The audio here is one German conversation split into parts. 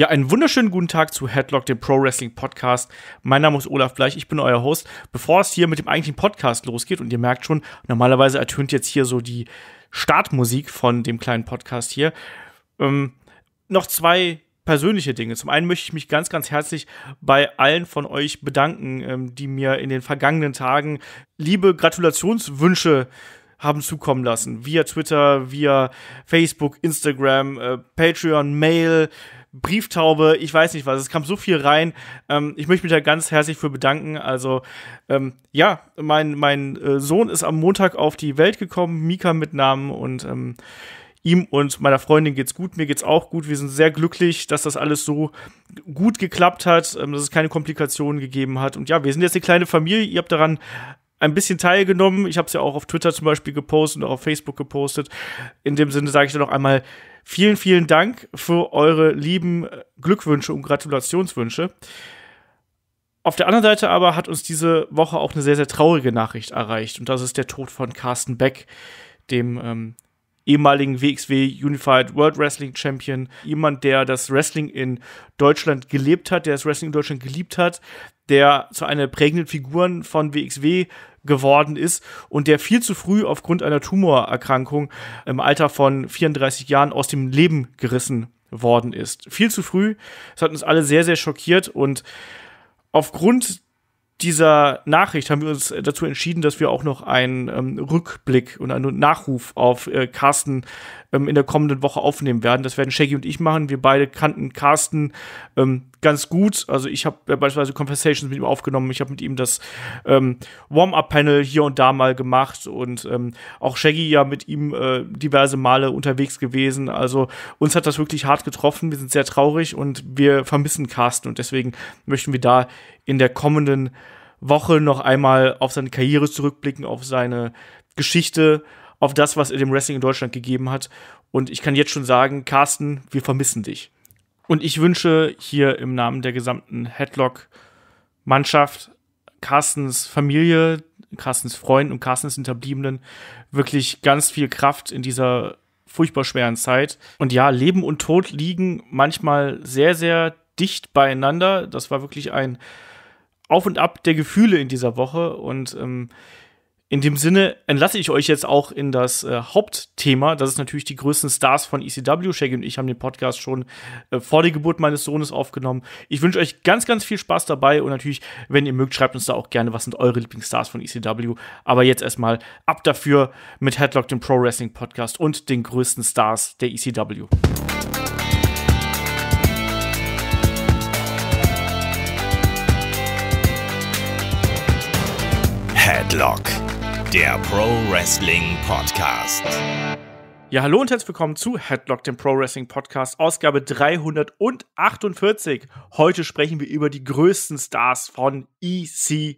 Ja, einen wunderschönen guten Tag zu Headlock, dem Pro Wrestling Podcast. Mein Name ist Olaf Bleich, ich bin euer Host. Bevor es hier mit dem eigentlichen Podcast losgeht, und ihr merkt schon, normalerweise ertönt jetzt hier so die Startmusik von dem kleinen Podcast hier, ähm, noch zwei persönliche Dinge. Zum einen möchte ich mich ganz, ganz herzlich bei allen von euch bedanken, ähm, die mir in den vergangenen Tagen liebe Gratulationswünsche haben zukommen lassen. Via Twitter, via Facebook, Instagram, äh, Patreon, Mail, Brieftaube, ich weiß nicht was. Es kam so viel rein. Ähm, ich möchte mich da ganz herzlich für bedanken. Also, ähm, ja, mein, mein äh, Sohn ist am Montag auf die Welt gekommen, Mika mit Namen und ähm, ihm und meiner Freundin geht's gut, mir geht's auch gut. Wir sind sehr glücklich, dass das alles so gut geklappt hat, ähm, dass es keine Komplikationen gegeben hat. Und ja, wir sind jetzt eine kleine Familie. Ihr habt daran ein bisschen teilgenommen. Ich habe es ja auch auf Twitter zum Beispiel gepostet und auch auf Facebook gepostet. In dem Sinne sage ich dann noch einmal vielen, vielen Dank für eure lieben äh, Glückwünsche und Gratulationswünsche. Auf der anderen Seite aber hat uns diese Woche auch eine sehr, sehr traurige Nachricht erreicht und das ist der Tod von Carsten Beck, dem ähm, ehemaligen WXW Unified World Wrestling Champion, jemand, der das Wrestling in Deutschland gelebt hat, der das Wrestling in Deutschland geliebt hat, der zu einer prägenden Figur von WXW geworden ist und der viel zu früh aufgrund einer Tumorerkrankung im Alter von 34 Jahren aus dem Leben gerissen worden ist. Viel zu früh. Das hat uns alle sehr, sehr schockiert und aufgrund dieser Nachricht haben wir uns dazu entschieden, dass wir auch noch einen ähm, Rückblick und einen Nachruf auf äh, Carsten ähm, in der kommenden Woche aufnehmen werden. Das werden Shaggy und ich machen. Wir beide kannten Carsten ähm, ganz gut. Also ich habe äh, beispielsweise Conversations mit ihm aufgenommen. Ich habe mit ihm das ähm, Warm-up-Panel hier und da mal gemacht und ähm, auch Shaggy ja mit ihm äh, diverse Male unterwegs gewesen. Also uns hat das wirklich hart getroffen. Wir sind sehr traurig und wir vermissen Carsten und deswegen möchten wir da in der kommenden Woche noch einmal auf seine Karriere zurückblicken, auf seine Geschichte auf das, was er dem Wrestling in Deutschland gegeben hat. Und ich kann jetzt schon sagen, Carsten, wir vermissen dich. Und ich wünsche hier im Namen der gesamten Headlock-Mannschaft, Carstens Familie, Carstens Freunden und Carstens Hinterbliebenen wirklich ganz viel Kraft in dieser furchtbar schweren Zeit. Und ja, Leben und Tod liegen manchmal sehr, sehr dicht beieinander. Das war wirklich ein Auf und Ab der Gefühle in dieser Woche. Und ähm, in dem Sinne entlasse ich euch jetzt auch in das äh, Hauptthema. Das ist natürlich die größten Stars von ECW. Shaggy und ich haben den Podcast schon äh, vor der Geburt meines Sohnes aufgenommen. Ich wünsche euch ganz, ganz viel Spaß dabei und natürlich, wenn ihr mögt, schreibt uns da auch gerne, was sind eure Lieblingsstars von ECW. Aber jetzt erstmal ab dafür mit Headlock, dem Pro Wrestling Podcast und den größten Stars der ECW. Headlock der Pro Wrestling Podcast. Ja, hallo und herzlich willkommen zu Headlock, dem Pro Wrestling Podcast, Ausgabe 348. Heute sprechen wir über die größten Stars von ECW.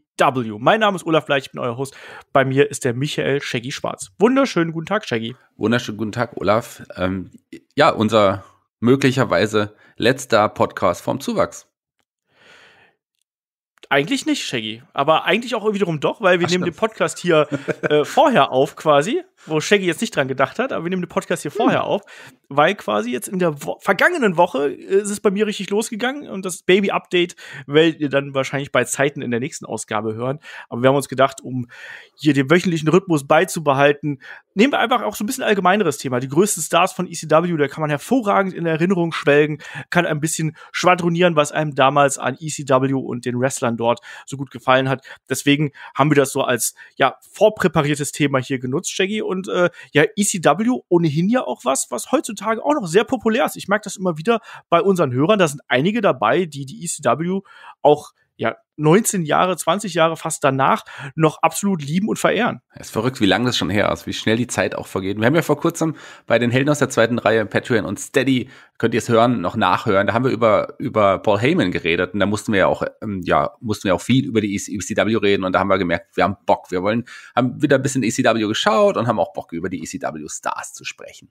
Mein Name ist Olaf Bleich, ich bin euer Host. Bei mir ist der Michael Shaggy Schwarz. Wunderschönen guten Tag, Shaggy. Wunderschönen guten Tag, Olaf. Ähm, ja, unser möglicherweise letzter Podcast vom Zuwachs. Eigentlich nicht, Shaggy. Aber eigentlich auch wiederum doch, weil wir Ach, nehmen den Podcast hier äh, vorher auf, quasi, wo Shaggy jetzt nicht dran gedacht hat, aber wir nehmen den Podcast hier hm. vorher auf, weil quasi jetzt in der Wo vergangenen Woche äh, ist es bei mir richtig losgegangen und das Baby-Update werdet ihr dann wahrscheinlich bei Zeiten in der nächsten Ausgabe hören. Aber wir haben uns gedacht, um hier den wöchentlichen Rhythmus beizubehalten, nehmen wir einfach auch so ein bisschen allgemeineres Thema. Die größten Stars von ECW, da kann man hervorragend in Erinnerung schwelgen, kann ein bisschen schwadronieren, was einem damals an ECW und den Wrestlern dort so gut gefallen hat. Deswegen haben wir das so als ja vorpräpariertes Thema hier genutzt, Shaggy. Und äh, ja, ECW ohnehin ja auch was, was heutzutage auch noch sehr populär ist. Ich merke das immer wieder bei unseren Hörern. Da sind einige dabei, die die ECW auch ja, 19 Jahre, 20 Jahre fast danach noch absolut lieben und verehren. Es ist verrückt, wie lange das schon her ist, wie schnell die Zeit auch vergeht. Wir haben ja vor kurzem bei den Helden aus der zweiten Reihe, Patreon und Steady, könnt ihr es hören, noch nachhören. Da haben wir über, über Paul Heyman geredet und da mussten wir ja auch, ähm, ja, mussten wir auch viel über die ECW e reden und da haben wir gemerkt, wir haben Bock. Wir wollen, haben wieder ein bisschen ECW geschaut und haben auch Bock, über die ECW Stars zu sprechen.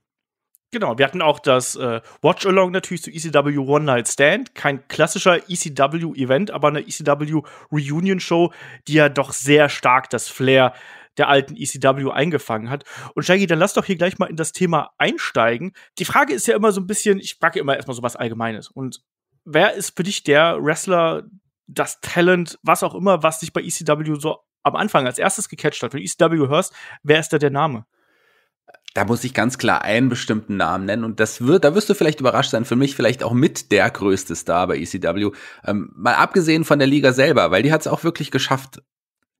Genau, wir hatten auch das äh, Watch-Along natürlich zu ECW One Night Stand. Kein klassischer ECW-Event, aber eine ECW-Reunion-Show, die ja doch sehr stark das Flair der alten ECW eingefangen hat. Und Shaggy, dann lass doch hier gleich mal in das Thema einsteigen. Die Frage ist ja immer so ein bisschen, ich frage immer erstmal so was Allgemeines. Und wer ist für dich der Wrestler, das Talent, was auch immer, was dich bei ECW so am Anfang als erstes gecatcht hat? Wenn du ECW hörst, wer ist da der Name? da muss ich ganz klar einen bestimmten Namen nennen und das wird, da wirst du vielleicht überrascht sein, für mich vielleicht auch mit der größte Star bei ECW. Ähm, mal abgesehen von der Liga selber, weil die hat es auch wirklich geschafft,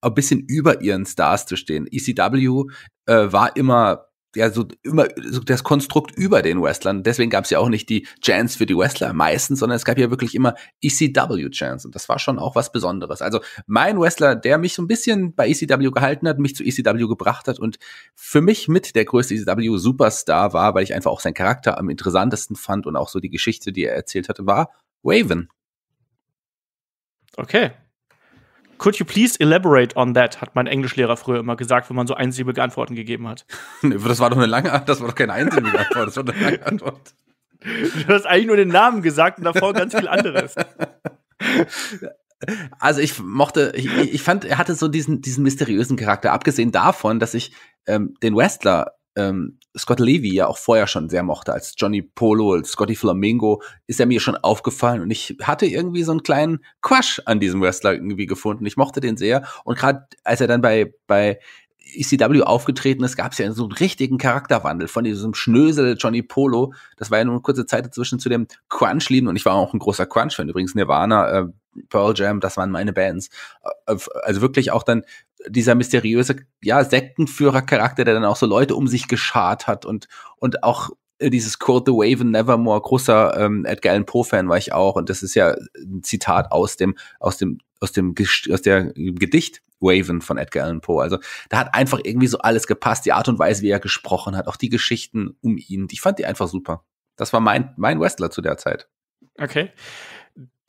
ein bisschen über ihren Stars zu stehen. ECW äh, war immer ja so immer so das Konstrukt über den Wrestlern. Deswegen gab es ja auch nicht die Chance für die Wrestler meistens, sondern es gab ja wirklich immer ECW Chance und das war schon auch was Besonderes. Also mein Wrestler, der mich so ein bisschen bei ECW gehalten hat, mich zu ECW gebracht hat und für mich mit der größte ECW Superstar war, weil ich einfach auch seinen Charakter am interessantesten fand und auch so die Geschichte, die er erzählt hatte, war Raven. Okay, Could you please elaborate on that? Hat mein Englischlehrer früher immer gesagt, wenn man so einsilbige Antworten gegeben hat. das war doch eine lange Antwort, das war doch keine einsilbige Antwort, das war eine lange Antwort. Du hast eigentlich nur den Namen gesagt und davor ganz viel anderes. Also ich mochte, ich, ich, fand, er hatte so diesen, diesen mysteriösen Charakter, abgesehen davon, dass ich ähm, den Wrestler ähm, Scott Levy ja auch vorher schon sehr mochte, als Johnny Polo, als Scotty Flamingo, ist er mir schon aufgefallen und ich hatte irgendwie so einen kleinen Crush an diesem Wrestler irgendwie gefunden. Ich mochte den sehr und gerade als er dann bei, bei ECW aufgetreten ist, gab es ja so einen richtigen Charakterwandel von diesem Schnösel Johnny Polo. Das war ja nur eine kurze Zeit dazwischen zu dem Crunch-Lieben und ich war auch ein großer Crunch-Fan. Übrigens Nirvana, äh, Pearl Jam, das waren meine Bands. Äh, also wirklich auch dann dieser mysteriöse, ja, Sektenführer-Charakter, der dann auch so Leute um sich geschart hat und, und auch äh, dieses Quote the Waven Nevermore, großer ähm, Edgar Allan Poe-Fan war ich auch und das ist ja ein Zitat aus dem, aus dem, aus dem, aus der Gedicht Waven von Edgar Allan Poe. Also da hat einfach irgendwie so alles gepasst, die Art und Weise, wie er gesprochen hat, auch die Geschichten um ihn. Ich fand die einfach super. Das war mein, mein Wrestler zu der Zeit. Okay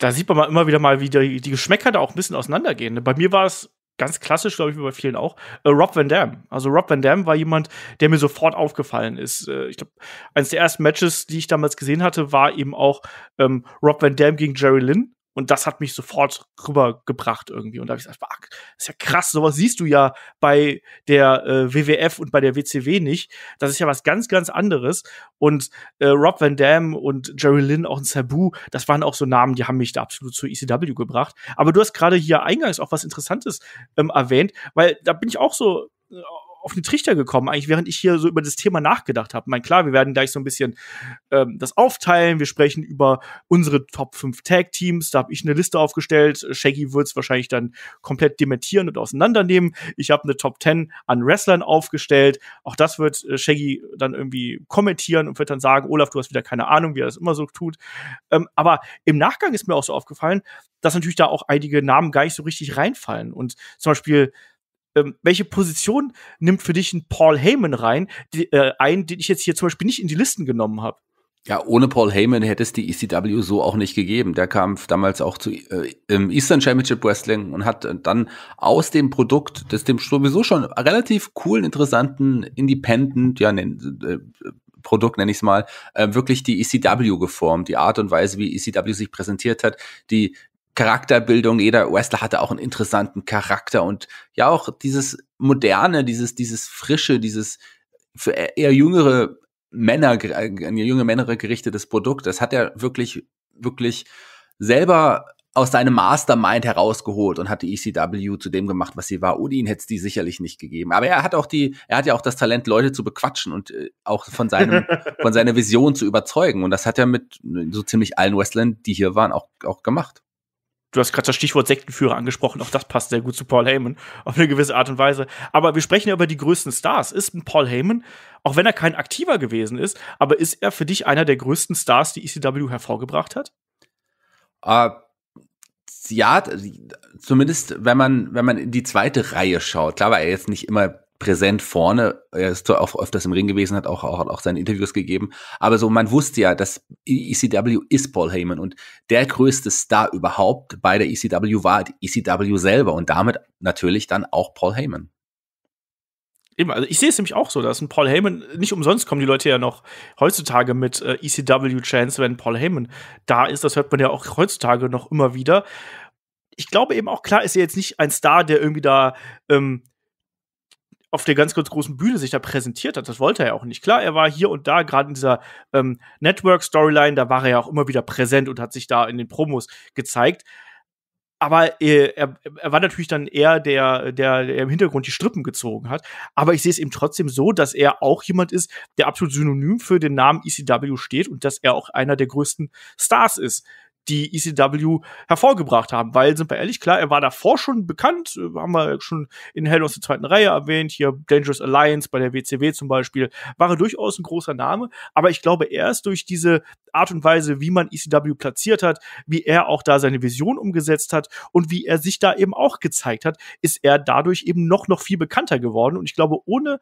da sieht man mal immer wieder mal, wie die, die Geschmäcker da auch ein bisschen auseinandergehen. Bei mir war es ganz klassisch, glaube ich, wie bei vielen auch, äh, Rob Van Dam. Also Rob Van Dam war jemand, der mir sofort aufgefallen ist. Äh, ich glaube, eines der ersten Matches, die ich damals gesehen hatte, war eben auch ähm, Rob Van Dam gegen Jerry Lynn. Und das hat mich sofort rübergebracht irgendwie. Und da habe ich gesagt, ach, ist ja krass, sowas siehst du ja bei der äh, WWF und bei der WCW nicht. Das ist ja was ganz, ganz anderes. Und äh, Rob Van Dam und Jerry Lynn, auch ein Sabu, das waren auch so Namen, die haben mich da absolut zu ECW gebracht. Aber du hast gerade hier eingangs auch was Interessantes ähm, erwähnt, weil da bin ich auch so äh, auf den Trichter gekommen, eigentlich, während ich hier so über das Thema nachgedacht habe. Mein klar, wir werden gleich so ein bisschen ähm, das aufteilen. Wir sprechen über unsere Top 5 Tag-Teams. Da habe ich eine Liste aufgestellt. Shaggy wird es wahrscheinlich dann komplett dementieren und auseinandernehmen. Ich habe eine Top 10 an Wrestlern aufgestellt. Auch das wird äh, Shaggy dann irgendwie kommentieren und wird dann sagen, Olaf, du hast wieder keine Ahnung, wie er das immer so tut. Ähm, aber im Nachgang ist mir auch so aufgefallen, dass natürlich da auch einige Namen gar nicht so richtig reinfallen. Und zum Beispiel ähm, welche Position nimmt für dich ein Paul Heyman rein, die, äh, ein, den ich jetzt hier zum Beispiel nicht in die Listen genommen habe? Ja, ohne Paul Heyman hätte es die ECW so auch nicht gegeben. Der kam damals auch zu äh, im Eastern Championship Wrestling und hat äh, dann aus dem Produkt, das dem sowieso schon relativ coolen, interessanten, independent, ja, ne, äh, Produkt, nenne ich es mal, äh, wirklich die ECW geformt, die Art und Weise, wie ECW sich präsentiert hat, die Charakterbildung. Jeder Wrestler hatte auch einen interessanten Charakter und ja auch dieses moderne, dieses dieses frische, dieses für e-, eher jüngere Männer, äh, an junge Männer gerichtetes Produkt. Das hat er wirklich wirklich selber aus seinem Mastermind herausgeholt und hat die ECW zu dem gemacht, was sie war. Ohne ihn hätte es die sicherlich nicht gegeben. Aber er hat auch die, er hat ja auch das Talent, Leute zu bequatschen und äh, auch von seinem, von seiner Vision zu überzeugen. Und das hat er mit so ziemlich allen Wrestlern, die hier waren, auch, auch gemacht du hast gerade das Stichwort Sektenführer angesprochen, auch das passt sehr gut zu Paul Heyman auf eine gewisse Art und Weise. Aber wir sprechen ja über die größten Stars. Ist ein Paul Heyman, auch wenn er kein aktiver gewesen ist, aber ist er für dich einer der größten Stars, die ECW hervorgebracht hat? Äh, ja, zumindest wenn man, wenn man in die zweite Reihe schaut, klar war er jetzt nicht immer präsent vorne. Er ist auch öfters im Ring gewesen, hat auch, auch, auch seine Interviews gegeben. Aber so, man wusste ja, dass ECW e ist Paul Heyman und der größte Star überhaupt bei der ECW war ECW e selber und damit natürlich dann auch Paul Heyman. Eben, also ich sehe es nämlich auch so, dass ein Paul Heyman, nicht umsonst kommen die Leute ja noch heutzutage mit äh, ECW-Chance, wenn Paul Heyman da ist. Das hört man ja auch heutzutage noch immer wieder. Ich glaube eben auch, klar ist er jetzt nicht ein Star, der irgendwie da ähm, auf der ganz, ganz großen Bühne sich da präsentiert hat. Das wollte er ja auch nicht. Klar, er war hier und da, gerade in dieser ähm, Network-Storyline, da war er ja auch immer wieder präsent und hat sich da in den Promos gezeigt. Aber äh, er, er war natürlich dann eher der, der, der im Hintergrund die Strippen gezogen hat. Aber ich sehe es eben trotzdem so, dass er auch jemand ist, der absolut synonym für den Namen ECW steht und dass er auch einer der größten Stars ist die ECW hervorgebracht haben. Weil, sind wir ehrlich, klar, er war davor schon bekannt, äh, haben wir schon in Hell aus der zweiten Reihe erwähnt, hier Dangerous Alliance bei der WCW zum Beispiel, war er durchaus ein großer Name, aber ich glaube erst durch diese Art und Weise, wie man ECW platziert hat, wie er auch da seine Vision umgesetzt hat und wie er sich da eben auch gezeigt hat, ist er dadurch eben noch, noch viel bekannter geworden und ich glaube, ohne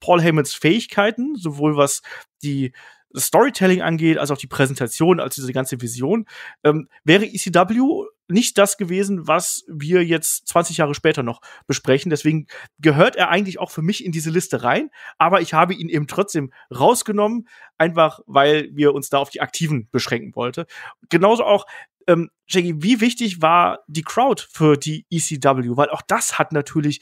Paul Heymans Fähigkeiten, sowohl was die Storytelling angeht, als auch die Präsentation, als diese ganze Vision, ähm, wäre ECW nicht das gewesen, was wir jetzt 20 Jahre später noch besprechen. Deswegen gehört er eigentlich auch für mich in diese Liste rein, aber ich habe ihn eben trotzdem rausgenommen, einfach weil wir uns da auf die Aktiven beschränken wollte. Genauso auch ähm, Jackie, wie wichtig war die Crowd für die ECW? Weil auch das hat natürlich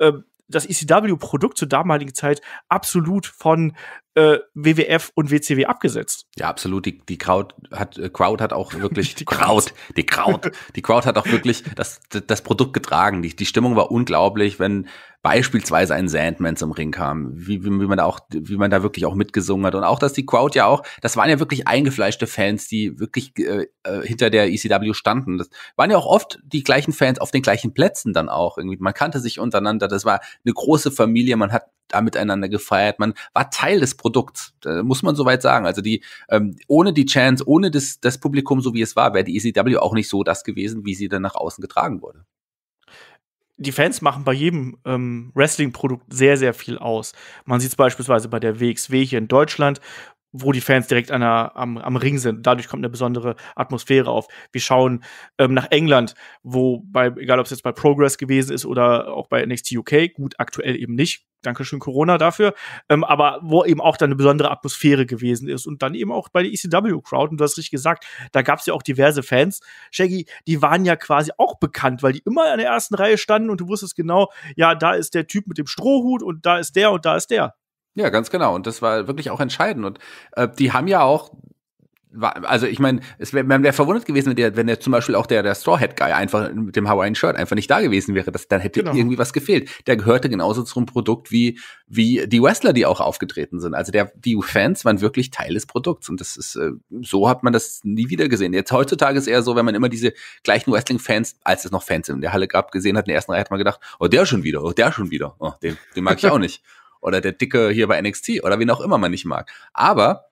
ähm, das ECW-Produkt zur damaligen Zeit absolut von äh, WWF und WCW abgesetzt. Ja, absolut. Die, die Crowd hat äh, Crowd hat auch wirklich die Crowd, die Crowd, die Crowd hat auch wirklich das, das Produkt getragen. Die, die Stimmung war unglaublich, wenn beispielsweise ein Sandman zum Ring kam, wie, wie, wie man da auch, wie man da wirklich auch mitgesungen hat und auch, dass die Crowd ja auch, das waren ja wirklich eingefleischte Fans, die wirklich äh, äh hinter der ECW standen. Das waren ja auch oft die gleichen Fans auf den gleichen Plätzen dann auch irgendwie. Man kannte sich untereinander, das war eine große Familie, man hat da miteinander gefeiert, man war Teil des Produkts, äh, muss man soweit sagen. Also die, ähm, ohne die Chance, ohne das, das Publikum, so wie es war, wäre die ECW auch nicht so das gewesen, wie sie dann nach außen getragen wurde die Fans machen bei jedem ähm, Wrestling-Produkt sehr, sehr viel aus. Man sieht es beispielsweise bei der WXW hier in Deutschland, wo die Fans direkt an der, am, am Ring sind. Dadurch kommt eine besondere Atmosphäre auf. Wir schauen ähm, nach England, wo bei, egal ob es jetzt bei Progress gewesen ist oder auch bei NXT UK, gut, aktuell eben nicht. Dankeschön Corona dafür. Ähm, aber wo eben auch dann eine besondere Atmosphäre gewesen ist. Und dann eben auch bei der ECW-Crowd, und du hast richtig gesagt, da gab es ja auch diverse Fans. Shaggy, die waren ja quasi auch bekannt, weil die immer an der ersten Reihe standen und du wusstest genau, ja, da ist der Typ mit dem Strohhut und da ist der und da ist der. Ja, ganz genau. Und das war wirklich auch entscheidend. Und äh, die haben ja auch also ich meine, es wäre wär verwundert gewesen, wenn der, wenn der zum Beispiel auch der, der strawhead Guy einfach mit dem Hawaiian Shirt einfach nicht da gewesen wäre. Das, dann hätte genau. irgendwie was gefehlt. Der gehörte genauso zum Produkt wie, wie die Wrestler, die auch aufgetreten sind. Also der, die Fans waren wirklich Teil des Produkts. Und das ist, äh, so hat man das nie wieder gesehen. Jetzt heutzutage ist eher so, wenn man immer diese gleichen Wrestling-Fans, als es noch Fans in der Halle gab, gesehen hat, in der ersten Reihe hat man gedacht, oh, der schon wieder, oh, der schon wieder, oh, den, den mag ich auch nicht. oder der Dicke hier bei NXT oder wen auch immer man nicht mag. Aber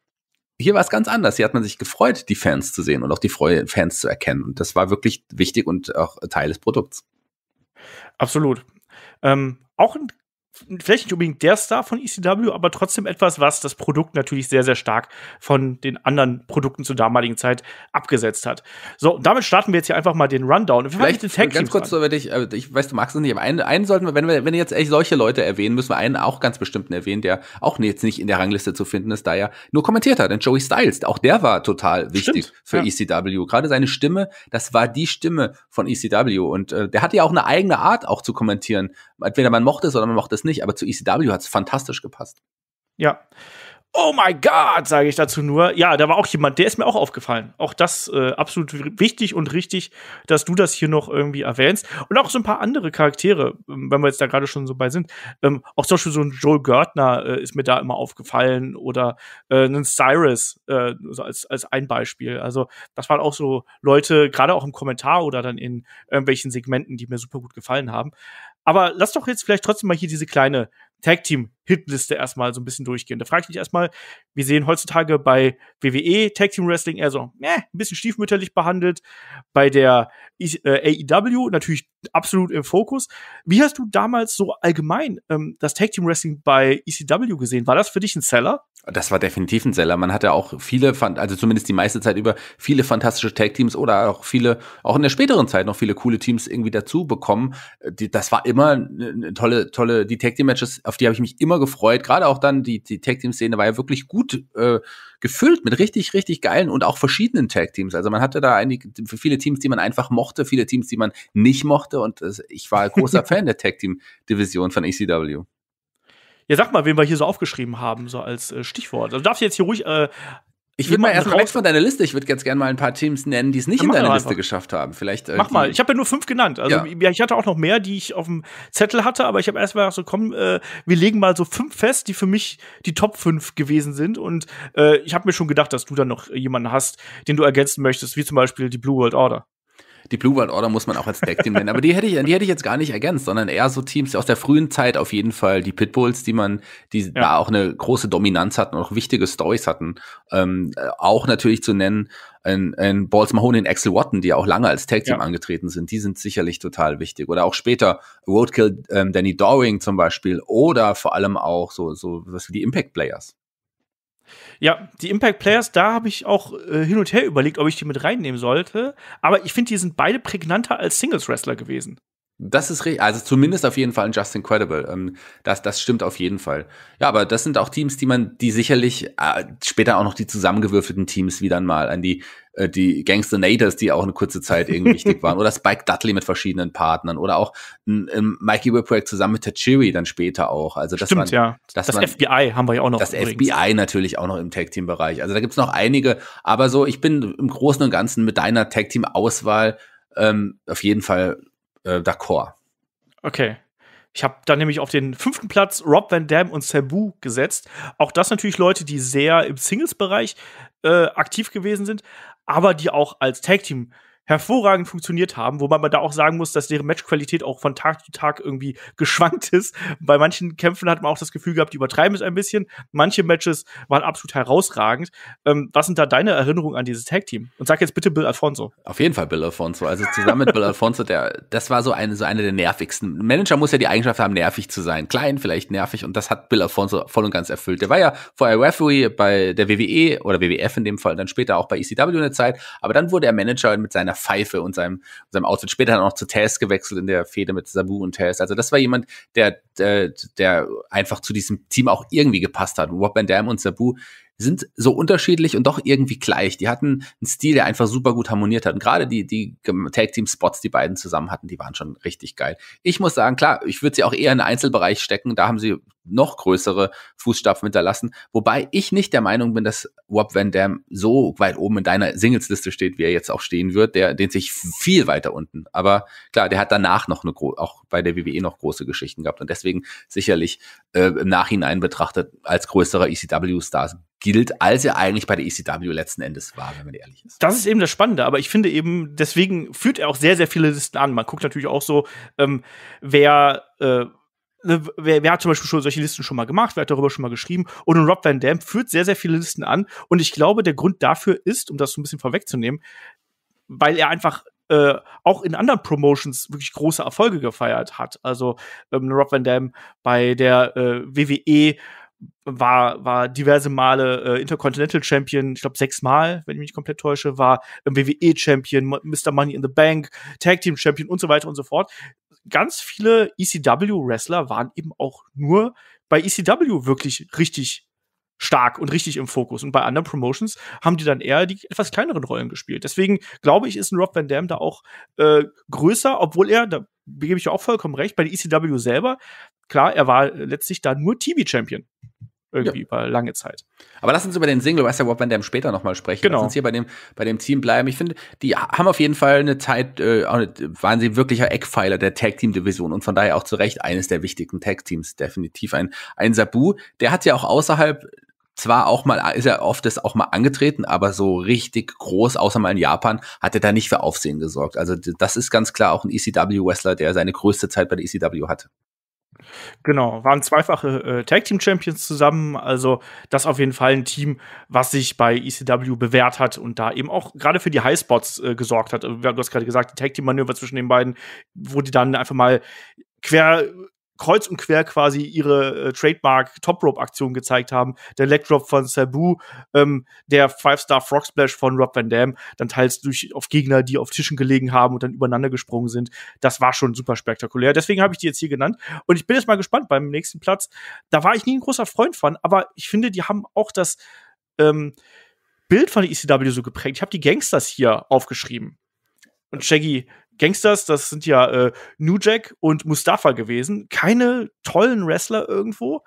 hier war es ganz anders. Hier hat man sich gefreut, die Fans zu sehen und auch die Freude, Fans zu erkennen. Und das war wirklich wichtig und auch Teil des Produkts. Absolut. Ähm, auch ein vielleicht nicht unbedingt der Star von ECW, aber trotzdem etwas, was das Produkt natürlich sehr, sehr stark von den anderen Produkten zur damaligen Zeit abgesetzt hat. So, damit starten wir jetzt hier einfach mal den Rundown. Und vielleicht den Tag ganz kurz, so, ich, äh, ich weiß, du magst es nicht, aber einen, einen sollten wir, wenn wir, wenn jetzt echt solche Leute erwähnen, müssen wir einen auch ganz bestimmten erwähnen, der auch jetzt nicht in der Rangliste zu finden ist, da er nur kommentiert hat, denn Joey Styles, auch der war total wichtig Stimmt, für ja. ECW. Gerade seine Stimme, das war die Stimme von ECW und äh, der hatte ja auch eine eigene Art auch zu kommentieren. Entweder man mochte es oder man mochte es es nicht, aber zu ECW hat es fantastisch gepasst. Ja. Oh my God, sage ich dazu nur. Ja, da war auch jemand, der ist mir auch aufgefallen. Auch das äh, absolut wichtig und richtig, dass du das hier noch irgendwie erwähnst. Und auch so ein paar andere Charaktere, ähm, wenn wir jetzt da gerade schon so bei sind. Ähm, auch zum Beispiel so ein Joel Görtner äh, ist mir da immer aufgefallen oder äh, ein Cyrus äh, so als, als ein Beispiel. Also das waren auch so Leute, gerade auch im Kommentar oder dann in irgendwelchen Segmenten, die mir super gut gefallen haben. Aber lass doch jetzt vielleicht trotzdem mal hier diese kleine Tag Team Hitliste erstmal so ein bisschen durchgehen. Da frage ich dich erstmal, wir sehen heutzutage bei WWE Tag Team Wrestling eher so äh, ein bisschen stiefmütterlich behandelt, bei der äh, AEW natürlich absolut im Fokus. Wie hast du damals so allgemein ähm, das Tag Team Wrestling bei ECW gesehen? War das für dich ein Seller? Das war definitiv ein Seller. Man hatte auch viele, also zumindest die meiste Zeit über, viele fantastische Tag-Teams oder auch viele, auch in der späteren Zeit noch viele coole Teams irgendwie dazu bekommen. Das war immer eine tolle, tolle, die Tag-Team-Matches, auf die habe ich mich immer gefreut. Gerade auch dann die, die Tag-Team-Szene war ja wirklich gut äh, gefüllt mit richtig, richtig geilen und auch verschiedenen Tag-Teams. Also man hatte da einige, viele Teams, die man einfach mochte, viele Teams, die man nicht mochte. Und äh, ich war großer Fan der Tag-Team-Division von ACW. Ja, sag mal, wen wir hier so aufgeschrieben haben, so als äh, Stichwort. Also darfst du jetzt hier ruhig. äh, ich würde mal erstmal weg von deiner Liste. Ich würde ganz gerne mal ein paar Teams nennen, die es nicht ja, in deiner Liste geschafft haben. Vielleicht, äh, mach mal. Ich habe ja nur fünf genannt. Also ja. ich hatte auch noch mehr, die ich auf dem Zettel hatte, aber ich habe erstmal so, komm, äh, wir legen mal so fünf fest, die für mich die Top fünf gewesen sind. Und äh, ich habe mir schon gedacht, dass du dann noch jemanden hast, den du ergänzen möchtest, wie zum Beispiel die Blue World Order die Blue World Order muss man auch als Tag Team nennen. Aber die hätte ich, die hätte ich jetzt gar nicht ergänzt, sondern eher so Teams aus der frühen Zeit auf jeden Fall die Pitbulls, die man, die ja. da auch eine große Dominanz hatten und auch wichtige Stories hatten. Ähm, äh, auch natürlich zu nennen ein, ein Balls Mahoney und Axel Watton, die auch lange als Tag Team ja. angetreten sind. Die sind sicherlich total wichtig. Oder auch später Roadkill ähm, Danny Doring zum Beispiel oder vor allem auch so so was wie die Impact Players. Ja, die Impact Players, da habe ich auch äh, hin und her überlegt, ob ich die mit reinnehmen sollte. Aber ich finde, die sind beide prägnanter als Singles-Wrestler gewesen. Das ist richtig. Also zumindest auf jeden Fall ein Just Incredible. Ähm, das, das stimmt auf jeden Fall. Ja, aber das sind auch Teams, die man, die sicherlich äh, später auch noch die zusammengewürfelten Teams wieder mal an die, äh, die Gangsternators, die auch eine kurze Zeit irgendwie wichtig waren. Oder Spike Dudley mit verschiedenen Partnern. Oder auch ein, ein Mikey Whipwreck zusammen mit Tachiri dann später auch. Also das stimmt, man, ja. Das, das man, FBI haben wir ja auch noch. Das übrigens. FBI natürlich auch noch im Tag-Team-Bereich. Also da gibt es noch einige. Aber so, ich bin im Großen und Ganzen mit deiner Tag-Team-Auswahl ähm, auf jeden Fall äh, d'accord. Okay. Ich habe dann nämlich auf den fünften Platz Rob Van Dam und Sabu gesetzt. Auch das natürlich Leute, die sehr im Singles-Bereich äh, aktiv gewesen sind, aber die auch als Tag-Team hervorragend funktioniert haben, wobei man da auch sagen muss, dass deren Matchqualität auch von Tag zu Tag irgendwie geschwankt ist. Bei manchen Kämpfen hat man auch das Gefühl gehabt, die übertreiben es ein bisschen. Manche Matches waren absolut herausragend. Ähm, was sind da deine Erinnerungen an dieses Tag Team? Und sag jetzt bitte Bill Alfonso. Auf jeden Fall Bill Alfonso. Also zusammen mit Bill Alfonso, der, das war so eine, so eine der nervigsten. Ein Manager muss ja die Eigenschaft haben, nervig zu sein. Klein, vielleicht nervig. Und das hat Bill Alfonso voll und ganz erfüllt. Der war ja vorher Referee bei der WWE oder WWF in dem Fall, dann später auch bei ECW eine Zeit. Aber dann wurde er Manager mit seiner seiner Pfeife und seinem, seinem Outfit. Später dann auch zu Tess gewechselt in der Fehde mit Sabu und Tess. Also das war jemand, der, der, der einfach zu diesem Team auch irgendwie gepasst hat. Und Rob Van Dam und Sabu sind so unterschiedlich und doch irgendwie gleich. Die hatten einen Stil, der einfach super gut harmoniert hat. Und gerade die, die Tag-Team-Spots, die beiden zusammen hatten, die waren schon richtig geil. Ich muss sagen, klar, ich würde sie auch eher in den Einzelbereich stecken. Da haben sie noch größere Fußstapfen hinterlassen. Wobei ich nicht der Meinung bin, dass Rob Van Dam so weit oben in deiner Singlesliste steht, wie er jetzt auch stehen wird. Der dehnt sich viel weiter unten. Aber klar, der hat danach noch eine, auch bei der WWE noch große Geschichten gehabt. Und deswegen sicherlich äh, im Nachhinein betrachtet als größerer ECW-Star gilt, als er eigentlich bei der ECW letzten Endes war, wenn man ehrlich ist. Das ist eben das Spannende, aber ich finde eben, deswegen führt er auch sehr, sehr viele Listen an. Man guckt natürlich auch so, ähm, wer, äh, ne, wer, wer, hat zum Beispiel schon solche Listen schon mal gemacht, wer hat darüber schon mal geschrieben. Und Rob Van Dam führt sehr, sehr viele Listen an. Und ich glaube, der Grund dafür ist, um das so ein bisschen vorwegzunehmen, weil er einfach äh, auch in anderen Promotions wirklich große Erfolge gefeiert hat. Also ähm, Rob Van Dam bei der äh, WWE war, war diverse Male äh, Intercontinental Champion, ich glaube sechsmal, wenn ich mich komplett täusche, war WWE Champion, Mr. Money in the Bank, Tag Team Champion und so weiter und so fort. Ganz viele ECW-Wrestler waren eben auch nur bei ECW wirklich richtig stark und richtig im Fokus. Und bei anderen Promotions haben die dann eher die etwas kleineren Rollen gespielt. Deswegen glaube ich, ist ein Rob Van Dam da auch äh, größer, obwohl er, da gebe ich ja auch vollkommen recht, bei der ECW selber, klar, er war letztlich da nur TV-Champion. Irgendwie ja. über lange Zeit. Aber lass uns über den Single Westerwop Van Dam später nochmal sprechen. Genau. Lass uns hier bei dem, bei dem Team bleiben. Ich finde, die haben auf jeden Fall eine Zeit, äh, waren sie wirklicher Eckpfeiler der Tag Team Division und von daher auch zu Recht eines der wichtigen Tag Teams. Definitiv ein, ein Sabu. Der hat ja auch außerhalb zwar auch mal, ist er oft das auch mal angetreten, aber so richtig groß, außer mal in Japan, hat er da nicht für Aufsehen gesorgt. Also das ist ganz klar auch ein ECW-Wrestler, der seine größte Zeit bei der ECW hatte. Genau, waren zweifache äh, Tag Team Champions zusammen. Also das auf jeden Fall ein Team, was sich bei ECW bewährt hat und da eben auch gerade für die Highspots äh, gesorgt hat. Äh, du hast gerade gesagt, die Tag Team Manöver zwischen den beiden, wo die dann einfach mal quer kreuz und quer quasi ihre äh, Trademark Top Rope Aktion gezeigt haben. Der Leg Drop von Sabu, ähm, der Five Star Frog Splash von Rob Van Dam, dann teils durch auf Gegner, die auf Tischen gelegen haben und dann übereinander gesprungen sind. Das war schon super spektakulär. Deswegen habe ich die jetzt hier genannt. Und ich bin jetzt mal gespannt beim nächsten Platz. Da war ich nie ein großer Freund von, aber ich finde, die haben auch das ähm, Bild von der ECW so geprägt. Ich habe die Gangsters hier aufgeschrieben. Und Shaggy, Gangsters, das sind ja äh, New Jack und Mustafa gewesen. Keine tollen Wrestler irgendwo,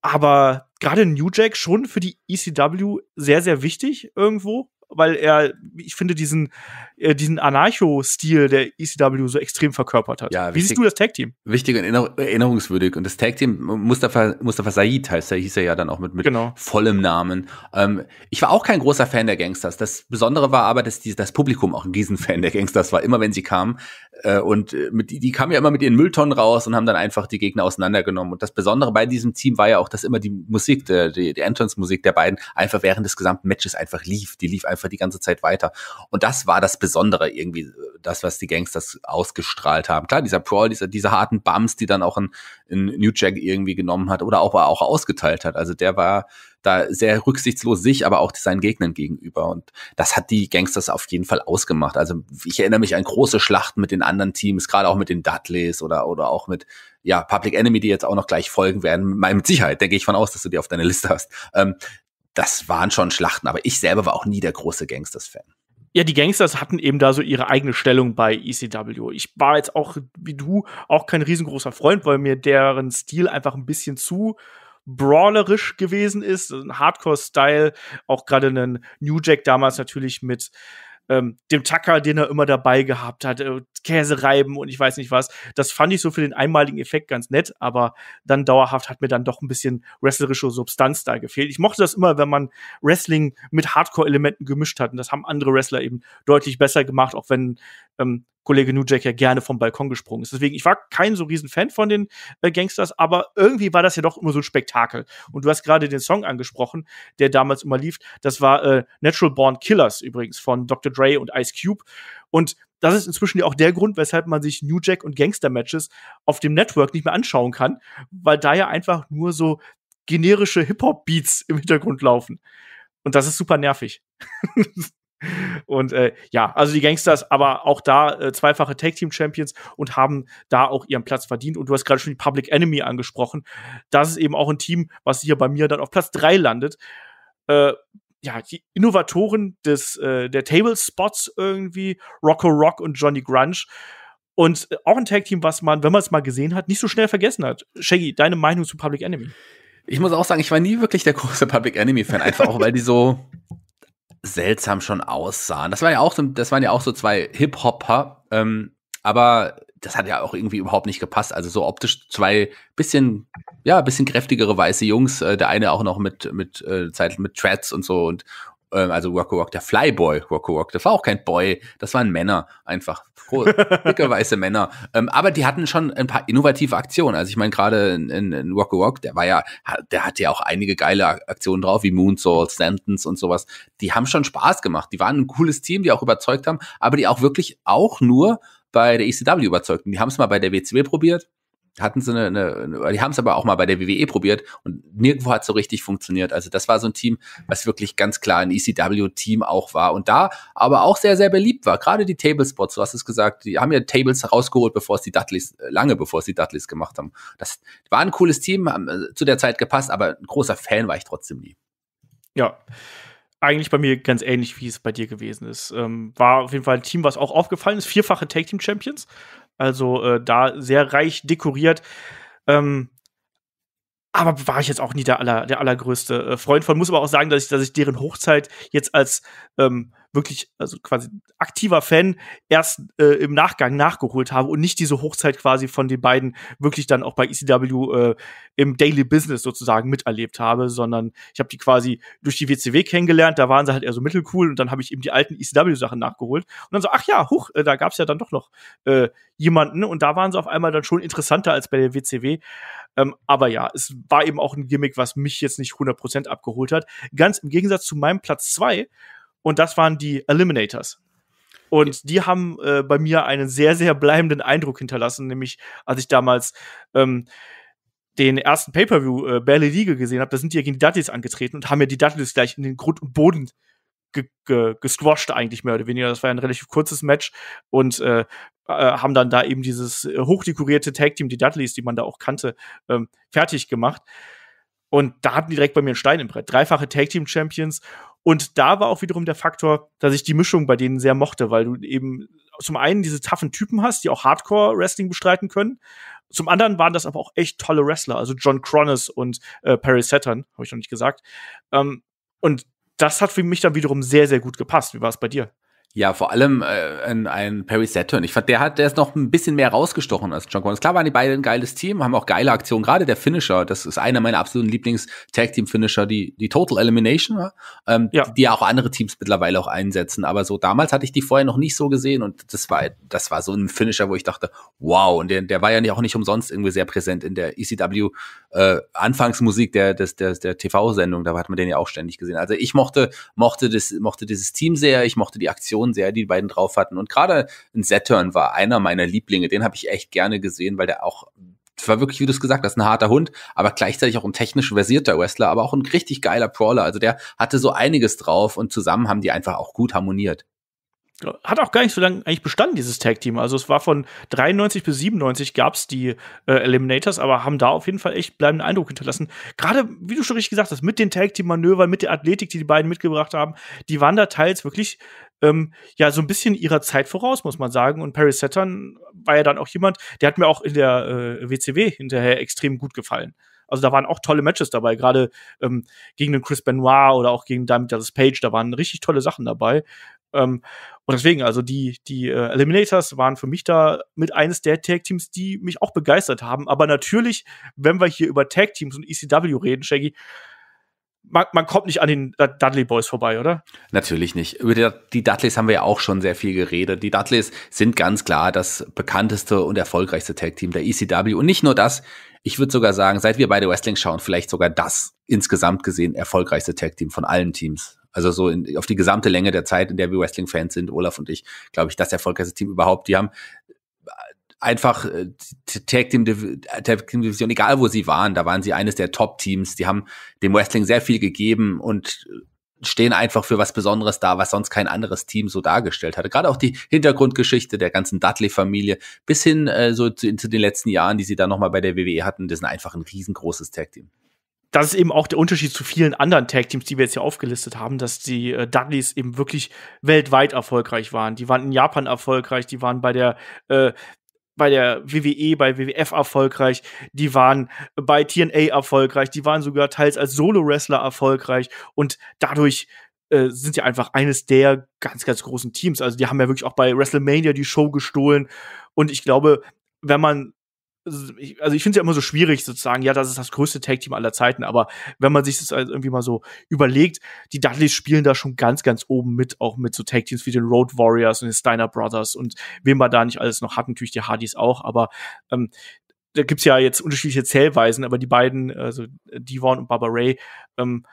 aber gerade New Jack schon für die ECW sehr, sehr wichtig irgendwo weil er, ich finde, diesen, äh, diesen Anarcho-Stil der ECW so extrem verkörpert hat. Ja, Wie siehst du das Tag Team? Wichtig und erinnerungswürdig. Und das Tag Team, äh, Mustafa, Mustafa Said heißt er, hieß er ja dann auch mit, mit genau. vollem Namen. Ähm, ich war auch kein großer Fan der Gangsters. Das Besondere war aber, dass die, das Publikum auch ein Riesenfan der Gangsters war. Immer wenn sie kamen, äh, und äh, mit, die, die kamen ja immer mit ihren Mülltonnen raus und haben dann einfach die Gegner auseinandergenommen. Und das Besondere bei diesem Team war ja auch, dass immer die Musik, die, die, die Entrance-Musik der beiden einfach während des gesamten Matches einfach lief. Die lief einfach die ganze Zeit weiter. Und das war das Besondere irgendwie, das, was die Gangsters ausgestrahlt haben. Klar, dieser Prawl, dieser, diese harten Bums, die dann auch ein, ein New Jack irgendwie genommen hat oder auch, auch ausgeteilt hat. Also der war da sehr rücksichtslos sich, aber auch seinen Gegnern gegenüber. Und das hat die Gangsters auf jeden Fall ausgemacht. Also ich erinnere mich an große Schlachten mit den anderen Teams, gerade auch mit den Dudleys oder, oder auch mit ja, Public Enemy, die jetzt auch noch gleich folgen werden. mit Sicherheit, denke ich von aus, dass du die auf deiner Liste hast. Ähm, das waren schon Schlachten, aber ich selber war auch nie der große Gangsters-Fan. Ja, die Gangsters hatten eben da so ihre eigene Stellung bei ECW. Ich war jetzt auch, wie du, auch kein riesengroßer Freund, weil mir deren Stil einfach ein bisschen zu brawlerisch gewesen ist, ein Hardcore-Style, auch gerade einen New Jack damals natürlich mit ähm, dem Tucker, den er immer dabei gehabt hat, äh, Käsereiben und ich weiß nicht was. Das fand ich so für den einmaligen Effekt ganz nett, aber dann dauerhaft hat mir dann doch ein bisschen wrestlerische Substanz da gefehlt. Ich mochte das immer, wenn man Wrestling mit Hardcore-Elementen gemischt hat und das haben andere Wrestler eben deutlich besser gemacht, auch wenn ähm, Kollege Nujek ja gerne vom Balkon gesprungen ist. Deswegen, ich war kein so riesen Fan von den äh, Gangsters, aber irgendwie war das ja doch immer so ein Spektakel. Und du hast gerade den Song angesprochen, der damals immer lief. Das war äh, Natural Born Killers übrigens von Dr. Dre und Ice Cube. Und das ist inzwischen ja auch der Grund, weshalb man sich New Jack und Gangster-Matches auf dem Network nicht mehr anschauen kann, weil da ja einfach nur so generische Hip-Hop-Beats im Hintergrund laufen. Und das ist super nervig. Und äh, ja, also die Gangsters, aber auch da äh, zweifache Tag Team Champions und haben da auch ihren Platz verdient. Und du hast gerade schon die Public Enemy angesprochen. Das ist eben auch ein Team, was hier bei mir dann auf Platz 3 landet. Äh, ja, die Innovatoren des, äh, der Table Spots irgendwie, Rocco Rock und Johnny Grunge. Und äh, auch ein Tag Team, was man, wenn man es mal gesehen hat, nicht so schnell vergessen hat. Shaggy, deine Meinung zu Public Enemy? Ich muss auch sagen, ich war nie wirklich der große Public Enemy Fan, einfach auch weil die so seltsam schon aussahen. Das waren ja auch so, das waren ja auch so zwei Hip-Hopper, ähm, aber das hat ja auch irgendwie überhaupt nicht gepasst. Also so optisch zwei bisschen, ja, bisschen kräftigere weiße Jungs, äh, der eine auch noch mit, mit, äh, Zeit, mit Treads und so und, ähm, also Rocco Rock, der Flyboy Rocco Rock, das war auch kein Boy, das waren Männer einfach, dicke weiße Männer. Ähm, aber die hatten schon ein paar innovative Aktionen. Also ich meine gerade in, in, in Rocco Rock, der war ja, der hatte ja auch einige geile Aktionen drauf, wie Moonsault, Sentence und sowas. Die haben schon Spaß gemacht. Die waren ein cooles Team, die auch überzeugt haben, aber die auch wirklich auch nur bei der ECW überzeugten. die haben es mal bei der WCW probiert, hatten sie eine, eine die haben es aber auch mal bei der WWE probiert und nirgendwo hat so richtig funktioniert. Also das war so ein Team, was wirklich ganz klar ein ECW-Team auch war und da aber auch sehr, sehr beliebt war. Gerade die Tablespots, du hast es gesagt, die haben ja Tables rausgeholt, bevor es die Dudleys, äh, lange bevor es die Dudleys gemacht haben. Das war ein cooles Team, haben äh, zu der Zeit gepasst, aber ein großer Fan war ich trotzdem nie. Ja eigentlich bei mir ganz ähnlich, wie es bei dir gewesen ist. Ähm, war auf jeden Fall ein Team, was auch aufgefallen ist. Vierfache Tag Team Champions. Also äh, da sehr reich dekoriert. Ähm, aber war ich jetzt auch nie der, aller, der allergrößte äh, Freund von. Muss aber auch sagen, dass ich, dass ich deren Hochzeit jetzt als ähm, wirklich, also quasi aktiver Fan erst äh, im Nachgang nachgeholt habe und nicht diese Hochzeit quasi von den beiden wirklich dann auch bei ECW äh, im Daily Business sozusagen miterlebt habe, sondern ich habe die quasi durch die WCW kennengelernt, da waren sie halt eher so mittelcool und dann habe ich eben die alten ECW-Sachen nachgeholt und dann so, ach ja, huch, äh, da gab's ja dann doch noch äh, jemanden und da waren sie auf einmal dann schon interessanter als bei der WCW. Ähm, aber ja, es war eben auch ein Gimmick, was mich jetzt nicht 100% abgeholt hat. Ganz im Gegensatz zu meinem Platz 2. Und das waren die Eliminators. Und die haben äh, bei mir einen sehr, sehr bleibenden Eindruck hinterlassen, nämlich als ich damals ähm, den ersten Pay-Per-View äh, Barely League gesehen habe, da sind die ja gegen die Dudleys angetreten und haben ja die Dudleys gleich in den Grund und Boden ge ge gesquasht eigentlich mehr oder weniger. Das war ein relativ kurzes Match und äh, äh, haben dann da eben dieses äh, hochdekorierte Tag Team, die Dudleys, die man da auch kannte, ähm, fertig gemacht. Und da hatten die direkt bei mir einen Stein im Brett. Dreifache Tag Team Champions. Und da war auch wiederum der Faktor, dass ich die Mischung bei denen sehr mochte, weil du eben zum einen diese taffen Typen hast, die auch Hardcore-Wrestling bestreiten können. Zum anderen waren das aber auch echt tolle Wrestler, also John Cronus und äh, Perry Saturn, habe ich noch nicht gesagt. Ähm, und das hat für mich dann wiederum sehr, sehr gut gepasst. Wie war es bei dir? Ja, vor allem äh, ein, ein Perry Saturn. Ich fand, der hat, der ist noch ein bisschen mehr rausgestochen als John Collins. Klar waren die beiden ein geiles Team, haben auch geile Aktionen. Gerade der Finisher, das ist einer meiner absoluten Lieblings-Tag-Team-Finisher, die, die Total Elimination, ähm, ja. die, ja auch andere Teams mittlerweile auch einsetzen. Aber so damals hatte ich die vorher noch nicht so gesehen und das war, das war so ein Finisher, wo ich dachte, wow. Und der, der war ja auch nicht umsonst irgendwie sehr präsent in der ECW äh, Anfangsmusik der, des, der, der TV-Sendung. Da hat man den ja auch ständig gesehen. Also ich mochte, mochte das, mochte dieses Team sehr, ich mochte die Aktion sehr, die die beiden drauf hatten. Und gerade ein Saturn war einer meiner Lieblinge. Den habe ich echt gerne gesehen, weil der auch war wirklich, wie du es gesagt hast, ein harter Hund, aber gleichzeitig auch ein technisch versierter Wrestler, aber auch ein richtig geiler Brawler. Also der hatte so einiges drauf und zusammen haben die einfach auch gut harmoniert hat auch gar nicht so lange eigentlich bestanden, dieses Tag-Team. Also es war von 93 bis 97 gab es die äh, Eliminators, aber haben da auf jeden Fall echt bleibenden Eindruck hinterlassen. Gerade, wie du schon richtig gesagt hast, mit den Tag-Team-Manövern, mit der Athletik, die die beiden mitgebracht haben, die waren da teils wirklich ähm, ja so ein bisschen ihrer Zeit voraus, muss man sagen. Und Paris Saturn war ja dann auch jemand, der hat mir auch in der äh, WCW hinterher extrem gut gefallen. Also da waren auch tolle Matches dabei, gerade ähm, gegen den Chris Benoit oder auch gegen Diamond Dallas Page, da waren richtig tolle Sachen dabei. Ähm, und deswegen, also die, die äh, Eliminators waren für mich da mit eines der Tag-Teams, die mich auch begeistert haben. Aber natürlich, wenn wir hier über Tag-Teams und ECW reden, Shaggy, man, man, kommt nicht an den Dudley Boys vorbei, oder? Natürlich nicht. Über die Dudleys haben wir ja auch schon sehr viel geredet. Die Dudleys sind ganz klar das bekannteste und erfolgreichste Tag-Team der ECW. Und nicht nur das, ich würde sogar sagen, seit wir beide Wrestling schauen, vielleicht sogar das insgesamt gesehen erfolgreichste Tag-Team von allen Teams also so in, auf die gesamte Länge der Zeit, in der wir Wrestling-Fans sind, Olaf und ich, glaube ich, das erfolgreichste Team überhaupt. Die haben äh, einfach äh, Tag Team, Tag Team Division, egal wo sie waren, da waren sie eines der Top-Teams. Die haben dem Wrestling sehr viel gegeben und äh, stehen einfach für was Besonderes da, was sonst kein anderes Team so dargestellt hatte. Gerade auch die Hintergrundgeschichte der ganzen Dudley-Familie bis hin äh, so zu, zu, den letzten Jahren, die sie da nochmal bei der WWE hatten, das ist einfach ein riesengroßes Tag-Team das ist eben auch der Unterschied zu vielen anderen Tag-Teams, die wir jetzt hier aufgelistet haben, dass die äh, Dudleys eben wirklich weltweit erfolgreich waren. Die waren in Japan erfolgreich, die waren bei der äh, bei der WWE, bei WWF erfolgreich, die waren bei TNA erfolgreich, die waren sogar teils als Solo-Wrestler erfolgreich und dadurch äh, sind sie einfach eines der ganz, ganz großen Teams. Also die haben ja wirklich auch bei WrestleMania die Show gestohlen und ich glaube, wenn man also ich finde es ja immer so schwierig sozusagen, ja, das ist das größte Tag-Team aller Zeiten, aber wenn man sich das also irgendwie mal so überlegt, die Dudleys spielen da schon ganz, ganz oben mit, auch mit so Tag-Teams wie den Road Warriors und den Steiner Brothers und wem man da nicht alles noch hat, natürlich die Hardys auch, aber ähm, da gibt's ja jetzt unterschiedliche Zählweisen, aber die beiden, also Devon und Barbara Ray, ähm,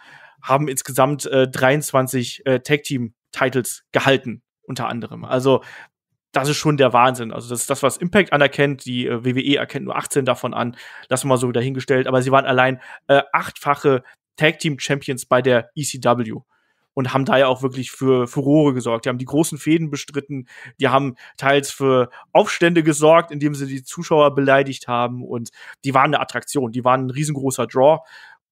haben insgesamt äh, 23 äh, Tag-Team-Titles gehalten unter anderem. Also das ist schon der Wahnsinn. Also das ist das, was Impact anerkennt. Die äh, WWE erkennt nur 18 davon an. Lassen wir mal so dahingestellt. Aber sie waren allein äh, achtfache Tag Team Champions bei der ECW und haben da ja auch wirklich für Furore gesorgt. Die haben die großen Fäden bestritten. Die haben teils für Aufstände gesorgt, indem sie die Zuschauer beleidigt haben. Und die waren eine Attraktion. Die waren ein riesengroßer Draw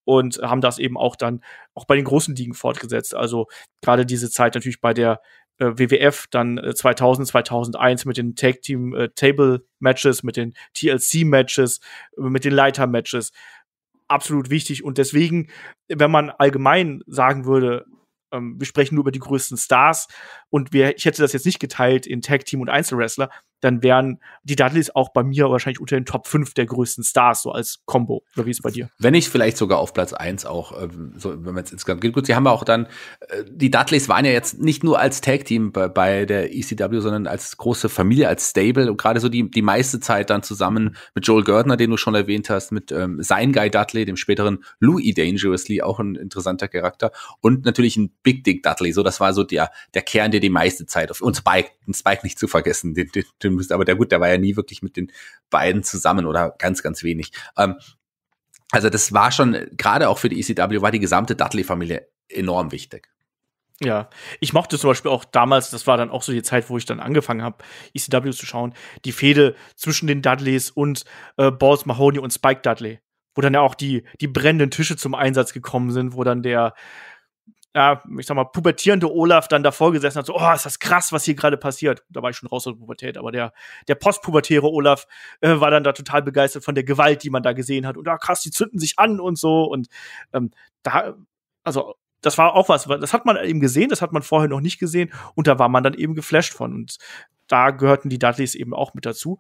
und haben das eben auch dann auch bei den großen Ligen fortgesetzt. Also gerade diese Zeit natürlich bei der äh, WWF dann 2000, äh, 2001 mit den Tag Team äh, Table Matches, mit den TLC Matches, äh, mit den Leiter Matches. Absolut wichtig. Und deswegen, wenn man allgemein sagen würde, ähm, wir sprechen nur über die größten Stars und wir, ich hätte das jetzt nicht geteilt in Tag Team und Einzelwrestler, dann wären die Dudleys auch bei mir wahrscheinlich unter den Top 5 der größten Stars, so als Combo. Oder wie ist es bei dir? Wenn nicht, vielleicht sogar auf Platz 1 auch, ähm, so, wenn man es insgesamt geht. Gut, sie haben ja auch dann, äh, die Dudleys waren ja jetzt nicht nur als Tag-Team bei, bei der ECW, sondern als große Familie, als Stable und gerade so die, die meiste Zeit dann zusammen mit Joel Gardner, den du schon erwähnt hast, mit ähm, sein Guy Dudley, dem späteren Louis Dangerously, auch ein interessanter Charakter und natürlich ein Big Dick Dudley. So, das war so der, der Kern, der die meiste Zeit auf, und Spike, Spike nicht zu vergessen, den, den stimmen müsste. Aber der gut, der war ja nie wirklich mit den beiden zusammen oder ganz, ganz wenig. Ähm, also das war schon, gerade auch für die ECW, war die gesamte Dudley-Familie enorm wichtig. Ja, ich mochte zum Beispiel auch damals, das war dann auch so die Zeit, wo ich dann angefangen habe, ECW zu schauen, die Fehde zwischen den Dudleys und äh, Balls Mahoney und Spike Dudley, wo dann ja auch die, die brennenden Tische zum Einsatz gekommen sind, wo dann der, ja, ich sag mal, pubertierende Olaf dann davor gesessen hat, so, oh, ist das krass, was hier gerade passiert. Da war ich schon raus aus der Pubertät, aber der, der postpubertäre Olaf äh, war dann da total begeistert von der Gewalt, die man da gesehen hat. Und oh, krass, die zünden sich an und so. Und ähm, da, also, das war auch was, das hat man eben gesehen, das hat man vorher noch nicht gesehen. Und da war man dann eben geflasht von. Und da gehörten die Dudleys eben auch mit dazu.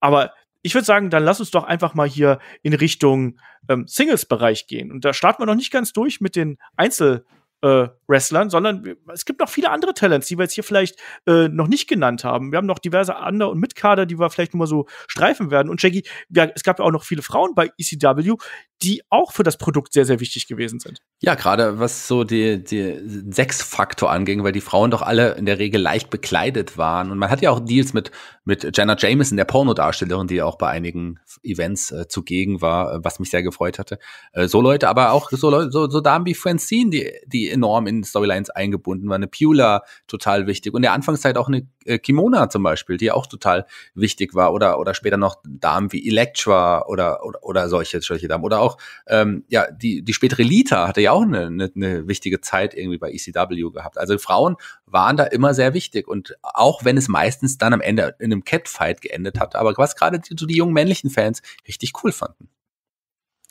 Aber ich würde sagen, dann lass uns doch einfach mal hier in Richtung ähm, Singles-Bereich gehen. Und da starten wir noch nicht ganz durch mit den Einzel- äh, Wrestlern, sondern es gibt noch viele andere Talents, die wir jetzt hier vielleicht äh, noch nicht genannt haben. Wir haben noch diverse andere und Mitkader, die wir vielleicht nur mal so streifen werden. Und Jackie, ja, es gab ja auch noch viele Frauen bei ECW, die auch für das Produkt sehr, sehr wichtig gewesen sind. Ja, gerade was so die, die Sexfaktor anging, weil die Frauen doch alle in der Regel leicht bekleidet waren. Und man hat ja auch Deals mit, mit Jenna Jameson, der Pornodarstellerin, die auch bei einigen Events äh, zugegen war, äh, was mich sehr gefreut hatte. Äh, so Leute, aber auch so, so, so Damen wie Francine, die, die enorm in Storylines eingebunden war. Eine Piula total wichtig und in der Anfangszeit auch eine äh, Kimona zum Beispiel, die auch total wichtig war oder oder später noch Damen wie Elektra oder oder, oder solche solche Damen oder auch ähm, ja die die spätere Lita hatte ja auch eine, eine, eine wichtige Zeit irgendwie bei ECW gehabt. Also Frauen waren da immer sehr wichtig und auch wenn es meistens dann am Ende in einem Catfight geendet hat, aber was gerade die, so die jungen männlichen Fans richtig cool fanden.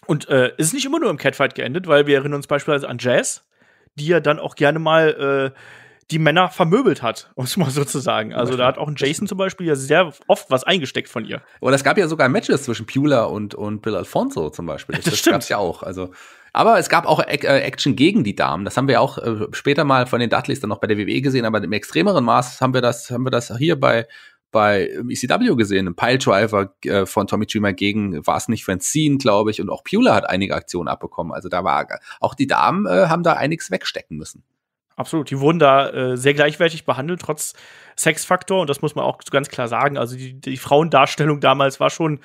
Und äh, ist nicht immer nur im Catfight geendet, weil wir erinnern uns beispielsweise an Jazz, die ja dann auch gerne mal äh, die Männer vermöbelt hat, um es mal so zu sagen. Also da hat auch ein Jason zum Beispiel ja sehr oft was eingesteckt von ihr. Oder es gab ja sogar Matches zwischen Pula und, und Bill Alfonso zum Beispiel. Das, das, das gab's ja auch. Also, aber es gab auch äh, Action gegen die Damen. Das haben wir auch äh, später mal von den Dudleys dann noch bei der WWE gesehen, aber im extremeren Maß haben wir das, haben wir das hier bei, bei ähm, ECW gesehen, ein Piledriver äh, von Tommy Dreamer gegen, war es nicht Francine, glaube ich, und auch Pula hat einige Aktionen abbekommen. Also da war, auch die Damen äh, haben da einiges wegstecken müssen. Absolut, die wurden da äh, sehr gleichwertig behandelt, trotz Sexfaktor. Und das muss man auch ganz klar sagen. Also die, die Frauendarstellung damals war schon,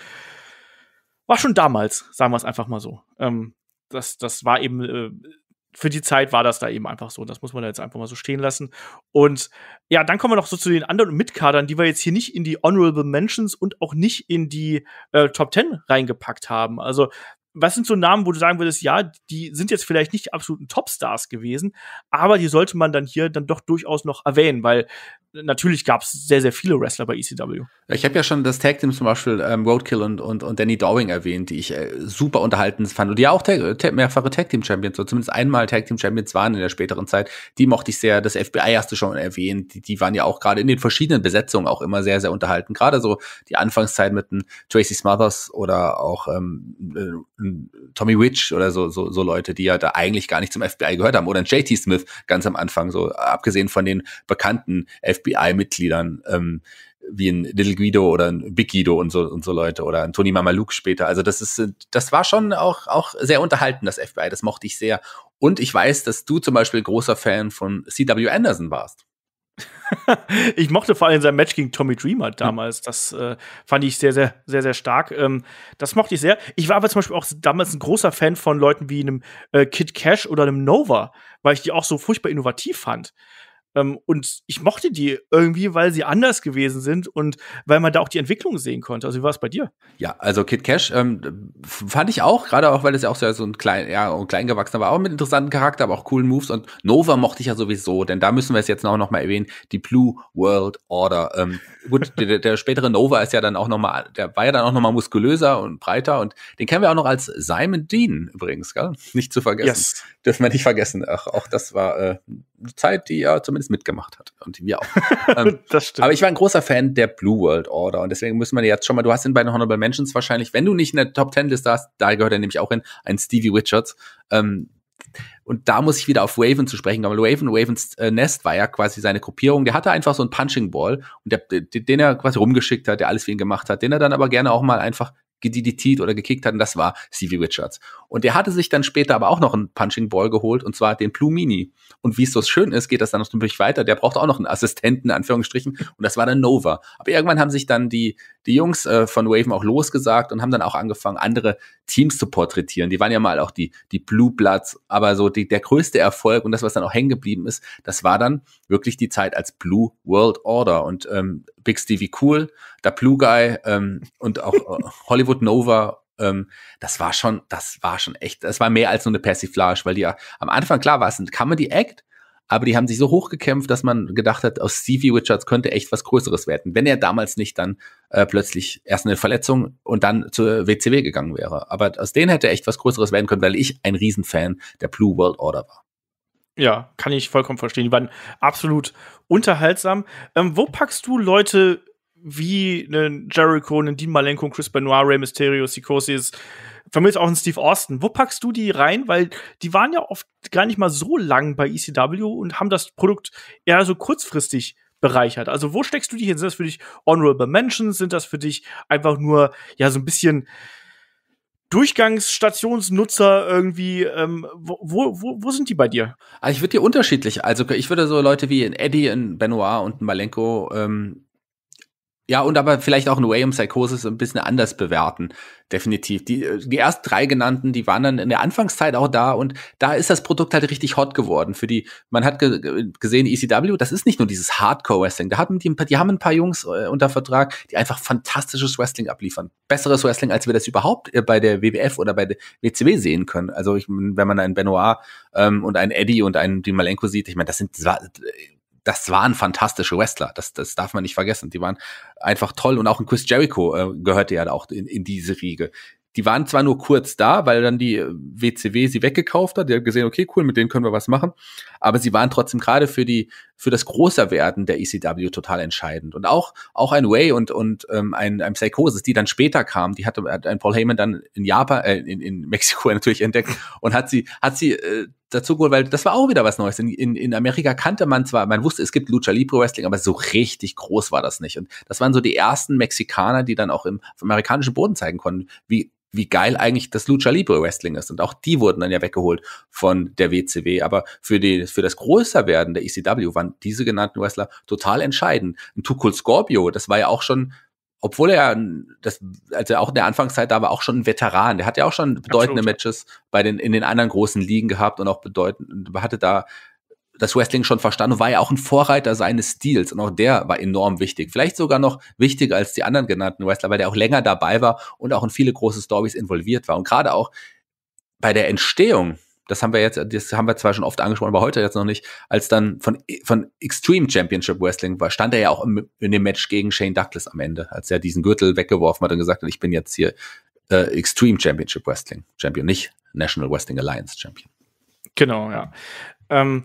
war schon damals, sagen wir es einfach mal so. Ähm, das, das war eben äh, für die Zeit war das da eben einfach so. Und Das muss man da jetzt einfach mal so stehen lassen. Und ja, dann kommen wir noch so zu den anderen Mitkadern, die wir jetzt hier nicht in die Honorable Mentions und auch nicht in die äh, Top Ten reingepackt haben. Also was sind so Namen, wo du sagen würdest, ja, die sind jetzt vielleicht nicht die absoluten Topstars gewesen, aber die sollte man dann hier dann doch durchaus noch erwähnen, weil äh, natürlich gab es sehr, sehr viele Wrestler bei ECW. Ich habe ja schon das Tag Team zum Beispiel ähm, Roadkill und, und, und Danny Dowing erwähnt, die ich äh, super unterhaltend fand und die auch Tag, Tag, mehrfache Tag Team Champions so zumindest einmal Tag Team Champions waren in der späteren Zeit. Die mochte ich sehr. Das FBI hast du schon erwähnt. Die, die waren ja auch gerade in den verschiedenen Besetzungen auch immer sehr, sehr unterhalten. Gerade so die Anfangszeit mit Tracy Smothers oder auch ähm, äh, ähm, Tommy Witch oder so, so, so Leute, die ja da eigentlich gar nicht zum FBI gehört haben. Oder ein JT Smith ganz am Anfang, so abgesehen von den bekannten FBI-Mitgliedern. Ähm, wie ein Little Guido oder ein Big Guido und so und so Leute oder ein Tony Mamaluke später. Also das ist das war schon auch auch sehr unterhalten das FBI. Das mochte ich sehr. Und ich weiß, dass du zum Beispiel großer Fan von C.W. Anderson warst. ich mochte vor allem sein Match gegen Tommy Dreamer damals. Das äh, fand ich sehr, sehr, sehr, sehr stark. Ähm, das mochte ich sehr. Ich war aber zum Beispiel auch damals ein großer Fan von Leuten wie einem äh, Kid Cash oder einem Nova, weil ich die auch so furchtbar innovativ fand. Ähm, und ich mochte die irgendwie, weil sie anders gewesen sind und weil man da auch die Entwicklung sehen konnte. Also wie war es bei dir? Ja, also Kid Cash ähm, fand ich auch, gerade auch, weil es ja auch so, so ein klein, ja, und klein gewachsen war, auch mit interessanten Charakter, aber auch coolen Moves. Und Nova mochte ich ja sowieso, denn da müssen wir es jetzt auch noch mal erwähnen, die Blue World Order. Ähm, gut, der, der, spätere Nova ist ja dann auch noch mal, der war ja dann auch noch mal muskulöser und breiter und den kennen wir auch noch als Simon Dean übrigens, gell? Nicht zu vergessen. Yes. Dürfen wir nicht vergessen. Ach, auch das war äh, Zeit, die ja zumindest alles mitgemacht hat. Und wir auch. Ähm, das stimmt. Aber ich war ein großer Fan der Blue World Order. Und deswegen müssen wir jetzt schon mal, du hast ihn bei den Honorable Mentions wahrscheinlich, wenn du nicht in der Top Ten Liste hast, da gehört er nämlich auch hin, ein Stevie Richards. Ähm, und da muss ich wieder auf Raven zu sprechen kommen. Raven, Ravens äh, Nest war ja quasi seine Gruppierung. Der hatte einfach so einen Punching Ball und der, den er quasi rumgeschickt hat, der alles für ihn gemacht hat, den er dann aber gerne auch mal einfach gediditiert oder gekickt hat und das war Stevie Richards. Und der hatte sich dann später aber auch noch einen Punching Ball geholt und zwar den Plumini. Und wie es so schön ist, geht das dann natürlich weiter. Der braucht auch noch einen Assistenten, in Anführungsstrichen, und das war dann Nova. Aber irgendwann haben sich dann die, die Jungs äh, von Waven auch losgesagt und haben dann auch angefangen, andere Teams zu porträtieren. Die waren ja mal auch die, die Blue Bloods, aber so die, der größte Erfolg und das, was dann auch hängen geblieben ist, das war dann wirklich die Zeit als Blue World Order und ähm, Big Stevie Cool, der Blue Guy ähm, und auch äh, Hollywood Nova ähm, das war schon, das war schon echt, das war mehr als nur eine Persiflage, weil die ja am Anfang, klar war es ein Comedy-Act, aber die haben sich so hochgekämpft, dass man gedacht hat, aus Stevie Richards könnte echt was Größeres werden, wenn er damals nicht dann äh, plötzlich erst eine Verletzung und dann zur WCW gegangen wäre. Aber aus denen hätte er echt was Größeres werden können, weil ich ein Riesenfan der Blue World Order war. Ja, kann ich vollkommen verstehen. Die waren absolut unterhaltsam. Ähm, wo packst du Leute wie einen Jericho, einen Dean Malenko, einen Chris Benoit, Rey Mysterio, Sikosis, von mir ist auch ein Steve Austin. Wo packst du die rein? Weil die waren ja oft gar nicht mal so lang bei ECW und haben das Produkt eher so kurzfristig bereichert. Also wo steckst du die hin? Sind das für dich honorable Mentions? Sind das für dich einfach nur ja so ein bisschen Durchgangsstationsnutzer irgendwie, ähm, wo, wo, wo sind die bei dir? Also ich würde dir unterschiedlich, also ich würde so Leute wie Eddie, in Benoit und Malenko ähm, ja, und aber vielleicht auch in Way um Psychosis ein bisschen anders bewerten. Definitiv. Die, äh, die erst drei genannten, die waren dann in der Anfangszeit auch da und da ist das Produkt halt richtig hot geworden. Für die, man hat ge äh, gesehen, ECW, das ist nicht nur dieses Hardcore-Wrestling. Da haben die, ein paar, die haben ein paar Jungs äh, unter Vertrag, die einfach fantastisches Wrestling abliefern. Besseres Wrestling, als wir das überhaupt äh, bei der WWF oder bei der WCW sehen können. Also ich, wenn man einen Benoit ähm, und einen Eddie und einen Dimalenko sieht, ich meine, das sind das war, äh, das waren fantastische Wrestler. Das, das darf man nicht vergessen. Die waren einfach toll. Und auch ein Chris Jericho äh, gehörte ja auch in, in diese Riege. Die waren zwar nur kurz da, weil dann die WCW äh, sie weggekauft hat. Die hat gesehen, okay, cool, mit denen können wir was machen. Aber sie waren trotzdem gerade für die, für das große Werden der ECW total entscheidend. Und auch, auch ein Way und, und ähm, ein, ein Psychosis, die dann später kam, die hatte, hat ein Paul Heyman dann in Japan, äh, in, in Mexiko natürlich entdeckt und hat sie, hat sie äh, dazu geholt, weil das war auch wieder was Neues. In, in, in Amerika kannte man zwar, man wusste, es gibt Lucha Libre Wrestling, aber so richtig groß war das nicht. Und das waren so die ersten Mexikaner, die dann auch im, auf amerikanischen Boden zeigen konnten, wie wie geil eigentlich das Lucha Libre Wrestling ist. Und auch die wurden dann ja weggeholt von der WCW. Aber für, die, für das Größerwerden der ECW waren diese genannten Wrestler total entscheidend. Ein Tukul Scorpio, das war ja auch schon, obwohl er, das, also auch in der Anfangszeit da war, auch schon ein Veteran. Der hat ja auch schon bedeutende Absolut. Matches bei den, in den anderen großen Ligen gehabt und auch bedeutend, hatte da das Wrestling schon verstanden und war ja auch ein Vorreiter seines Stils. Und auch der war enorm wichtig. Vielleicht sogar noch wichtiger als die anderen genannten Wrestler, weil der auch länger dabei war und auch in viele große Stories involviert war. Und gerade auch bei der Entstehung, das haben wir jetzt, das haben wir zwar schon oft angesprochen, aber heute jetzt noch nicht, als dann von, von Extreme Championship Wrestling war, stand er ja auch im, in dem Match gegen Shane Douglas am Ende, als er diesen Gürtel weggeworfen hat und gesagt hat, ich bin jetzt hier äh, Extreme Championship Wrestling Champion, nicht National Wrestling Alliance Champion. Genau, ja. Ähm,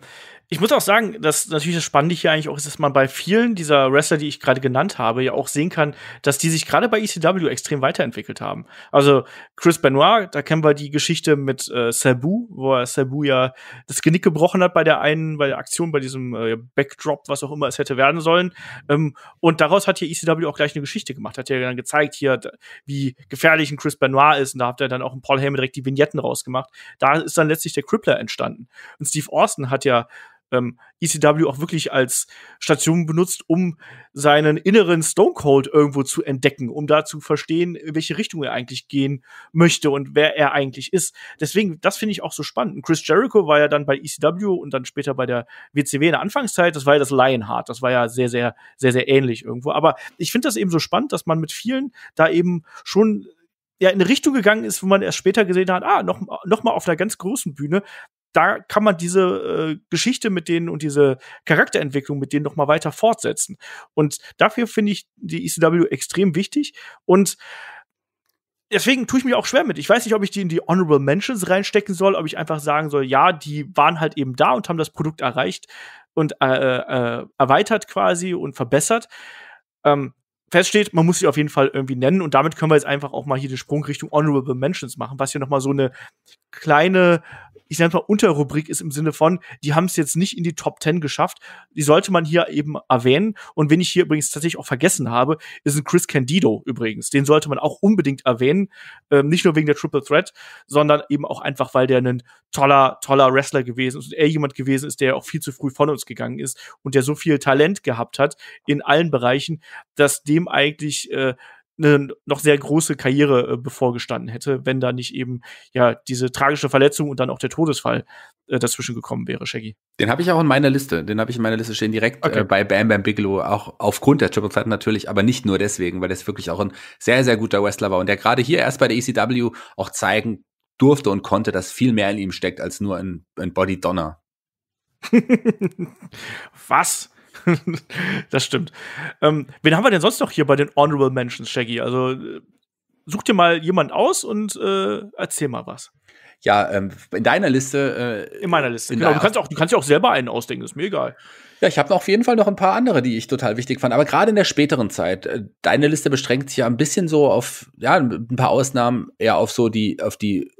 ich muss auch sagen, dass natürlich das Spannende hier eigentlich auch ist, dass man bei vielen dieser Wrestler, die ich gerade genannt habe, ja auch sehen kann, dass die sich gerade bei ECW extrem weiterentwickelt haben. Also Chris Benoit, da kennen wir die Geschichte mit äh, Sabu, wo er Sabu ja das Genick gebrochen hat bei der einen, bei der Aktion, bei diesem äh, Backdrop, was auch immer es hätte werden sollen. Ähm, und daraus hat ja ECW auch gleich eine Geschichte gemacht, hat ja dann gezeigt hier, wie gefährlich ein Chris Benoit ist. Und da hat er dann auch ein Paul Heyman direkt die Vignetten rausgemacht. Da ist dann letztlich der Crippler entstanden. Und Steve Austin hat ja ähm, ECW auch wirklich als Station benutzt, um seinen inneren Stone Cold irgendwo zu entdecken, um da zu verstehen, in welche Richtung er eigentlich gehen möchte und wer er eigentlich ist. Deswegen, das finde ich auch so spannend. Chris Jericho war ja dann bei ECW und dann später bei der WCW in der Anfangszeit, das war ja das Lionheart, das war ja sehr, sehr, sehr, sehr ähnlich irgendwo. Aber ich finde das eben so spannend, dass man mit vielen da eben schon ja in eine Richtung gegangen ist, wo man erst später gesehen hat, ah, noch, noch mal auf einer ganz großen Bühne, da kann man diese äh, Geschichte mit denen und diese Charakterentwicklung mit denen noch mal weiter fortsetzen. Und dafür finde ich die ECW extrem wichtig und deswegen tue ich mich auch schwer mit. Ich weiß nicht, ob ich die in die Honorable Mentions reinstecken soll, ob ich einfach sagen soll, ja, die waren halt eben da und haben das Produkt erreicht und äh, äh, äh erweitert quasi und verbessert. Ähm, fest steht, man muss sie auf jeden Fall irgendwie nennen und damit können wir jetzt einfach auch mal hier den Sprung Richtung Honorable Mentions machen, was hier nochmal so eine kleine ich nenne es mal Unterrubrik ist im Sinne von, die haben es jetzt nicht in die Top 10 geschafft. Die sollte man hier eben erwähnen. Und wenn ich hier übrigens tatsächlich auch vergessen habe, ist ein Chris Candido übrigens. Den sollte man auch unbedingt erwähnen. Ähm, nicht nur wegen der Triple Threat, sondern eben auch einfach, weil der ein toller, toller Wrestler gewesen ist und er jemand gewesen ist, der auch viel zu früh von uns gegangen ist und der so viel Talent gehabt hat in allen Bereichen, dass dem eigentlich äh, eine noch sehr große Karriere äh, bevorgestanden hätte, wenn da nicht eben ja diese tragische Verletzung und dann auch der Todesfall äh, dazwischen gekommen wäre, Shaggy. Den habe ich auch in meiner Liste. Den habe ich in meiner Liste stehen direkt äh, okay. äh, bei Bam Bam Bigelow, auch aufgrund der Triple Threat natürlich, aber nicht nur deswegen, weil das wirklich auch ein sehr, sehr guter Wrestler war und der gerade hier erst bei der ECW auch zeigen durfte und konnte, dass viel mehr in ihm steckt als nur ein, ein Body Donner. Was? das stimmt. Ähm, wen haben wir denn sonst noch hier bei den Honorable Mentions, Shaggy? Also äh, such dir mal jemand aus und äh, erzähl mal was. Ja, ähm, in deiner Liste. Äh, in meiner Liste. In genau. Du kannst, auch, du kannst ja auch selber einen ausdenken, ist mir egal. Ja, ich habe auf jeden Fall noch ein paar andere, die ich total wichtig fand. Aber gerade in der späteren Zeit, äh, deine Liste beschränkt sich ja ein bisschen so auf, ja, ein paar Ausnahmen eher auf so die, auf die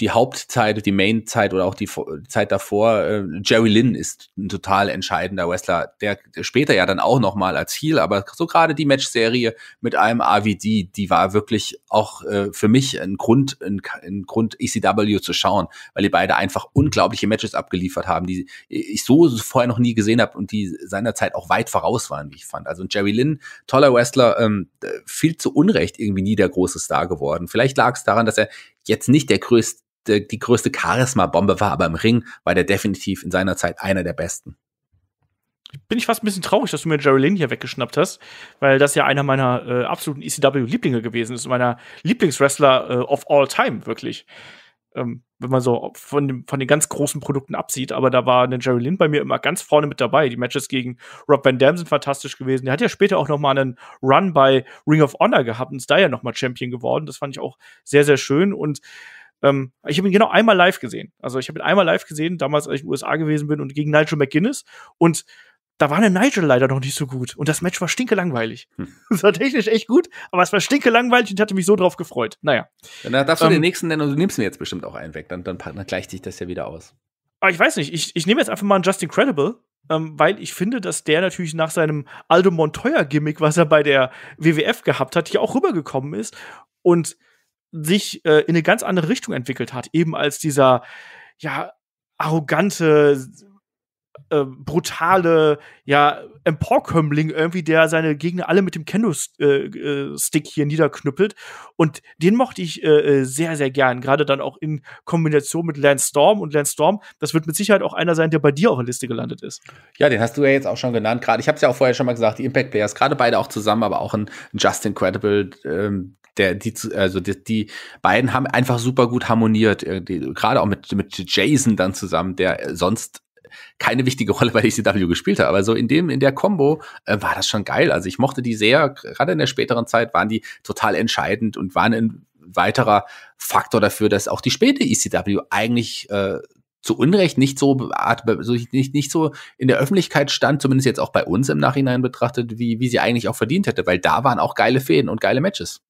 die Hauptzeit, die Mainzeit oder auch die, Zeit davor. Äh, Jerry Lynn ist ein total entscheidender Wrestler, der, später ja dann auch nochmal als Heel, aber so gerade die Matchserie mit einem AVD, die war wirklich auch äh, für mich ein Grund, ein, ein Grund ECW zu schauen, weil die beide einfach unglaubliche Matches abgeliefert haben, die ich so vorher noch nie gesehen habe und die seinerzeit auch weit voraus waren, wie ich fand. Also Jerry Lynn, toller Wrestler, ähm, äh, viel zu Unrecht irgendwie nie der große Star geworden. Vielleicht lag es daran, dass er jetzt nicht der größte der, die größte Charisma-Bombe war, aber im Ring war der definitiv in seiner Zeit einer der besten. Bin ich fast ein bisschen traurig, dass du mir Jerry Lynn hier weggeschnappt hast, weil das ja einer meiner äh, absoluten ECW-Lieblinge gewesen ist, meiner Lieblingswrestler äh, of all time, wirklich. Ähm, wenn man so von, dem, von den ganz großen Produkten absieht, aber da war eine Jerry Lynn bei mir immer ganz vorne mit dabei. Die Matches gegen Rob Van Dam sind fantastisch gewesen. Der hat ja später auch noch mal einen Run bei Ring of Honor gehabt und ist da ja noch mal Champion geworden. Das fand ich auch sehr, sehr schön und ähm, ich habe ihn genau einmal live gesehen. Also ich habe ihn einmal live gesehen, damals, als ich in den USA gewesen bin und gegen Nigel McGuinness. Und da war der Nigel leider noch nicht so gut. Und das Match war stinke langweilig. Hm. Das war technisch echt gut, aber es war stinke langweilig und ich hatte mich so drauf gefreut. Naja. Dann darfst du ähm, den nächsten nennen und du nimmst ihn jetzt bestimmt auch einen weg. Dann, dann, dann gleicht sich das ja wieder aus. Aber ah, ich weiß nicht, ich, ich nehme jetzt einfach mal einen Justin Credible, ähm, weil ich finde, dass der natürlich nach seinem Aldo Montoya-Gimmick, was er bei der WWF gehabt hat, hier auch rübergekommen ist. Und sich äh, in eine ganz andere Richtung entwickelt hat, eben als dieser ja arrogante, äh, brutale, ja Emporkömmling irgendwie, der seine Gegner alle mit dem Kendo-Stick äh, äh, hier niederknüppelt. Und den mochte ich äh, äh, sehr, sehr gern. Gerade dann auch in Kombination mit Lance Storm und Lance Storm. Das wird mit Sicherheit auch einer sein, der bei dir auf der Liste gelandet ist. Ja, den hast du ja jetzt auch schon genannt. Gerade, ich habe es ja auch vorher schon mal gesagt, die Impact Players, gerade beide auch zusammen, aber auch ein Just Incredible, ähm, der, die, also die, die beiden haben einfach super gut harmoniert, äh, gerade auch mit, mit Jason dann zusammen, der äh, sonst keine wichtige Rolle bei DCW gespielt hat. Aber so in dem, in der Combo äh, war das schon geil. Also ich mochte die sehr, gerade in der späteren Zeit waren die total entscheidend und waren ein weiterer Faktor dafür, dass auch die späte ECW eigentlich äh, zu Unrecht nicht so, so nicht, nicht so in der Öffentlichkeit stand, zumindest jetzt auch bei uns im Nachhinein betrachtet, wie, wie sie eigentlich auch verdient hätte, weil da waren auch geile Fäden und geile Matches.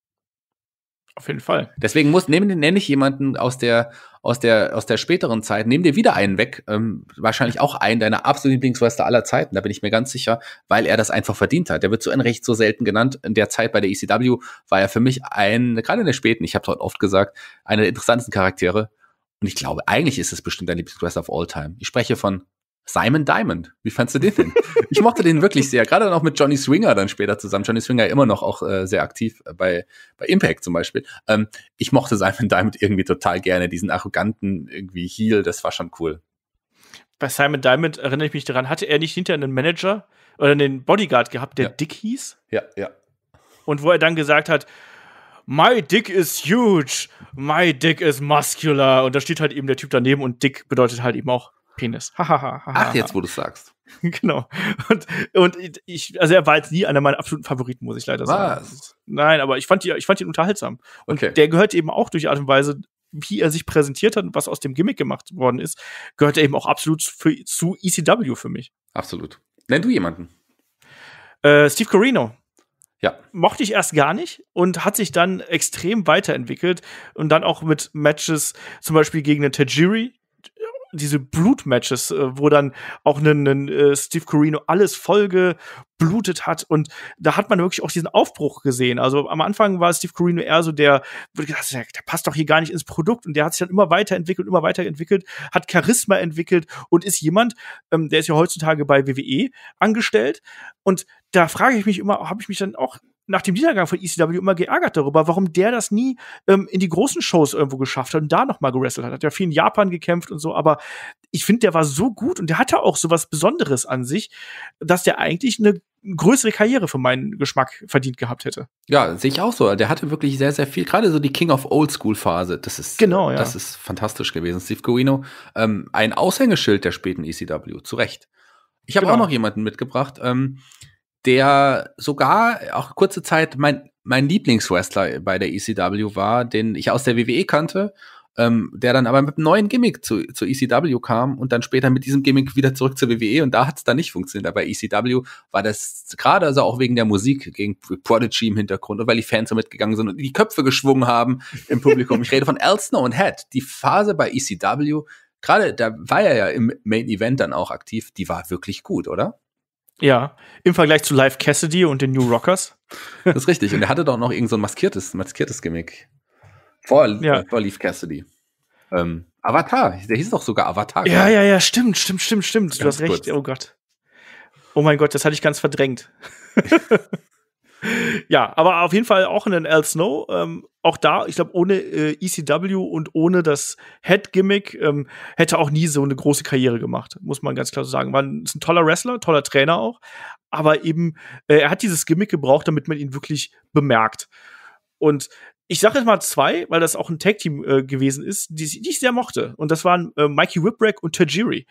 Auf jeden Fall. Deswegen muss, nehme, nenne ich jemanden aus der, aus der, aus der späteren Zeit, nehme dir wieder einen weg, ähm, wahrscheinlich auch einen deiner absoluten Lieblingswrestler aller Zeiten, da bin ich mir ganz sicher, weil er das einfach verdient hat. Der wird so ein Recht so selten genannt. In der Zeit bei der ECW war er für mich ein, gerade in der späten, ich habe heute oft gesagt, einer der interessantesten Charaktere. Und ich glaube, eigentlich ist es bestimmt dein Lieblingswrestler of all time. Ich spreche von Simon Diamond. Wie fandst du den denn? ich mochte den wirklich sehr, gerade dann auch mit Johnny Swinger dann später zusammen. Johnny Swinger immer noch auch äh, sehr aktiv äh, bei, bei Impact zum Beispiel. Ähm, ich mochte Simon Diamond irgendwie total gerne, diesen arroganten irgendwie Heel, das war schon cool. Bei Simon Diamond erinnere ich mich daran, hatte er nicht hinter einen Manager oder einen Bodyguard gehabt, der ja. Dick hieß? Ja, ja. Und wo er dann gesagt hat, My dick is huge, my dick is muscular. Und da steht halt eben der Typ daneben und dick bedeutet halt eben auch Penis. Ach, jetzt, wo du es sagst. genau. Und, und ich, also er war jetzt nie einer meiner absoluten Favoriten, muss ich leider sagen. Was? Nein, aber ich fand, die, ich fand ihn unterhaltsam. Und okay. der gehört eben auch durch die Art und Weise, wie er sich präsentiert hat und was aus dem Gimmick gemacht worden ist, gehört er eben auch absolut für, zu ECW für mich. Absolut. Nenn du jemanden. Äh, Steve Corino. Ja. Mochte ich erst gar nicht und hat sich dann extrem weiterentwickelt und dann auch mit Matches zum Beispiel gegen den Tajiri diese Blutmatches, äh, wo dann auch einen, einen äh, Steve Corino alles vollgeblutet hat und da hat man wirklich auch diesen Aufbruch gesehen. Also am Anfang war Steve Corino eher so der, der, der passt doch hier gar nicht ins Produkt und der hat sich dann immer weiterentwickelt, immer weiterentwickelt, hat Charisma entwickelt und ist jemand, ähm, der ist ja heutzutage bei WWE angestellt und da frage ich mich immer, habe ich mich dann auch nach dem Niedergang von ECW immer geärgert darüber, warum der das nie ähm, in die großen Shows irgendwo geschafft hat und da nochmal gewrestelt hat. Hat ja viel in Japan gekämpft und so, aber ich finde, der war so gut und der hatte auch so was Besonderes an sich, dass der eigentlich eine größere Karriere für meinen Geschmack verdient gehabt hätte. Ja, sehe ich auch so. Der hatte wirklich sehr, sehr viel. Gerade so die King of Old School Phase. Das ist genau, ja. das ist fantastisch gewesen. Steve Guino, ähm, ein Aushängeschild der späten ECW, zu Recht. Ich habe genau. auch noch jemanden mitgebracht. Ähm, der sogar auch kurze Zeit mein, mein Lieblingswrestler bei der ECW war, den ich aus der WWE kannte, ähm, der dann aber mit einem neuen Gimmick zu, zu ECW kam und dann später mit diesem Gimmick wieder zurück zur WWE und da hat es dann nicht funktioniert. Aber bei ECW war das gerade also auch wegen der Musik gegen Prodigy im Hintergrund und weil die Fans so mitgegangen sind und die Köpfe geschwungen haben im Publikum. ich rede von Al Snow und Head. Die Phase bei ECW, gerade da war er ja im Main Event dann auch aktiv, die war wirklich gut, oder? Ja, im Vergleich zu Live Cassidy und den New Rockers. Das ist richtig. Und er hatte doch noch irgend so ein maskiertes, maskiertes Gimmick. Vor, ja. Äh, vor Leaf Cassidy. Ähm, Avatar, der hieß doch sogar Avatar. Ja, ja, ja, stimmt, stimmt, stimmt, stimmt. Ganz du hast recht. Kurz. Oh Gott. Oh mein Gott, das hatte ich ganz verdrängt. ja, aber auf jeden Fall auch in den El Snow. Ähm, auch da, ich glaube, ohne äh, ECW und ohne das Head-Gimmick ähm, hätte auch nie so eine große Karriere gemacht, muss man ganz klar so sagen. War ein, ist ein toller Wrestler, toller Trainer auch, aber eben, äh, er hat dieses Gimmick gebraucht, damit man ihn wirklich bemerkt. Und ich sage jetzt mal zwei, weil das auch ein Tag-Team äh, gewesen ist, die, die, ich sehr mochte. Und das waren äh, Mikey Whipwreck und Tajiri.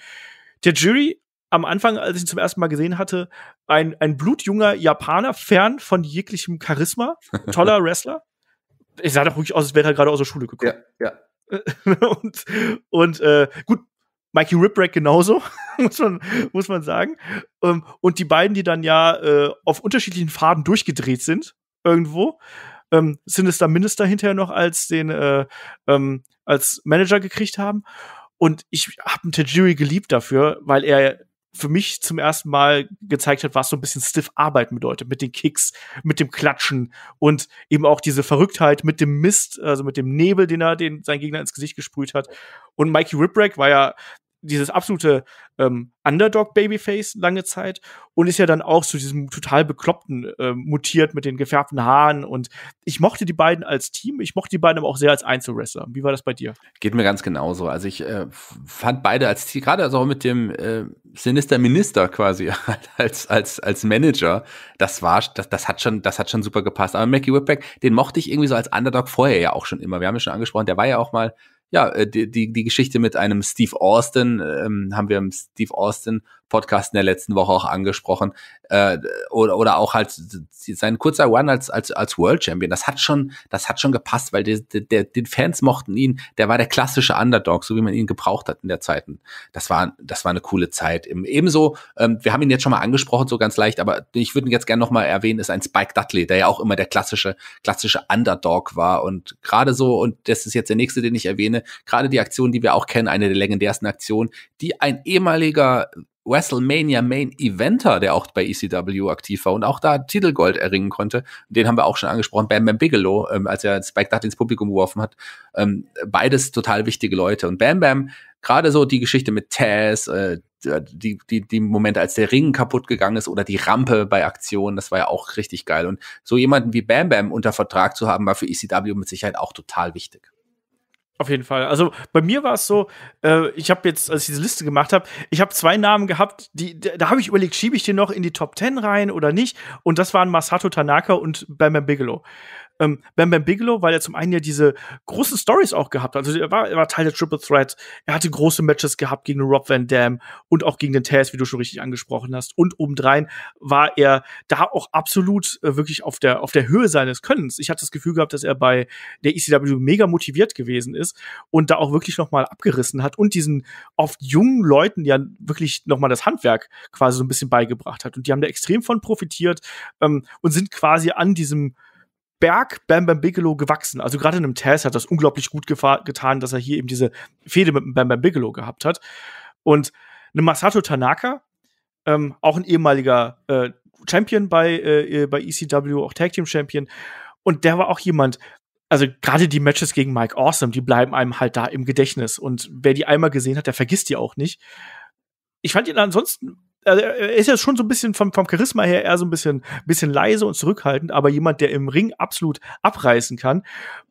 Tajiri am Anfang, als ich ihn zum ersten Mal gesehen hatte, ein, ein blutjunger Japaner, fern von jeglichem Charisma, toller Wrestler. Ich sah doch ruhig aus, als wäre er gerade aus der Schule gekommen. Ja, ja. und und äh, gut, Mikey Ripwreck genauso, muss, man, muss man sagen. Ähm, und die beiden, die dann ja äh, auf unterschiedlichen Faden durchgedreht sind, irgendwo, ähm, sind es Sinister Minister hinterher noch als den äh, ähm, als Manager gekriegt haben. Und ich habe einen Tajiri geliebt dafür, weil er für mich zum ersten Mal gezeigt hat, was so ein bisschen stiff Arbeiten bedeutet, mit den Kicks, mit dem Klatschen und eben auch diese Verrücktheit mit dem Mist, also mit dem Nebel, den er den sein Gegner ins Gesicht gesprüht hat. Und Mikey Ripwreck war ja dieses absolute ähm, Underdog-Babyface lange Zeit und ist ja dann auch zu diesem total bekloppten äh, mutiert mit den gefärbten Haaren und ich mochte die beiden als Team, ich mochte die beiden aber auch sehr als Einzelwrestler. Wie war das bei dir? Geht mir ganz genauso. Also ich äh, fand beide als Team, gerade also auch mit dem äh, Sinister Minister quasi als, als, als Manager, das war, das, das hat schon, das hat schon super gepasst. Aber Mackie Whipback, den mochte ich irgendwie so als Underdog vorher ja auch schon immer. Wir haben ja schon angesprochen, der war ja auch mal ja, äh, die, die, die Geschichte mit einem Steve Austin ähm, haben wir Steve Austin Podcast in der letzten Woche auch angesprochen. Äh, oder, oder auch halt sein kurzer Run als, als, als World Champion. Das hat schon, das hat schon gepasst, weil der, der, den Fans mochten ihn. Der war der klassische Underdog, so wie man ihn gebraucht hat in der Zeit. Das war, das war eine coole Zeit. Ebenso, ähm, wir haben ihn jetzt schon mal angesprochen, so ganz leicht, aber ich würde ihn jetzt gerne nochmal erwähnen, ist ein Spike Dudley, der ja auch immer der klassische, klassische Underdog war. Und gerade so, und das ist jetzt der nächste, den ich erwähne, gerade die Aktion, die wir auch kennen, eine der legendärsten Aktionen, die ein ehemaliger WrestleMania Main Eventer, der auch bei ECW aktiv war und auch da Titelgold erringen konnte. Den haben wir auch schon angesprochen. Bam Bam Bigelow, ähm, als er Spike Dutt ins Publikum geworfen hat. Ähm, beides total wichtige Leute. Und Bam Bam, gerade so die Geschichte mit Taz, äh, die, die, die Momente, als der Ring kaputt gegangen ist oder die Rampe bei Aktionen, das war ja auch richtig geil. Und so jemanden wie Bam Bam unter Vertrag zu haben, war für ECW mit Sicherheit auch total wichtig. Auf jeden Fall. Also bei mir war es so, äh, ich habe jetzt, als ich diese Liste gemacht habe, ich habe zwei Namen gehabt, die, da habe ich überlegt, schiebe ich den noch in die Top Ten rein oder nicht? Und das waren Masato Tanaka und Batman Bigelow ähm, Bam Bam Bigelow, weil er zum einen ja diese großen Stories auch gehabt hat. Also er war, er war Teil der Triple Threat, er hatte große Matches gehabt gegen Rob Van Dam und auch gegen den Taz, wie du schon richtig angesprochen hast. Und obendrein war er da auch absolut äh, wirklich auf der, auf der Höhe seines Könnens. Ich hatte das Gefühl gehabt, dass er bei der ECW mega motiviert gewesen ist und da auch wirklich nochmal abgerissen hat und diesen oft jungen Leuten ja wirklich nochmal das Handwerk quasi so ein bisschen beigebracht hat. Und die haben da extrem von profitiert ähm, und sind quasi an diesem Berg Bam Bam Bigelow gewachsen. Also gerade in einem Test hat das unglaublich gut getan, dass er hier eben diese Fehde mit Bam Bam Bigelow gehabt hat. Und eine Masato Tanaka, ähm, auch ein ehemaliger äh, Champion bei, äh, äh bei ECW, auch Tag Team Champion. Und der war auch jemand, also gerade die Matches gegen Mike Awesome, die bleiben einem halt da im Gedächtnis. Und wer die einmal gesehen hat, der vergisst die auch nicht. Ich fand ihn ansonsten also er ist ja schon so ein bisschen vom, vom Charisma her eher so ein bisschen, bisschen leise und zurückhaltend, aber jemand, der im Ring absolut abreißen kann.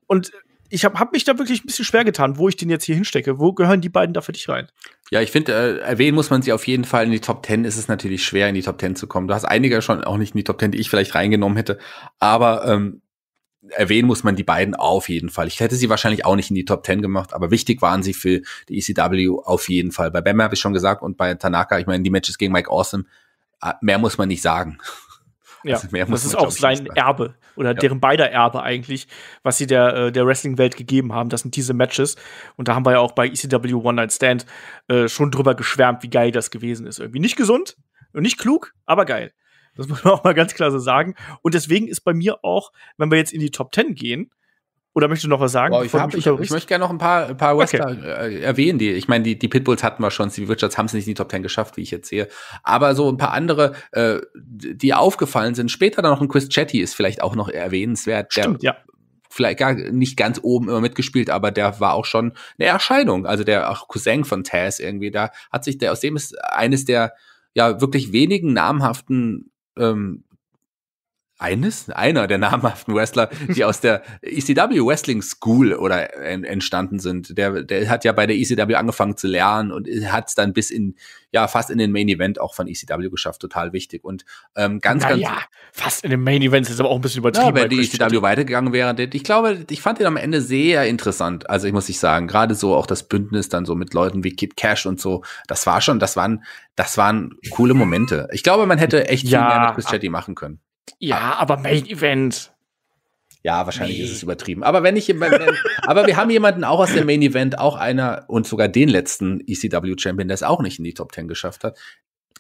Und ich habe hab mich da wirklich ein bisschen schwer getan, wo ich den jetzt hier hinstecke. Wo gehören die beiden da für dich rein? Ja, ich finde, äh, erwähnen muss man sie auf jeden Fall. In die Top Ten ist es natürlich schwer, in die Top Ten zu kommen. Du hast einige schon auch nicht in die Top Ten, die ich vielleicht reingenommen hätte. Aber ähm, erwähnen muss man die beiden auf jeden Fall. Ich hätte sie wahrscheinlich auch nicht in die Top Ten gemacht, aber wichtig waren sie für die ECW auf jeden Fall. Bei Bam habe ich schon gesagt und bei Tanaka, ich meine, die Matches gegen Mike Awesome, äh, mehr muss man nicht sagen. Ja, also das ist auch sein Erbe oder ja. deren beider Erbe eigentlich, was sie der, äh, der Wrestling-Welt gegeben haben. Das sind diese Matches. Und da haben wir ja auch bei ECW One Night Stand äh, schon drüber geschwärmt, wie geil das gewesen ist. Irgendwie nicht gesund und nicht klug, aber geil. Das muss man auch mal ganz klar so sagen. Und deswegen ist bei mir auch, wenn wir jetzt in die Top Ten gehen, oder möchtest du noch was sagen? Wow, ich, hab, ich, ich, möchte gerne noch ein paar, ein paar Western okay. Äh, erwähnen, die, ich meine, die, die Pitbulls hatten wir schon, die Wirtschafts haben es nicht in die Top Ten geschafft, wie ich jetzt sehe. Aber so ein paar andere, äh, die aufgefallen sind. Später dann noch ein Chris Chetty ist vielleicht auch noch erwähnenswert. Stimmt, ja vielleicht gar nicht ganz oben immer mitgespielt, aber der war auch schon eine Erscheinung. Also der auch Cousin von Taz irgendwie, da hat sich der, aus dem ist eines der ja wirklich wenigen namhaften ähm, eines, einer der namhaften Wrestler, die aus der ECW Wrestling School oder en, entstanden sind. Der, der hat ja bei der ECW angefangen zu lernen und hat es dann bis in, ja, fast in den Main Event auch von ECW geschafft. Total wichtig. Und ähm, ganz, Na ganz. Ja, fast in den Main Events ist aber auch ein bisschen übertrieben. Ja, wenn die ECW e weitergegangen wäre, ich glaube, ich fand den am Ende sehr interessant. Also ich muss ich sagen, gerade so auch das Bündnis dann so mit Leuten wie Kid Cash und so, das war schon, das waren, das waren coole Momente. Ich glaube, man hätte echt ja, viel mehr mit Chris Chetty machen können. Ja, ah. aber Main Event. Ja, wahrscheinlich nee. ist es übertrieben. Aber wenn ich, wenn, aber wir haben jemanden auch aus dem Main Event, auch einer und sogar den letzten ECW Champion, der es auch nicht in die Top Ten geschafft hat.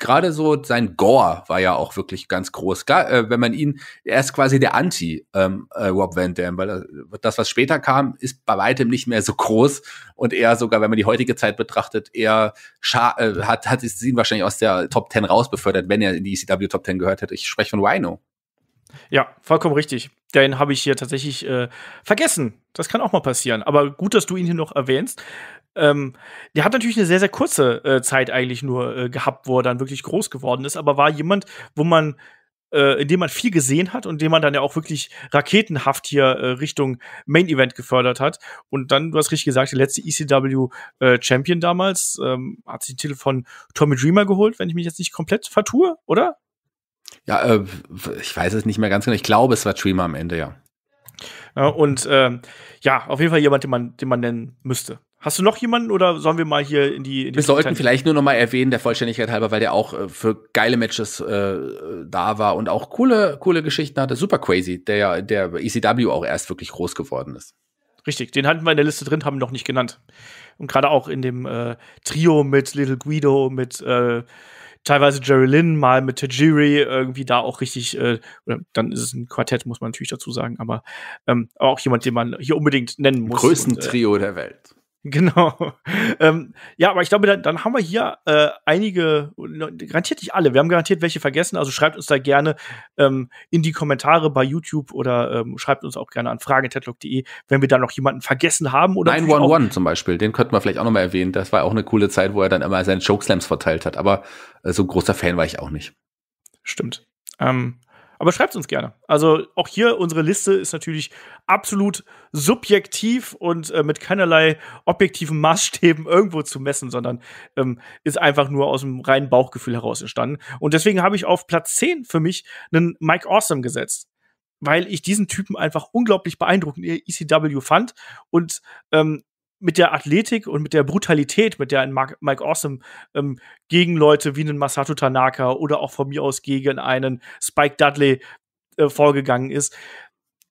Gerade so sein Gore war ja auch wirklich ganz groß. Gar, äh, wenn man ihn, er ist quasi der Anti ähm, äh, Rob Van Dam, weil äh, das, was später kam, ist bei weitem nicht mehr so groß und eher sogar, wenn man die heutige Zeit betrachtet, eher äh, hat hat ihn wahrscheinlich aus der Top Ten rausbefördert, wenn er in die ECW Top Ten gehört hätte. Ich spreche von Rhino. Ja, vollkommen richtig. Den habe ich hier tatsächlich äh, vergessen. Das kann auch mal passieren. Aber gut, dass du ihn hier noch erwähnst. Ähm, der hat natürlich eine sehr, sehr kurze äh, Zeit eigentlich nur äh, gehabt, wo er dann wirklich groß geworden ist, aber war jemand, wo man, äh, in dem man viel gesehen hat und dem man dann ja auch wirklich raketenhaft hier äh, Richtung Main Event gefördert hat. Und dann, du hast richtig gesagt, der letzte ECW äh, Champion damals ähm, hat sich den Titel von Tommy Dreamer geholt, wenn ich mich jetzt nicht komplett vertue, oder? Ja, äh, ich weiß es nicht mehr ganz genau. Ich glaube, es war Dreamer am Ende, ja. ja und äh, ja, auf jeden Fall jemand, den man, den man nennen müsste. Hast du noch jemanden oder sollen wir mal hier in die. In die wir sollten vielleicht nur noch mal erwähnen, der Vollständigkeit halber, weil der auch äh, für geile Matches äh, da war und auch coole, coole Geschichten hatte. Super Crazy, der ja der ECW auch erst wirklich groß geworden ist. Richtig, den hatten wir in der Liste drin, haben ihn noch nicht genannt. Und gerade auch in dem äh, Trio mit Little Guido, mit äh, teilweise Jerry Lynn, mal mit Tajiri irgendwie da auch richtig, äh, dann ist es ein Quartett, muss man natürlich dazu sagen, aber ähm, auch jemand, den man hier unbedingt nennen muss. Größten und, äh, der Welt. Genau. Ähm, ja, aber ich glaube, dann, dann haben wir hier äh, einige, ne, garantiert nicht alle, wir haben garantiert welche vergessen, also schreibt uns da gerne ähm, in die Kommentare bei YouTube oder ähm, schreibt uns auch gerne an fragetetlock.de, wenn wir da noch jemanden vergessen haben. Oder 911 zum Beispiel, den könnten wir vielleicht auch nochmal erwähnen. Das war auch eine coole Zeit, wo er dann immer seine Jokeslams verteilt hat, aber äh, so ein großer Fan war ich auch nicht. Stimmt. Ähm, aber schreibt uns gerne. Also auch hier unsere Liste ist natürlich absolut subjektiv und äh, mit keinerlei objektiven Maßstäben irgendwo zu messen, sondern ähm, ist einfach nur aus dem reinen Bauchgefühl heraus entstanden. Und deswegen habe ich auf Platz 10 für mich einen Mike Awesome gesetzt, weil ich diesen Typen einfach unglaublich beeindruckend in ECW fand und ähm, mit der Athletik und mit der Brutalität, mit der ein Mark, Mike Awesome ähm, gegen Leute wie einen Masato Tanaka oder auch von mir aus gegen einen Spike Dudley äh, vorgegangen ist,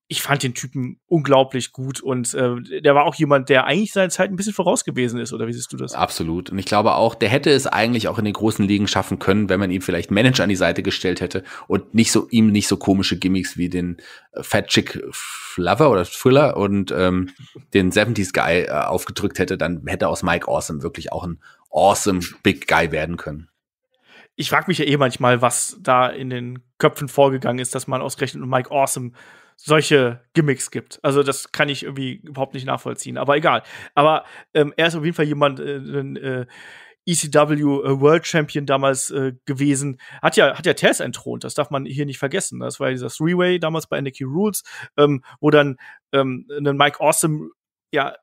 ich fand den Typen unglaublich gut und äh, der war auch jemand, der eigentlich seine Zeit ein bisschen voraus gewesen ist, oder wie siehst du das? Absolut. Und ich glaube auch, der hätte es eigentlich auch in den großen Ligen schaffen können, wenn man ihm vielleicht Manager an die Seite gestellt hätte und nicht so ihm nicht so komische Gimmicks wie den äh, Fat Chick Flover oder Thriller und ähm, den 70s Guy äh, aufgedrückt hätte, dann hätte aus Mike Awesome wirklich auch ein awesome Big Guy werden können ich frage mich ja eh manchmal, was da in den Köpfen vorgegangen ist, dass man ausgerechnet Mike Awesome solche Gimmicks gibt. Also das kann ich irgendwie überhaupt nicht nachvollziehen, aber egal. Aber ähm, er ist auf jeden Fall jemand, äh, äh, ECW äh, World Champion damals äh, gewesen, hat ja, hat ja Tess entthront, das darf man hier nicht vergessen. Das war ja dieser Three-Way damals bei NXT Rules, ähm, wo dann ähm, ein Mike Awesome ja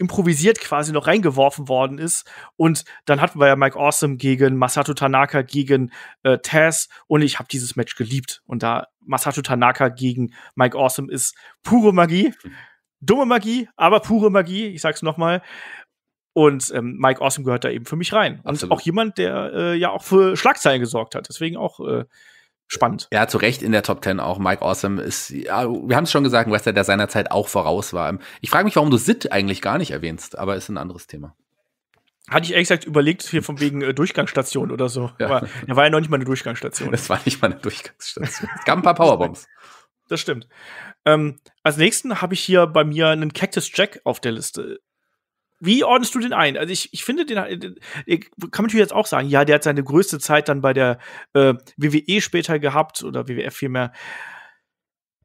improvisiert quasi noch reingeworfen worden ist. Und dann hatten wir ja Mike Awesome gegen Masato Tanaka gegen äh, Taz und ich habe dieses Match geliebt. Und da Masato Tanaka gegen Mike Awesome ist pure Magie. Dumme Magie, aber pure Magie, ich sag's nochmal. Und ähm, Mike Awesome gehört da eben für mich rein. Absolut. Und auch jemand, der äh, ja auch für Schlagzeilen gesorgt hat. Deswegen auch äh, spannend. Ja, zu Recht in der Top 10 auch. Mike Awesome ist, ja, wir haben es schon gesagt, ein Wrestler, der seinerzeit auch voraus war. Ich frage mich, warum du Sid eigentlich gar nicht erwähnst, aber ist ein anderes Thema. Hatte ich ehrlich gesagt überlegt, hier von wegen äh, Durchgangsstation oder so. Ja. Aber er war ja noch nicht mal eine Durchgangsstation. Das war nicht mal eine Durchgangsstation. Es gab ein paar Powerbombs. Das stimmt. Ähm, als nächsten habe ich hier bei mir einen Cactus Jack auf der Liste wie ordnest du den ein? Also ich, ich finde den, äh, den, äh, kann man natürlich jetzt auch sagen, ja, der hat seine größte Zeit dann bei der äh, WWE später gehabt oder WWF vielmehr.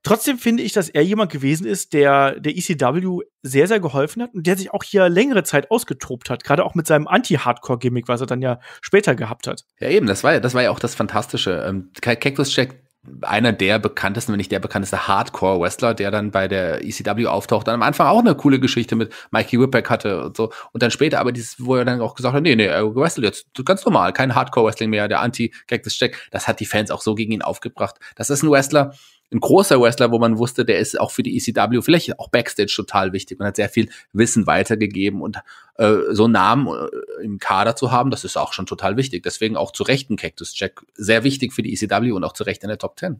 Trotzdem finde ich, dass er jemand gewesen ist, der der ECW sehr, sehr geholfen hat und der sich auch hier längere Zeit ausgetobt hat, gerade auch mit seinem Anti-Hardcore-Gimmick, was er dann ja später gehabt hat. Ja, eben, das war ja, das war ja auch das Fantastische. Ähm, Cactus Jack einer der bekanntesten, wenn nicht der bekannteste Hardcore-Wrestler, der dann bei der ECW auftaucht, dann am Anfang auch eine coole Geschichte mit Mikey Whippack hatte und so. Und dann später aber dieses, wo er dann auch gesagt hat, nee, nee, er wrestelt jetzt ganz normal, kein Hardcore-Wrestling mehr, der Anti-Gag des Jack. Das hat die Fans auch so gegen ihn aufgebracht. Das ist ein Wrestler, ein großer Wrestler, wo man wusste, der ist auch für die ECW, vielleicht auch Backstage total wichtig und hat sehr viel Wissen weitergegeben und äh, so Namen äh, im Kader zu haben, das ist auch schon total wichtig. Deswegen auch zu Recht ein Cactus Jack sehr wichtig für die ECW und auch zu Recht in der Top 10.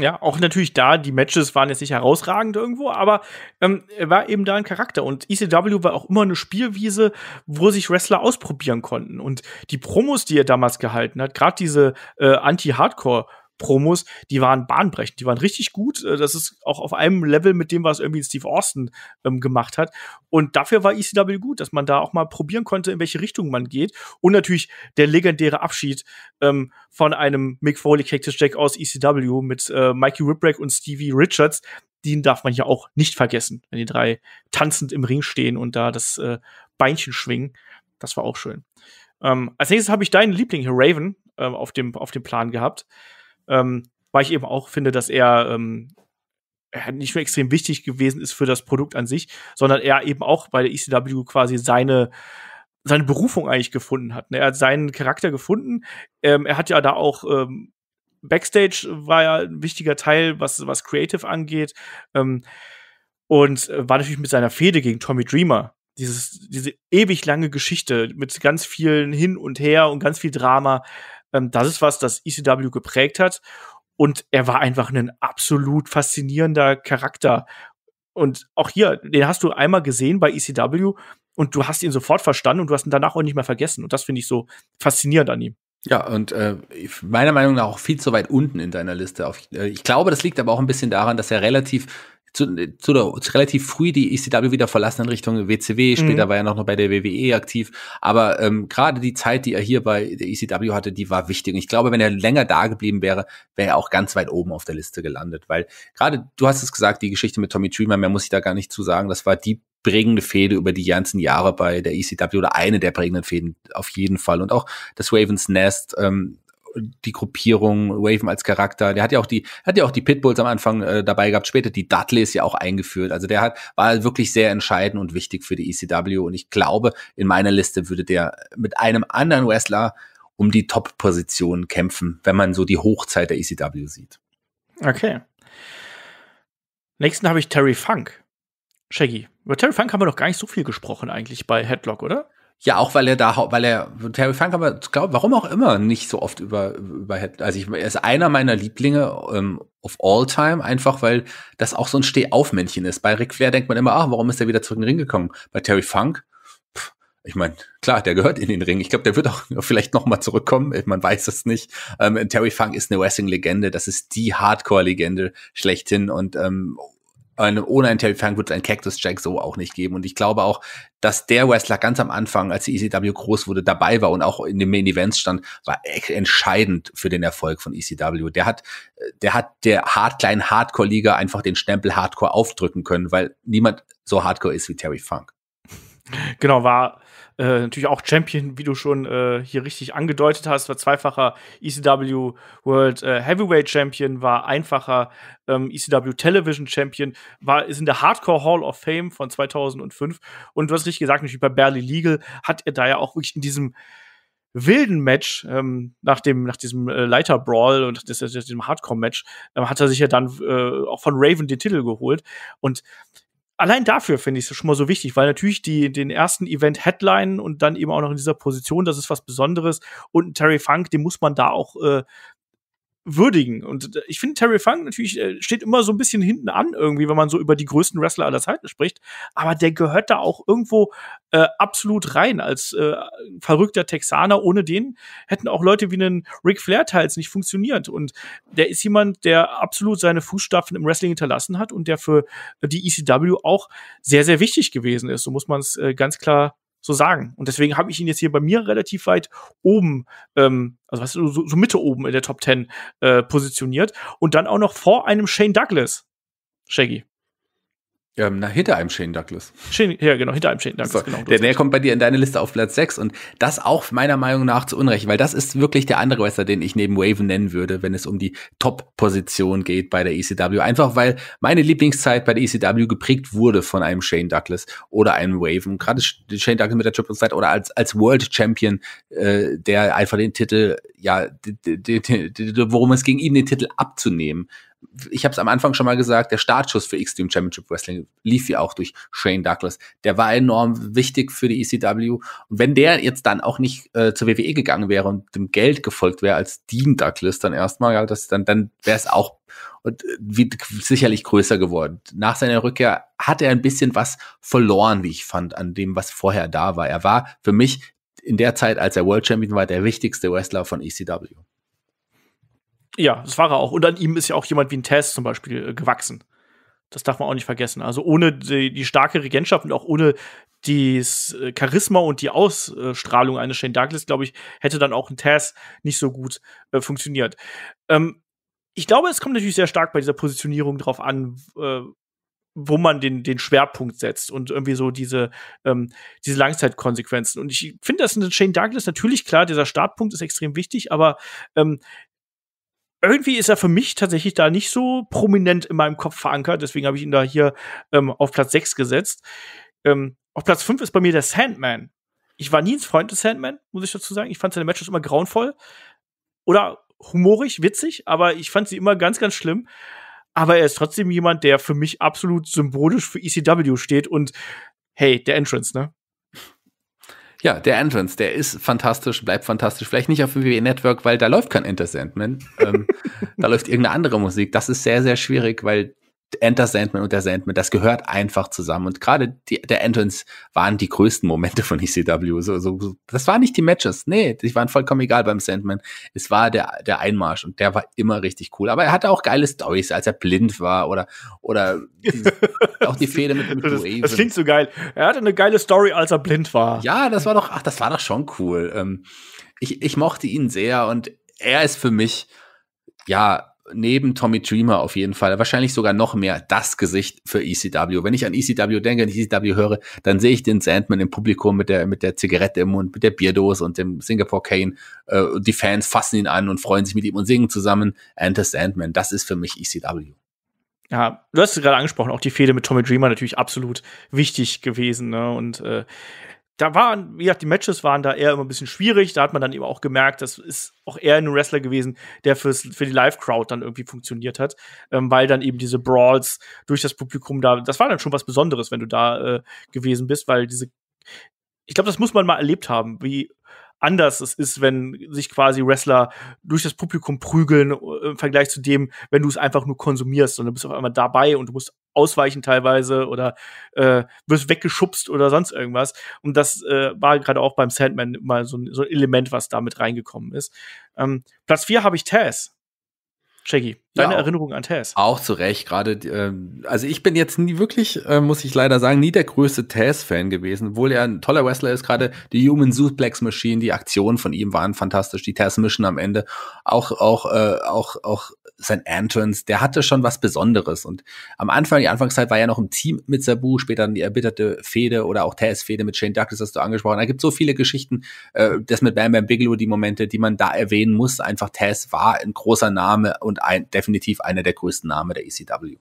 Ja, auch natürlich da, die Matches waren jetzt nicht herausragend irgendwo, aber ähm, er war eben da ein Charakter. Und ECW war auch immer eine Spielwiese, wo sich Wrestler ausprobieren konnten. Und die Promos, die er damals gehalten hat, gerade diese äh, Anti-Hardcore- Promos, die waren bahnbrechend, die waren richtig gut. Äh, das ist auch auf einem Level mit dem, was irgendwie Steve Austin ähm, gemacht hat. Und dafür war ECW gut, dass man da auch mal probieren konnte, in welche Richtung man geht. Und natürlich der legendäre Abschied ähm, von einem Mick Foley Cactus Jack aus ECW mit äh, Mikey Ripwreck und Stevie Richards. Den darf man ja auch nicht vergessen, wenn die drei tanzend im Ring stehen und da das äh, Beinchen schwingen. Das war auch schön. Ähm, als nächstes habe ich deinen Liebling, Herr Raven, äh, auf, dem, auf dem Plan gehabt. Ähm, weil ich eben auch finde, dass er ähm, äh, nicht nur extrem wichtig gewesen ist für das Produkt an sich, sondern er eben auch bei der ECW quasi seine seine Berufung eigentlich gefunden hat. Ne? Er hat seinen Charakter gefunden. Ähm, er hat ja da auch ähm, Backstage war ja ein wichtiger Teil, was was Creative angeht ähm, und äh, war natürlich mit seiner Fehde gegen Tommy Dreamer. Dieses, diese ewig lange Geschichte mit ganz vielen hin und her und ganz viel Drama, ähm, das ist was, das ECW geprägt hat. Und er war einfach ein absolut faszinierender Charakter. Und auch hier, den hast du einmal gesehen bei ECW und du hast ihn sofort verstanden und du hast ihn danach auch nicht mehr vergessen. Und das finde ich so faszinierend an ihm. Ja, und äh, meiner Meinung nach auch viel zu weit unten in deiner Liste. Äh, ich glaube, das liegt aber auch ein bisschen daran, dass er relativ zu, zu relativ früh die ECW wieder verlassen in Richtung WCW. Mhm. Später mhm. war er noch bei der WWE aktiv. Aber ähm, gerade die Zeit, die er hier bei der ECW hatte, die war wichtig. Und ich glaube, wenn er länger da geblieben wäre, wäre er auch ganz weit oben auf der Liste gelandet. Weil gerade, du hast es gesagt, die Geschichte mit Tommy Dreamer, mehr muss ich da gar nicht zu sagen. Das war die prägende Fehde über die ganzen Jahre bei der ECW oder eine der prägenden Fäden auf jeden Fall. Und auch das Ravens Nest ähm, die Gruppierung, Waven als Charakter. Der hat ja auch die, hat ja auch die Pitbulls am Anfang äh, dabei gehabt, später die Dudleys ja auch eingeführt. Also der hat, war wirklich sehr entscheidend und wichtig für die ECW. Und ich glaube, in meiner Liste würde der mit einem anderen Wrestler um die Top-Position kämpfen, wenn man so die Hochzeit der ECW sieht. Okay. Nächsten habe ich Terry Funk. Shaggy. Über Terry Funk haben wir noch gar nicht so viel gesprochen eigentlich bei Headlock, oder? Ja, auch weil er da, weil er, Terry Funk aber, glaub, warum auch immer, nicht so oft über, über Also ich, er ist einer meiner Lieblinge ähm, of all time, einfach weil das auch so ein Stehaufmännchen ist. Bei Ric Flair denkt man immer, ach, warum ist er wieder zurück in den Ring gekommen? Bei Terry Funk, pff, ich meine, klar, der gehört in den Ring. Ich glaube, der wird auch vielleicht nochmal zurückkommen, äh, man weiß es nicht. Ähm, Terry Funk ist eine Wrestling-Legende, das ist die Hardcore-Legende schlechthin und ähm, eine, ohne einen Terry Funk wird es einen Cactus Jack so auch nicht geben. Und ich glaube auch, dass der Wrestler ganz am Anfang, als die ECW groß wurde, dabei war und auch in den Main Events stand, war entscheidend für den Erfolg von ECW. Der hat, der hat der hart kleinen Hardcore-Liga einfach den Stempel Hardcore aufdrücken können, weil niemand so Hardcore ist wie Terry Funk. Genau, war äh, natürlich auch Champion, wie du schon äh, hier richtig angedeutet hast, war zweifacher ECW World äh, Heavyweight Champion, war einfacher ähm, ECW Television Champion, war ist in der Hardcore Hall of Fame von 2005 und du hast richtig gesagt, natürlich bei Barely Legal hat er da ja auch wirklich in diesem wilden Match ähm, nach dem nach diesem äh, Leiter Brawl und diesem Hardcore Match äh, hat er sich ja dann äh, auch von Raven den Titel geholt und allein dafür finde ich es schon mal so wichtig, weil natürlich die, den ersten Event Headline und dann eben auch noch in dieser Position, das ist was Besonderes. Und Terry Funk, den muss man da auch äh, würdigen. Und äh, ich finde, Terry Funk natürlich äh, steht immer so ein bisschen hinten an, irgendwie, wenn man so über die größten Wrestler aller Zeiten spricht. Aber der gehört da auch irgendwo äh, absolut rein als äh, verrückter Texaner. Ohne den hätten auch Leute wie einen Ric Flair teils nicht funktioniert. Und der ist jemand, der absolut seine Fußstapfen im Wrestling hinterlassen hat und der für äh, die ECW auch sehr, sehr wichtig gewesen ist. So muss man es äh, ganz klar so sagen. Und deswegen habe ich ihn jetzt hier bei mir relativ weit oben, ähm, also was, so, so Mitte oben in der Top Ten äh, positioniert. Und dann auch noch vor einem Shane Douglas. Shaggy. Ähm, na, hinter einem Shane Douglas. Shane, ja, genau, hinter einem Shane Douglas. So, genau, der, der kommt bei dir in deine Liste auf Platz 6 und das auch meiner Meinung nach zu Unrecht, weil das ist wirklich der andere Wrestler, den ich neben Waven nennen würde, wenn es um die Top-Position geht bei der ECW. Einfach weil meine Lieblingszeit bei der ECW geprägt wurde von einem Shane Douglas oder einem Waven. Gerade Shane Douglas mit der Triple Zeit oder als, als World Champion, äh, der einfach den Titel, ja, worum es ging, ihm den Titel abzunehmen, ich habe es am Anfang schon mal gesagt, der Startschuss für Extreme Championship Wrestling lief ja auch durch Shane Douglas. Der war enorm wichtig für die ECW. Und wenn der jetzt dann auch nicht äh, zur WWE gegangen wäre und dem Geld gefolgt wäre als Dean Douglas dann erstmal, ja, das, dann, dann wäre es auch und, äh, wie, sicherlich größer geworden. Nach seiner Rückkehr hat er ein bisschen was verloren, wie ich fand, an dem, was vorher da war. Er war für mich in der Zeit, als er World Champion war, der wichtigste Wrestler von ECW. Ja, das war er auch. Und an ihm ist ja auch jemand wie ein Tess zum Beispiel äh, gewachsen. Das darf man auch nicht vergessen. Also ohne die, die starke Regentschaft und auch ohne das äh, Charisma und die Ausstrahlung eines Shane Douglas, glaube ich, hätte dann auch ein Taz nicht so gut äh, funktioniert. Ähm, ich glaube, es kommt natürlich sehr stark bei dieser Positionierung drauf an, äh, wo man den, den Schwerpunkt setzt und irgendwie so diese, ähm, diese Langzeitkonsequenzen. Und ich finde, das in Shane Douglas natürlich klar, dieser Startpunkt ist extrem wichtig, aber ähm, irgendwie ist er für mich tatsächlich da nicht so prominent in meinem Kopf verankert. Deswegen habe ich ihn da hier ähm, auf Platz 6 gesetzt. Ähm, auf Platz 5 ist bei mir der Sandman. Ich war nie ein Freund des Sandman, muss ich dazu sagen. Ich fand seine Matches immer grauenvoll. Oder humorig, witzig, aber ich fand sie immer ganz, ganz schlimm. Aber er ist trotzdem jemand, der für mich absolut symbolisch für ECW steht und hey, der Entrance, ne? ja, der Entrance, der ist fantastisch, bleibt fantastisch. Vielleicht nicht auf dem WWE Network, weil da läuft kein Intersandman. Ne? ähm, da läuft irgendeine andere Musik. Das ist sehr, sehr schwierig, weil Enter Sandman und der Sandman, das gehört einfach zusammen. Und gerade die, der Entrance waren die größten Momente von ECW. So, so, das waren nicht die Matches. Nee, die waren vollkommen egal beim Sandman. Es war der, der Einmarsch und der war immer richtig cool. Aber er hatte auch geile Stories, als er blind war oder, oder dieses, auch die Fehde mit, mit das, das klingt so geil. Er hatte eine geile Story, als er blind war. Ja, das war doch, ach, das war doch schon cool. Ähm, ich, ich mochte ihn sehr und er ist für mich, ja, neben Tommy Dreamer auf jeden Fall, wahrscheinlich sogar noch mehr das Gesicht für ECW. Wenn ich an ECW denke, an ECW höre, dann sehe ich den Sandman im Publikum mit der, mit der Zigarette im Mund, mit der Bierdose und dem Singapore Cane. Äh, die Fans fassen ihn an und freuen sich mit ihm und singen zusammen. And the Sandman, das ist für mich ECW. Ja, du hast es gerade angesprochen, auch die Fehde mit Tommy Dreamer natürlich absolut wichtig gewesen. Ne? Und äh, da waren, wie gesagt, die Matches waren da eher immer ein bisschen schwierig. Da hat man dann eben auch gemerkt, das ist auch eher ein Wrestler gewesen, der fürs, für die Live-Crowd dann irgendwie funktioniert hat, ähm, weil dann eben diese Brawls durch das Publikum da, das war dann schon was Besonderes, wenn du da äh, gewesen bist, weil diese, ich glaube, das muss man mal erlebt haben, wie anders es ist, wenn sich quasi Wrestler durch das Publikum prügeln äh, im Vergleich zu dem, wenn du es einfach nur konsumierst sondern du bist auf einmal dabei und du musst ausweichen teilweise oder äh, wirst weggeschubst oder sonst irgendwas. Und das äh, war gerade auch beim Sandman mal so, so, ein Element, was damit reingekommen ist. Ähm, Platz 4 habe ich Taz. Shaggy, deine ja, Erinnerung an Tess? Auch zu Recht, gerade, ähm, also ich bin jetzt nie wirklich, äh, muss ich leider sagen, nie der größte tess fan gewesen, obwohl er ein toller Wrestler ist, gerade die Human Suplex Machine, die Aktionen von ihm waren fantastisch, die tess mission am Ende, auch, auch, äh, auch, auch sein Anturns, der hatte schon was Besonderes. Und am Anfang, die Anfangszeit war ja noch im Team mit Sabu, später dann die erbitterte Fehde oder auch tess fehde mit Shane Douglas hast du angesprochen. Da gibt so viele Geschichten, äh, das mit Bam Bam Bigelow, die Momente, die man da erwähnen muss. Einfach Tess war ein großer Name und und ein, definitiv einer der größten Namen der ECW.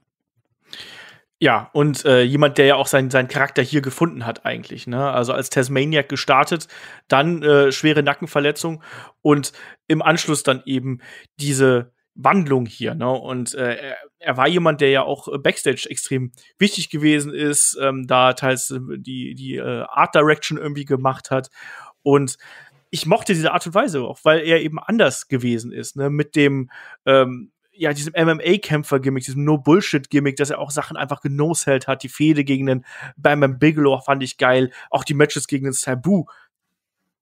Ja, und äh, jemand, der ja auch sein, seinen Charakter hier gefunden hat, eigentlich. Ne? Also als Tasmaniac gestartet, dann äh, schwere Nackenverletzung und im Anschluss dann eben diese Wandlung hier. Ne? Und äh, er war jemand, der ja auch äh, Backstage extrem wichtig gewesen ist, ähm, da teils äh, die, die äh, Art Direction irgendwie gemacht hat. Und ich mochte diese Art und Weise auch, weil er eben anders gewesen ist, ne, mit dem, ähm, ja, diesem MMA-Kämpfer-Gimmick, diesem No-Bullshit-Gimmick, dass er auch Sachen einfach genosselt hat. Die Fehde gegen den Bam Bam Bigelow fand ich geil. Auch die Matches gegen den Sabu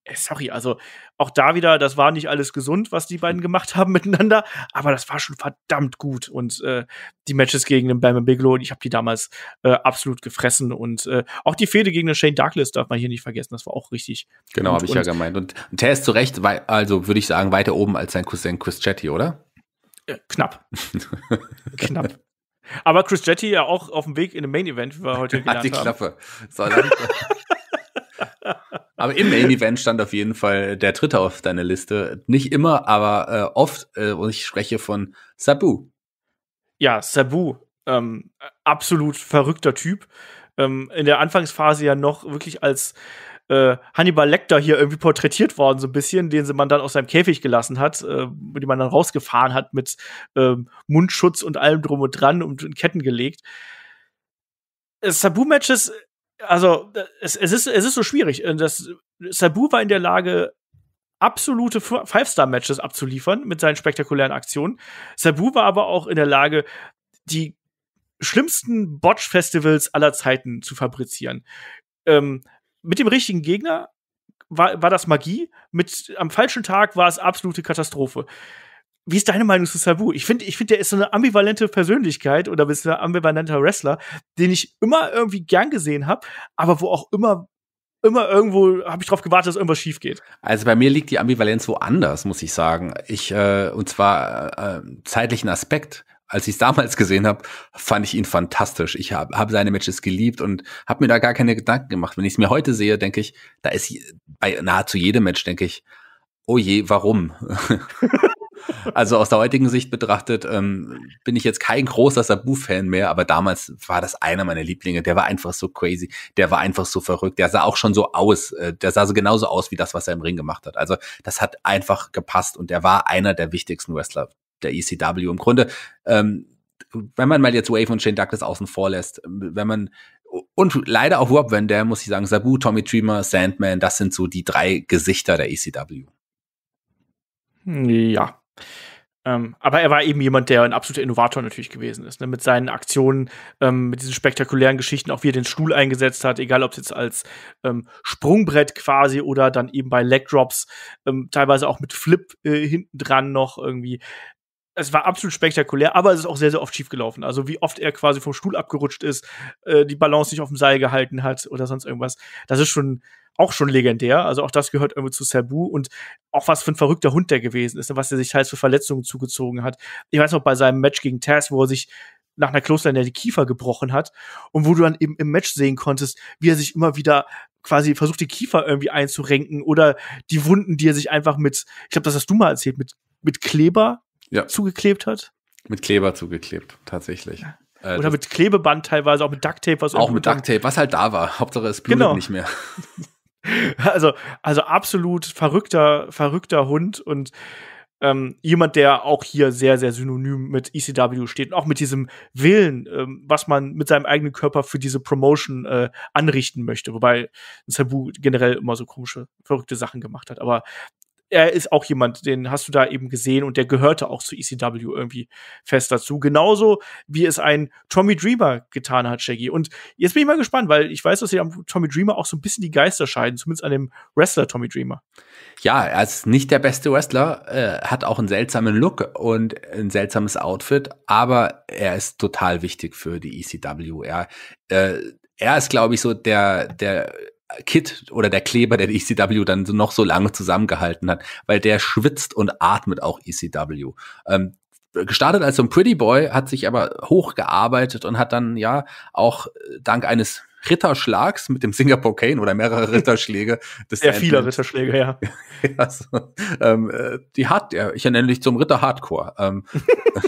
äh, sorry, also auch da wieder, das war nicht alles gesund, was die beiden gemacht haben miteinander, aber das war schon verdammt gut. Und äh, die Matches gegen den Bam Bigelow, ich habe die damals äh, absolut gefressen. Und äh, auch die Fehde gegen den Shane Douglas darf man hier nicht vergessen, das war auch richtig. Genau, habe ich ja gemeint. Und, und Ter ist zu Recht, also würde ich sagen, weiter oben als sein Cousin Chris Chetty, oder? Äh, knapp. knapp. Aber Chris Jetty ja auch auf dem Weg in den Main Event, wie wir heute gelernt Hat die Klappe. haben. So, Aber im Main Event stand auf jeden Fall äh, der dritte auf deiner Liste. Nicht immer, aber äh, oft. Äh, und ich spreche von Sabu. Ja, Sabu. Ähm, absolut verrückter Typ. Ähm, in der Anfangsphase ja noch wirklich als äh, Hannibal Lecter hier irgendwie porträtiert worden, so ein bisschen, den man dann aus seinem Käfig gelassen hat, äh, den man dann rausgefahren hat mit ähm, Mundschutz und allem drum und dran und in Ketten gelegt. Äh, Sabu-Matches also es, es, ist, es ist so schwierig. Äh, das, Sabu war in der Lage, absolute Five-Star-Matches abzuliefern mit seinen spektakulären Aktionen. Sabu war aber auch in der Lage, die schlimmsten Botch-Festivals aller Zeiten zu fabrizieren. Ähm, mit dem richtigen Gegner war, war das Magie, mit, am falschen Tag war es absolute Katastrophe wie ist deine Meinung zu Sabu? Ich finde, ich finde, der ist so eine ambivalente Persönlichkeit oder bist ein ambivalenter Wrestler, den ich immer irgendwie gern gesehen habe, aber wo auch immer immer irgendwo habe ich darauf gewartet, dass irgendwas schief geht. Also bei mir liegt die Ambivalenz woanders, muss ich sagen. Ich äh, und zwar äh, äh zeitlichen Aspekt. Als ich es damals gesehen habe, fand ich ihn fantastisch. Ich habe hab seine Matches geliebt und habe mir da gar keine Gedanken gemacht. Wenn ich es mir heute sehe, denke ich, da ist bei nahezu jedem Match denke ich, oh je, warum? Also aus der heutigen Sicht betrachtet ähm, bin ich jetzt kein großer Sabu-Fan mehr, aber damals war das einer meiner Lieblinge. Der war einfach so crazy, der war einfach so verrückt, der sah auch schon so aus, äh, der sah so genauso aus wie das, was er im Ring gemacht hat. Also das hat einfach gepasst und der war einer der wichtigsten Wrestler der ECW. Im Grunde, ähm, wenn man mal jetzt Wave und Shane Douglas außen vor lässt, ähm, wenn man und leider auch Rob Van Dam, muss ich sagen, Sabu, Tommy Dreamer, Sandman, das sind so die drei Gesichter der ECW. Ja, ähm, aber er war eben jemand, der ein absoluter Innovator natürlich gewesen ist, ne? mit seinen Aktionen, ähm, mit diesen spektakulären Geschichten, auch wie er den Stuhl eingesetzt hat, egal ob es jetzt als ähm, Sprungbrett quasi oder dann eben bei Leg Drops, ähm, teilweise auch mit Flip äh, hinten dran noch irgendwie es war absolut spektakulär, aber es ist auch sehr, sehr oft schiefgelaufen. Also wie oft er quasi vom Stuhl abgerutscht ist, äh, die Balance nicht auf dem Seil gehalten hat oder sonst irgendwas. Das ist schon auch schon legendär. Also auch das gehört irgendwie zu Sabu und auch was für ein verrückter Hund der gewesen ist, ne, was er sich teils halt für Verletzungen zugezogen hat. Ich weiß noch bei seinem Match gegen Taz, wo er sich nach einer Clothesline der die Kiefer gebrochen hat und wo du dann eben im Match sehen konntest, wie er sich immer wieder quasi versucht, die Kiefer irgendwie einzurenken oder die Wunden, die er sich einfach mit, ich glaube, das hast du mal erzählt, mit mit Kleber ja. zugeklebt hat. Mit Kleber zugeklebt, tatsächlich. Ja. Äh, Oder mit Klebeband teilweise, auch mit Ducktape. Was auch mit Ducktape, was halt da war. Hauptsache es blutet genau. nicht mehr. Also, also absolut verrückter, verrückter Hund und ähm, jemand, der auch hier sehr, sehr synonym mit ECW steht und auch mit diesem Willen, ähm, was man mit seinem eigenen Körper für diese Promotion äh, anrichten möchte. Wobei Sabu generell immer so komische, verrückte Sachen gemacht hat. Aber er ist auch jemand, den hast du da eben gesehen und der gehörte auch zu ECW irgendwie fest dazu. Genauso wie es ein Tommy Dreamer getan hat, Shaggy. Und jetzt bin ich mal gespannt, weil ich weiß, dass sie am Tommy Dreamer auch so ein bisschen die Geister scheiden, zumindest an dem Wrestler Tommy Dreamer. Ja, er ist nicht der beste Wrestler, äh, hat auch einen seltsamen Look und ein seltsames Outfit, aber er ist total wichtig für die ECW. Er, äh, er ist, glaube ich, so der, der Kit oder der Kleber, der die ECW dann noch so lange zusammengehalten hat, weil der schwitzt und atmet auch ECW. Ähm, gestartet als so ein Pretty Boy, hat sich aber hochgearbeitet und hat dann ja auch äh, dank eines Ritterschlags mit dem Singapore Cane oder mehrere Ritterschläge. Sehr viele Ritterschläge, ja. ja so, ähm, äh, die hat er. Ich erinnere dich zum Ritter Hardcore. Ähm,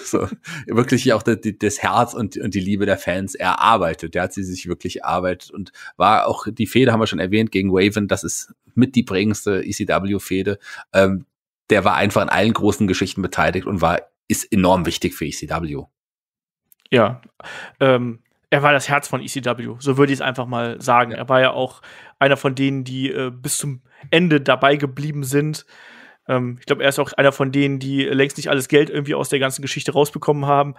so, also, wirklich auch die, die, das Herz und, und die Liebe der Fans erarbeitet. Der hat sie sich wirklich erarbeitet und war auch die Fehde, haben wir schon erwähnt, gegen Waven. Das ist mit die prägendste ECW-Fehde. Ähm, der war einfach in allen großen Geschichten beteiligt und war ist enorm wichtig für ECW. Ja, ähm, er war das Herz von ECW, so würde ich es einfach mal sagen. Ja. Er war ja auch einer von denen, die äh, bis zum Ende dabei geblieben sind. Ähm, ich glaube, er ist auch einer von denen, die längst nicht alles Geld irgendwie aus der ganzen Geschichte rausbekommen haben.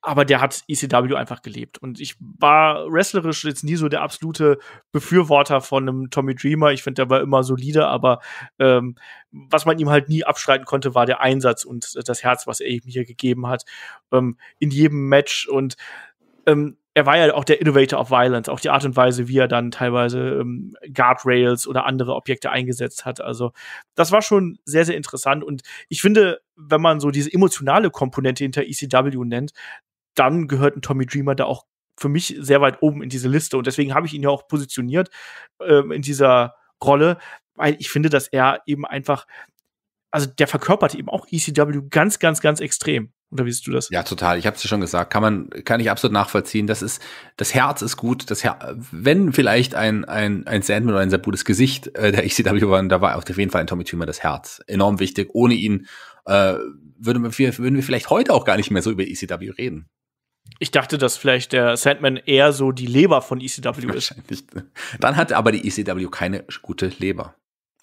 Aber der hat ECW einfach gelebt. Und ich war wrestlerisch jetzt nie so der absolute Befürworter von einem Tommy Dreamer. Ich finde, der war immer solide, aber ähm, was man ihm halt nie abschreiten konnte, war der Einsatz und das Herz, was er ihm hier gegeben hat. Ähm, in jedem Match. Und ähm, er war ja auch der Innovator of Violence, auch die Art und Weise, wie er dann teilweise ähm, Guardrails oder andere Objekte eingesetzt hat. Also das war schon sehr, sehr interessant. Und ich finde, wenn man so diese emotionale Komponente hinter ECW nennt, dann gehört ein Tommy Dreamer da auch für mich sehr weit oben in diese Liste. Und deswegen habe ich ihn ja auch positioniert ähm, in dieser Rolle, weil ich finde, dass er eben einfach, also der verkörpert eben auch ECW ganz, ganz, ganz extrem. Oder wie siehst du das? Ja, total. Ich habe es ja schon gesagt. Kann man, kann ich absolut nachvollziehen. Das ist, das Herz ist gut. Das Her wenn vielleicht ein, ein, ein Sandman oder ein sehr gutes Gesicht äh, der XCW waren, da war auf jeden Fall ein Tommy Tümer das Herz. Enorm wichtig. Ohne ihn äh, würden, wir, würden wir vielleicht heute auch gar nicht mehr so über ECW reden. Ich dachte, dass vielleicht der Sandman eher so die Leber von ECW ist. Wahrscheinlich. Dann hat aber die ECW keine gute Leber.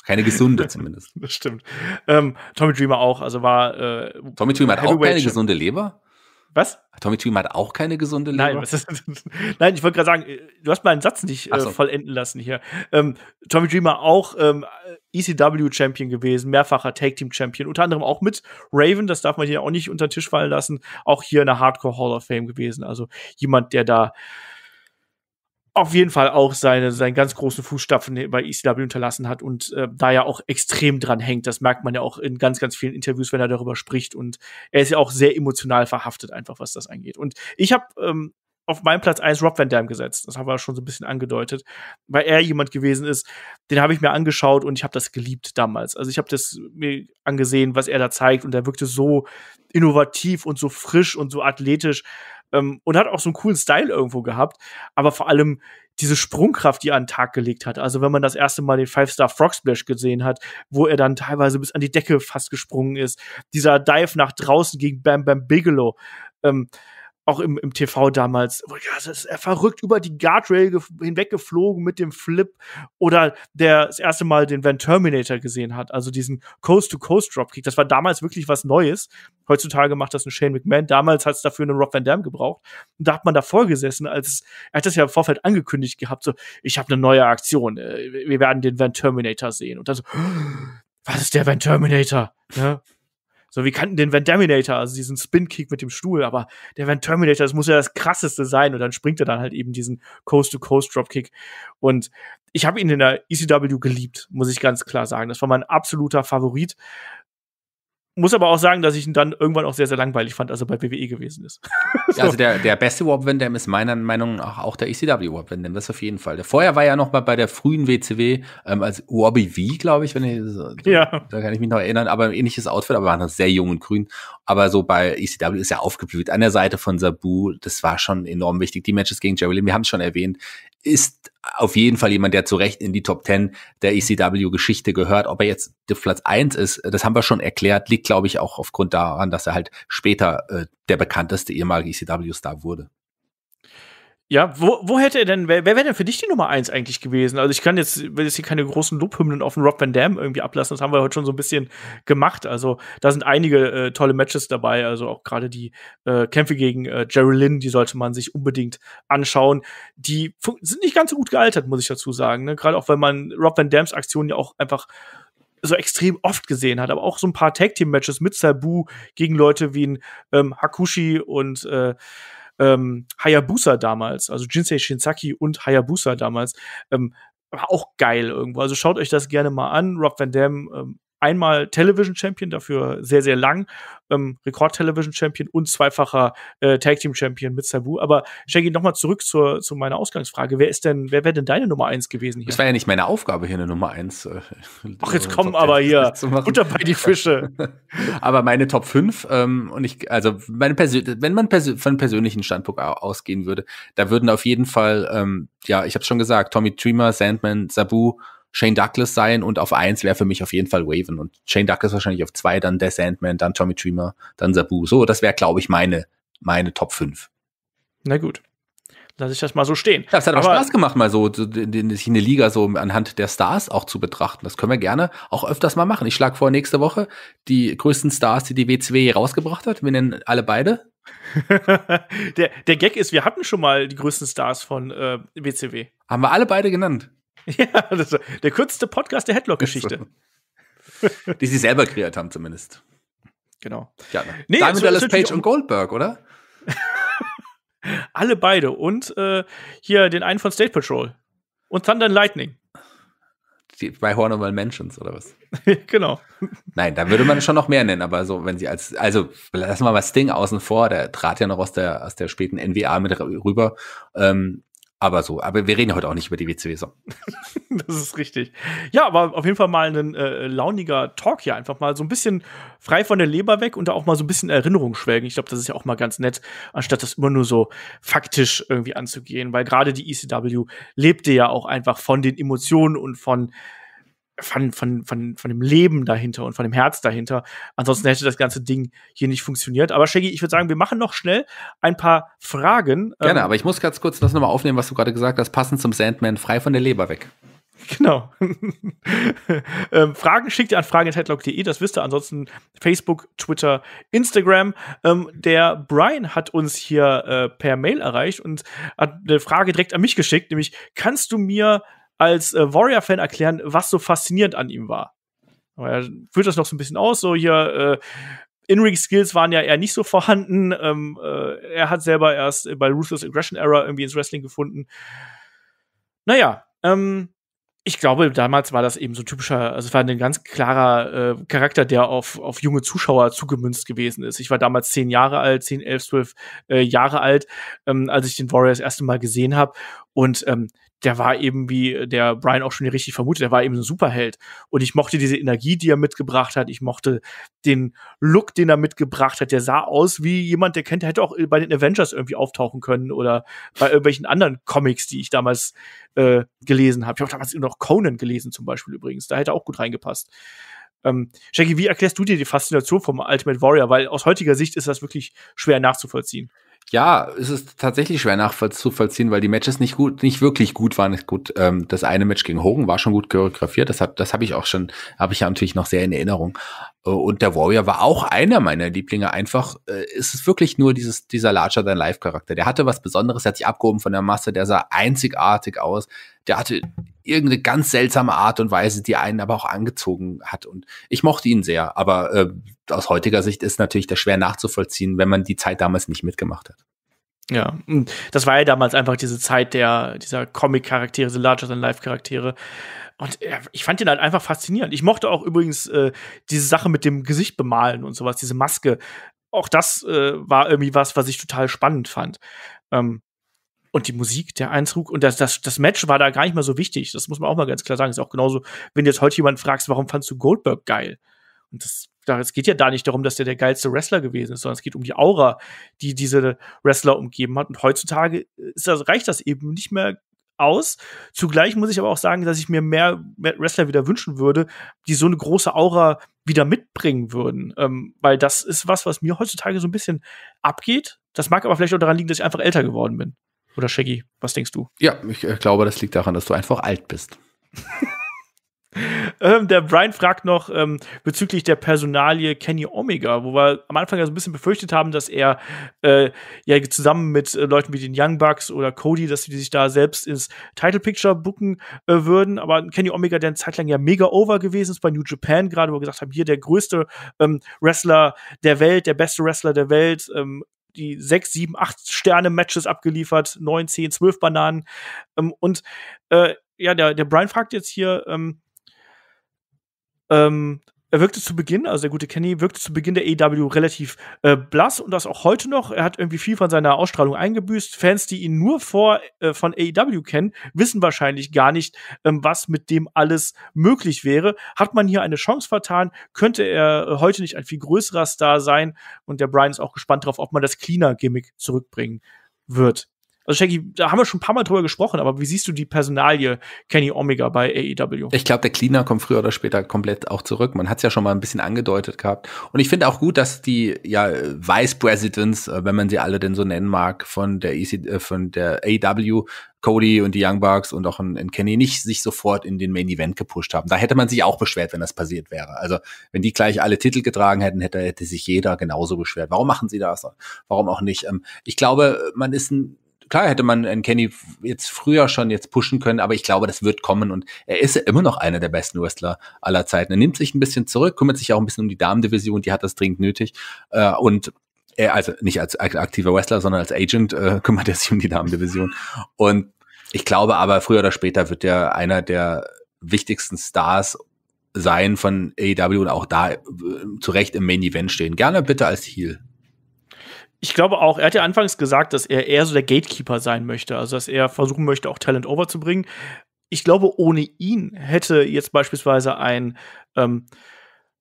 Keine gesunde zumindest. das stimmt. Ähm, Tommy Dreamer auch, also war. Äh, Tommy Dreamer hat auch keine Chip. gesunde Leber? Was? Tommy Dreamer hat auch keine gesunde Leber? Nein, was ist, nein ich wollte gerade sagen, äh, du hast meinen Satz nicht äh, vollenden lassen hier. Ähm, Tommy Dreamer auch ähm, ECW-Champion gewesen, mehrfacher Tag-Team-Champion, unter anderem auch mit Raven, das darf man hier auch nicht unter den Tisch fallen lassen, auch hier in der Hardcore Hall of Fame gewesen. Also jemand, der da auf jeden Fall auch seine, seinen ganz großen Fußstapfen ne, bei ECW hinterlassen hat und äh, da ja auch extrem dran hängt. Das merkt man ja auch in ganz, ganz vielen Interviews, wenn er darüber spricht. Und er ist ja auch sehr emotional verhaftet, einfach was das angeht. Und ich habe ähm, auf meinem Platz 1 Rob Van Dam gesetzt. Das haben wir schon so ein bisschen angedeutet, weil er jemand gewesen ist, den habe ich mir angeschaut und ich habe das geliebt damals. Also ich habe das mir angesehen, was er da zeigt und er wirkte so innovativ und so frisch und so athletisch ähm, und hat auch so einen coolen Style irgendwo gehabt, aber vor allem diese Sprungkraft, die er an den Tag gelegt hat. Also wenn man das erste Mal den Five Star Frog Splash gesehen hat, wo er dann teilweise bis an die Decke fast gesprungen ist, dieser Dive nach draußen gegen Bam Bam Bigelow. Ähm, auch im, im TV damals, oh ja, ist er verrückt über die Guardrail hinweggeflogen mit dem Flip oder der das erste Mal den Van Terminator gesehen hat, also diesen Coast-to-Coast-Dropkick. Das war damals wirklich was Neues. Heutzutage macht das ein Shane McMahon. Damals hat es dafür einen Rob Van Dam gebraucht. Und da hat man davor gesessen, als er hat das ja im Vorfeld angekündigt gehabt, so, ich habe eine neue Aktion. Äh, wir werden den Van Terminator sehen. Und dann so, was ist der Van Terminator? Ne? So, wir kannten den Vendaminator, also diesen Spin-Kick mit dem Stuhl, aber der Vendaminator, das muss ja das krasseste sein. Und dann springt er dann halt eben diesen Coast-to-Coast-Dropkick. Und ich habe ihn in der ECW geliebt, muss ich ganz klar sagen. Das war mein absoluter Favorit muss aber auch sagen, dass ich ihn dann irgendwann auch sehr, sehr langweilig fand, als er bei WWE gewesen ist. so. Also der, der beste Warp Van ist meiner Meinung nach auch der ECW Warp Van das auf jeden Fall. Der vorher war ja noch mal bei der frühen WCW ähm, als Warby V, glaube ich, wenn ich so, ja. da kann ich mich noch erinnern, aber ein ähnliches Outfit, aber war noch sehr jung und grün. Aber so bei ECW ist er aufgeblüht an der Seite von Sabu, das war schon enorm wichtig. Die Matches gegen Jerry Lynn, wir haben es schon erwähnt, ist auf jeden Fall jemand, der zu Recht in die Top 10 der ECW-Geschichte gehört. Ob er jetzt Platz 1 ist, das haben wir schon erklärt, liegt, glaube ich, auch aufgrund daran, dass er halt später äh, der bekannteste ehemalige ECW-Star wurde. Ja, wo, wo hätte er denn, wer, wer wäre denn für dich die Nummer eins eigentlich gewesen? Also ich kann jetzt, will jetzt hier keine großen Lobhymnen auf den Rob Van Dam irgendwie ablassen, das haben wir heute schon so ein bisschen gemacht. Also da sind einige äh, tolle Matches dabei, also auch gerade die äh, Kämpfe gegen äh, Jerry Lynn, die sollte man sich unbedingt anschauen. Die sind nicht ganz so gut gealtert, muss ich dazu sagen. Ne? Gerade auch, wenn man Rob Van Dams Aktionen ja auch einfach so extrem oft gesehen hat, aber auch so ein paar Tag-Team-Matches mit Sabu gegen Leute wie ein ähm, Hakushi und äh, ähm, Hayabusa damals, also Jinsei Shinsaki und Hayabusa damals, ähm, war auch geil irgendwo. Also schaut euch das gerne mal an. Rob Van Dam ähm, einmal Television Champion, dafür sehr, sehr lang, ähm, Rekord-Television Champion und zweifacher äh, Tag Team Champion mit Sabu. Aber Shaggy, nochmal zurück zur, zu meiner Ausgangsfrage. Wer ist denn, wer wäre denn deine Nummer eins gewesen hier? Das war ja nicht meine Aufgabe, hier eine Nummer eins. Äh, Ach, jetzt äh, kommen aber hier. Butter bei die Fische. aber meine Top 5, ähm, und ich, also meine Persön wenn man pers von persönlichen Standpunkt ausgehen würde, da würden auf jeden Fall, ähm, ja, ich habe schon gesagt, Tommy Dreamer, Sandman, Sabu, Shane Douglas sein und auf eins wäre für mich auf jeden Fall Waven und Shane Douglas wahrscheinlich auf zwei, dann Death Sandman, dann Tommy Dreamer, dann Sabu. So, das wäre, glaube ich, meine, meine Top 5. Na gut. Lass ich das mal so stehen. Ja, es hat aber auch Spaß gemacht, mal so sich eine Liga so anhand der Stars auch zu betrachten. Das können wir gerne auch öfters mal machen. Ich schlage vor, nächste Woche die größten Stars, die die WCW rausgebracht hat. Wir nennen alle beide. der, der Gag ist, wir hatten schon mal die größten Stars von äh, WCW. Haben wir alle beide genannt. Ja, das ist der kürzeste Podcast der Headlock-Geschichte. Die sie selber kreiert haben, zumindest. Genau. Ja, ne. nee, Diamond Dallas also, Page und Goldberg, oder? Alle beide. Und äh, hier den einen von State Patrol. Und Thunder and Lightning. Die, bei Hornable Mansions, oder was? genau. Nein, da würde man schon noch mehr nennen, aber so, wenn sie als, also lassen wir mal Sting außen vor, der trat ja noch aus der, aus der späten NWA mit rüber. Ähm, aber so, aber wir reden heute auch nicht über die WCW-Song. das ist richtig. Ja, aber auf jeden Fall mal ein äh, launiger Talk hier. Einfach mal so ein bisschen frei von der Leber weg und da auch mal so ein bisschen Erinnerung schwelgen. Ich glaube, das ist ja auch mal ganz nett, anstatt das immer nur so faktisch irgendwie anzugehen. Weil gerade die ECW lebte ja auch einfach von den Emotionen und von von, von, von, von dem Leben dahinter und von dem Herz dahinter. Ansonsten hätte das ganze Ding hier nicht funktioniert. Aber Shaggy, ich würde sagen, wir machen noch schnell ein paar Fragen. Ähm, Gerne, ähm, aber ich muss ganz kurz das nochmal aufnehmen, was du gerade gesagt hast, passend zum Sandman, frei von der Leber weg. Genau. ähm, Fragen schickt ihr an fragen.headlock.de, das wisst ihr. Ansonsten Facebook, Twitter, Instagram. Ähm, der Brian hat uns hier äh, per Mail erreicht und hat eine Frage direkt an mich geschickt, nämlich kannst du mir als äh, Warrior-Fan erklären, was so faszinierend an ihm war. Aber er führt das noch so ein bisschen aus, so hier, äh, In-Ring-Skills waren ja eher nicht so vorhanden. Ähm, äh, er hat selber erst bei Ruthless Aggression Era irgendwie ins Wrestling gefunden. Naja, ähm, ich glaube, damals war das eben so typischer, also es war ein ganz klarer äh, Charakter, der auf, auf junge Zuschauer zugemünzt gewesen ist. Ich war damals zehn Jahre alt, zehn, elf, zwölf äh, Jahre alt, ähm, als ich den Warrior das erste Mal gesehen habe. Und ähm, der war eben, wie äh, der Brian auch schon hier richtig vermutet, der war eben so ein Superheld. Und ich mochte diese Energie, die er mitgebracht hat. Ich mochte den Look, den er mitgebracht hat. Der sah aus wie jemand, der kennt, der hätte auch äh, bei den Avengers irgendwie auftauchen können oder bei irgendwelchen anderen Comics, die ich damals äh, gelesen habe. Ich habe damals eben noch Conan gelesen zum Beispiel übrigens. Da hätte er auch gut reingepasst. Ähm, Jackie, wie erklärst du dir die Faszination vom Ultimate Warrior? Weil aus heutiger Sicht ist das wirklich schwer nachzuvollziehen ja, es ist tatsächlich schwer nachzuvollziehen, weil die Matches nicht gut, nicht wirklich gut waren. Gut, ähm, das eine Match gegen Hogan war schon gut choreografiert. Das hat, das habe ich auch schon, habe ich ja natürlich noch sehr in Erinnerung. Äh, und der Warrior war auch einer meiner Lieblinge. Einfach, äh, es ist wirklich nur dieses, dieser Larger than Life Charakter. Der hatte was Besonderes, der hat sich abgehoben von der Masse, der sah einzigartig aus der hatte irgendeine ganz seltsame Art und Weise, die einen aber auch angezogen hat. Und ich mochte ihn sehr, aber äh, aus heutiger Sicht ist natürlich das schwer nachzuvollziehen, wenn man die Zeit damals nicht mitgemacht hat. Ja, das war ja damals einfach diese Zeit der, dieser Comic-Charaktere, diese Larger-than-Life-Charaktere. Und äh, ich fand ihn halt einfach faszinierend. Ich mochte auch übrigens äh, diese Sache mit dem Gesicht bemalen und sowas, diese Maske. Auch das äh, war irgendwie was, was ich total spannend fand. Ähm, und die Musik, der Einzug und das, das, das Match war da gar nicht mal so wichtig. Das muss man auch mal ganz klar sagen. Ist auch genauso, wenn du jetzt heute jemand fragst, warum fandst du Goldberg geil? Und das, es geht ja da nicht darum, dass der der geilste Wrestler gewesen ist, sondern es geht um die Aura, die diese Wrestler umgeben hat. Und heutzutage das, reicht das eben nicht mehr aus. Zugleich muss ich aber auch sagen, dass ich mir mehr, mehr Wrestler wieder wünschen würde, die so eine große Aura wieder mitbringen würden. Ähm, weil das ist was, was mir heutzutage so ein bisschen abgeht. Das mag aber vielleicht auch daran liegen, dass ich einfach älter geworden bin. Oder Shaggy, was denkst du? Ja, ich äh, glaube, das liegt daran, dass du einfach alt bist. ähm, der Brian fragt noch ähm, bezüglich der Personalie Kenny Omega, wo wir am Anfang ja so ein bisschen befürchtet haben, dass er äh, ja zusammen mit äh, Leuten wie den Young Bucks oder Cody, dass die sich da selbst ins Title Picture bucken äh, würden. Aber Kenny Omega, der eine Zeit lang ja mega over gewesen ist bei New Japan, gerade wo wir gesagt haben, hier der größte ähm, Wrestler der Welt, der beste Wrestler der Welt, ähm, die sechs, sieben, acht Sterne-Matches abgeliefert, neun, zehn, zwölf Bananen. Ähm, und äh, ja, der, der Brian fragt jetzt hier, ähm, ähm, er wirkte zu Beginn, also der gute Kenny, wirkte zu Beginn der AEW relativ äh, blass und das auch heute noch. Er hat irgendwie viel von seiner Ausstrahlung eingebüßt. Fans, die ihn nur vor, äh, von AEW kennen, wissen wahrscheinlich gar nicht, ähm, was mit dem alles möglich wäre. Hat man hier eine Chance vertan, könnte er äh, heute nicht ein viel größerer Star sein. Und der Brian ist auch gespannt darauf, ob man das Cleaner-Gimmick zurückbringen wird. Also, Shaggy, da haben wir schon ein paar Mal drüber gesprochen, aber wie siehst du die Personalie Kenny Omega bei AEW? Ich glaube, der Cleaner kommt früher oder später komplett auch zurück. Man hat es ja schon mal ein bisschen angedeutet gehabt. Und ich finde auch gut, dass die ja Vice Presidents, äh, wenn man sie alle denn so nennen mag, von der EC, äh, von der AEW Cody und die Young Bucks und auch in, in, Kenny nicht sich sofort in den Main Event gepusht haben. Da hätte man sich auch beschwert, wenn das passiert wäre. Also wenn die gleich alle Titel getragen hätten, hätte, hätte sich jeder genauso beschwert. Warum machen sie das? Warum auch nicht? Ähm, ich glaube, man ist ein klar hätte man einen äh, Kenny jetzt früher schon jetzt pushen können, aber ich glaube, das wird kommen und er ist immer noch einer der besten Wrestler aller Zeiten. Er nimmt sich ein bisschen zurück, kümmert sich auch ein bisschen um die Damendivision, die hat das dringend nötig äh, und er, also nicht als aktiver Wrestler, sondern als Agent äh, kümmert er sich um die Damendivision und ich glaube aber, früher oder später wird er einer der wichtigsten Stars sein von AEW und auch da äh, zu Recht im Main Event stehen. Gerne bitte als Heel ich glaube auch, er hat ja anfangs gesagt, dass er eher so der Gatekeeper sein möchte, also dass er versuchen möchte, auch Talent overzubringen. Ich glaube, ohne ihn hätte jetzt beispielsweise ein ähm,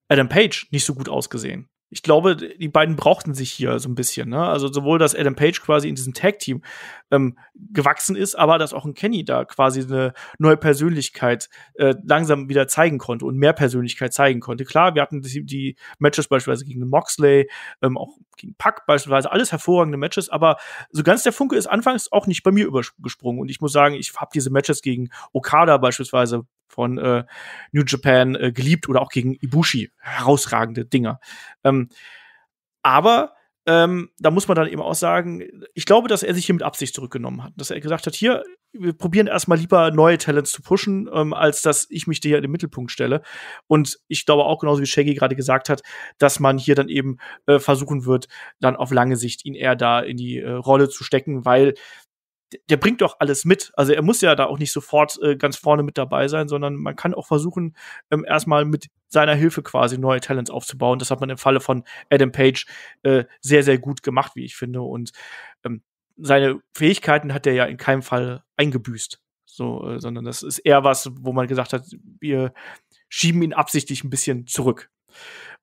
Adam Page nicht so gut ausgesehen ich glaube, die beiden brauchten sich hier so ein bisschen. Ne? Also sowohl, dass Adam Page quasi in diesem Tag-Team ähm, gewachsen ist, aber dass auch ein Kenny da quasi eine neue Persönlichkeit äh, langsam wieder zeigen konnte und mehr Persönlichkeit zeigen konnte. Klar, wir hatten die, die Matches beispielsweise gegen Moxley, ähm, auch gegen Pack beispielsweise, alles hervorragende Matches, aber so ganz der Funke ist anfangs auch nicht bei mir übersprungen. Und ich muss sagen, ich habe diese Matches gegen Okada beispielsweise von äh, New Japan äh, geliebt oder auch gegen Ibushi. Herausragende Dinger. Ähm, aber ähm, da muss man dann eben auch sagen, ich glaube, dass er sich hier mit Absicht zurückgenommen hat. Dass er gesagt hat, hier, wir probieren erstmal lieber neue Talents zu pushen, ähm, als dass ich mich hier in den Mittelpunkt stelle. Und ich glaube auch genauso wie Shaggy gerade gesagt hat, dass man hier dann eben äh, versuchen wird, dann auf lange Sicht ihn eher da in die äh, Rolle zu stecken, weil der bringt doch alles mit. Also er muss ja da auch nicht sofort äh, ganz vorne mit dabei sein, sondern man kann auch versuchen, ähm, erstmal mit seiner Hilfe quasi neue Talents aufzubauen. Das hat man im Falle von Adam Page äh, sehr, sehr gut gemacht, wie ich finde. Und ähm, seine Fähigkeiten hat er ja in keinem Fall eingebüßt. So, äh, sondern das ist eher was, wo man gesagt hat, wir schieben ihn absichtlich ein bisschen zurück.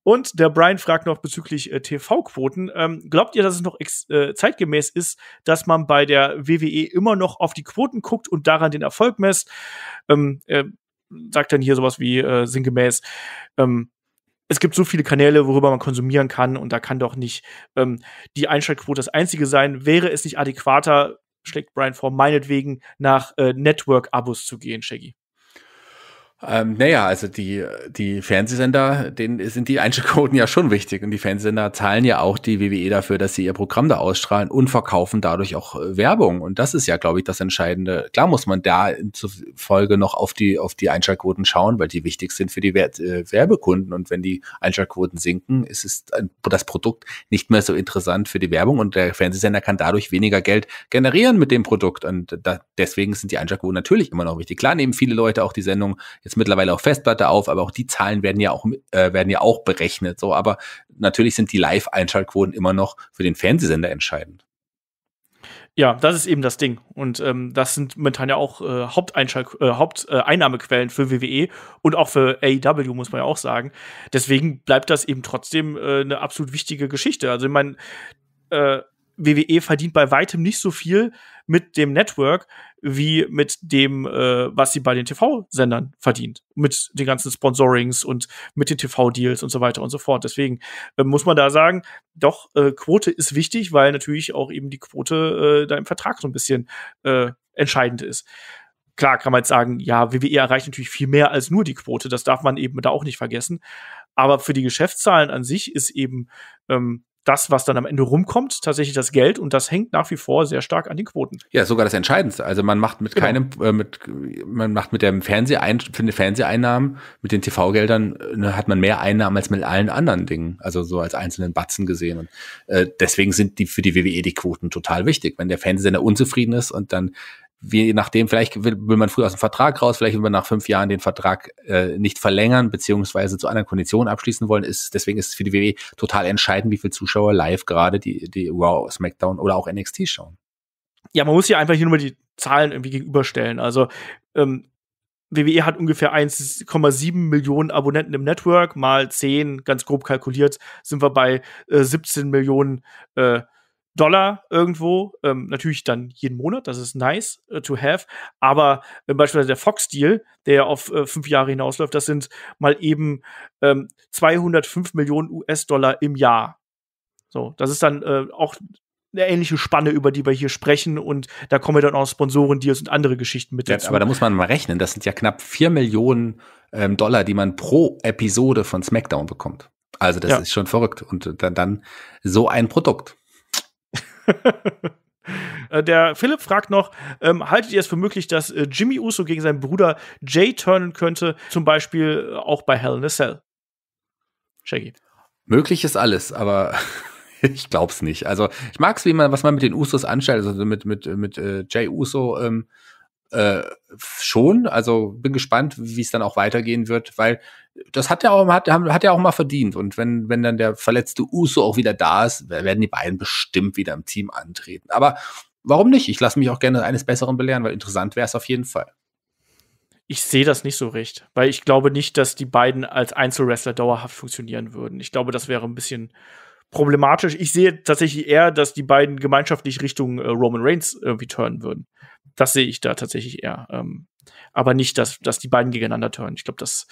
Und der Brian fragt noch bezüglich äh, TV-Quoten. Ähm, glaubt ihr, dass es noch äh, zeitgemäß ist, dass man bei der WWE immer noch auf die Quoten guckt und daran den Erfolg misst? Ähm, äh, sagt dann hier sowas wie äh, sinngemäß, ähm, es gibt so viele Kanäle, worüber man konsumieren kann und da kann doch nicht ähm, die Einschaltquote das einzige sein. Wäre es nicht adäquater, schlägt Brian vor, meinetwegen nach äh, Network-Abos zu gehen, Shaggy? Ähm, naja, also die, die Fernsehsender, denen sind die Einschaltquoten ja schon wichtig. Und die Fernsehsender zahlen ja auch die WWE dafür, dass sie ihr Programm da ausstrahlen und verkaufen dadurch auch äh, Werbung. Und das ist ja, glaube ich, das Entscheidende. Klar muss man da in zufolge noch auf die, auf die Einschaltquoten schauen, weil die wichtig sind für die Wer äh, Werbekunden. Und wenn die Einschaltquoten sinken, ist es ein, das Produkt nicht mehr so interessant für die Werbung und der Fernsehsender kann dadurch weniger Geld generieren mit dem Produkt. Und da, deswegen sind die Einschaltquoten natürlich immer noch wichtig. Klar nehmen viele Leute auch die Sendung jetzt mittlerweile auch Festplatte auf, aber auch die Zahlen werden ja auch, äh, werden ja auch berechnet. So, aber natürlich sind die Live-Einschaltquoten immer noch für den Fernsehsender entscheidend. Ja, das ist eben das Ding. Und ähm, das sind momentan ja auch äh, äh, Haupteinnahmequellen für WWE und auch für AEW, muss man ja auch sagen. Deswegen bleibt das eben trotzdem äh, eine absolut wichtige Geschichte. Also ich meine, äh, WWE verdient bei weitem nicht so viel mit dem Network wie mit dem, äh, was sie bei den TV-Sendern verdient. Mit den ganzen Sponsorings und mit den TV-Deals und so weiter und so fort. Deswegen äh, muss man da sagen, doch, äh, Quote ist wichtig, weil natürlich auch eben die Quote äh, da im Vertrag so ein bisschen äh, entscheidend ist. Klar kann man jetzt sagen, ja, WWE erreicht natürlich viel mehr als nur die Quote. Das darf man eben da auch nicht vergessen. Aber für die Geschäftszahlen an sich ist eben ähm, das, was dann am Ende rumkommt, tatsächlich das Geld und das hängt nach wie vor sehr stark an den Quoten. Ja, sogar das Entscheidendste. Also man macht mit genau. keinem, äh, mit, man macht mit dem Fernsehein, für den Fernseheinnahmen, mit den TV-Geldern ne, äh, hat man mehr Einnahmen als mit allen anderen Dingen, also so als einzelnen Batzen gesehen. Und äh, deswegen sind die für die WWE die Quoten total wichtig. Wenn der Fernsehsender unzufrieden ist und dann je nachdem, vielleicht will, will, man früh aus dem Vertrag raus, vielleicht will man nach fünf Jahren den Vertrag äh, nicht verlängern, beziehungsweise zu anderen Konditionen abschließen wollen. Ist, deswegen ist es für die WWE total entscheidend, wie viele Zuschauer live gerade die, die Raw, SmackDown oder auch NXT schauen. Ja, man muss hier einfach hier nur mal die Zahlen irgendwie gegenüberstellen. Also ähm, WWE hat ungefähr 1,7 Millionen Abonnenten im Network, mal 10, ganz grob kalkuliert, sind wir bei äh, 17 Millionen äh, Dollar irgendwo, ähm, natürlich dann jeden Monat, das ist nice äh, to have, aber äh, beispielsweise der Fox-Deal, der ja auf äh, fünf Jahre hinausläuft, das sind mal eben ähm, 205 Millionen US-Dollar im Jahr. So, das ist dann äh, auch eine ähnliche Spanne, über die wir hier sprechen und da kommen ja dann auch Sponsoren-Deals und andere Geschichten mit dazu. aber da muss man mal rechnen, das sind ja knapp vier Millionen ähm, Dollar, die man pro Episode von SmackDown bekommt. Also das ja. ist schon verrückt und äh, dann, dann so ein Produkt. Äh, der Philipp fragt noch, ähm, haltet ihr es für möglich, dass äh, Jimmy Uso gegen seinen Bruder Jay turnen könnte, zum Beispiel äh, auch bei Hell in a Cell? Shaggy. Möglich ist alles, aber ich glaub's nicht. Also ich mag's, wie man, was man mit den Usos anstellt, also mit, mit, mit äh, Jay Uso ähm, äh, schon. Also bin gespannt, wie es dann auch weitergehen wird, weil das hat ja auch hat, hat ja auch mal verdient. Und wenn wenn dann der verletzte Uso auch wieder da ist, werden die beiden bestimmt wieder im Team antreten. Aber warum nicht? Ich lasse mich auch gerne eines Besseren belehren, weil interessant wäre es auf jeden Fall. Ich sehe das nicht so recht, weil ich glaube nicht, dass die beiden als Einzelwrestler dauerhaft funktionieren würden. Ich glaube, das wäre ein bisschen problematisch. Ich sehe tatsächlich eher, dass die beiden gemeinschaftlich Richtung äh, Roman Reigns irgendwie turnen würden. Das sehe ich da tatsächlich eher. Ähm, aber nicht, dass, dass die beiden gegeneinander turnen. Ich glaube, das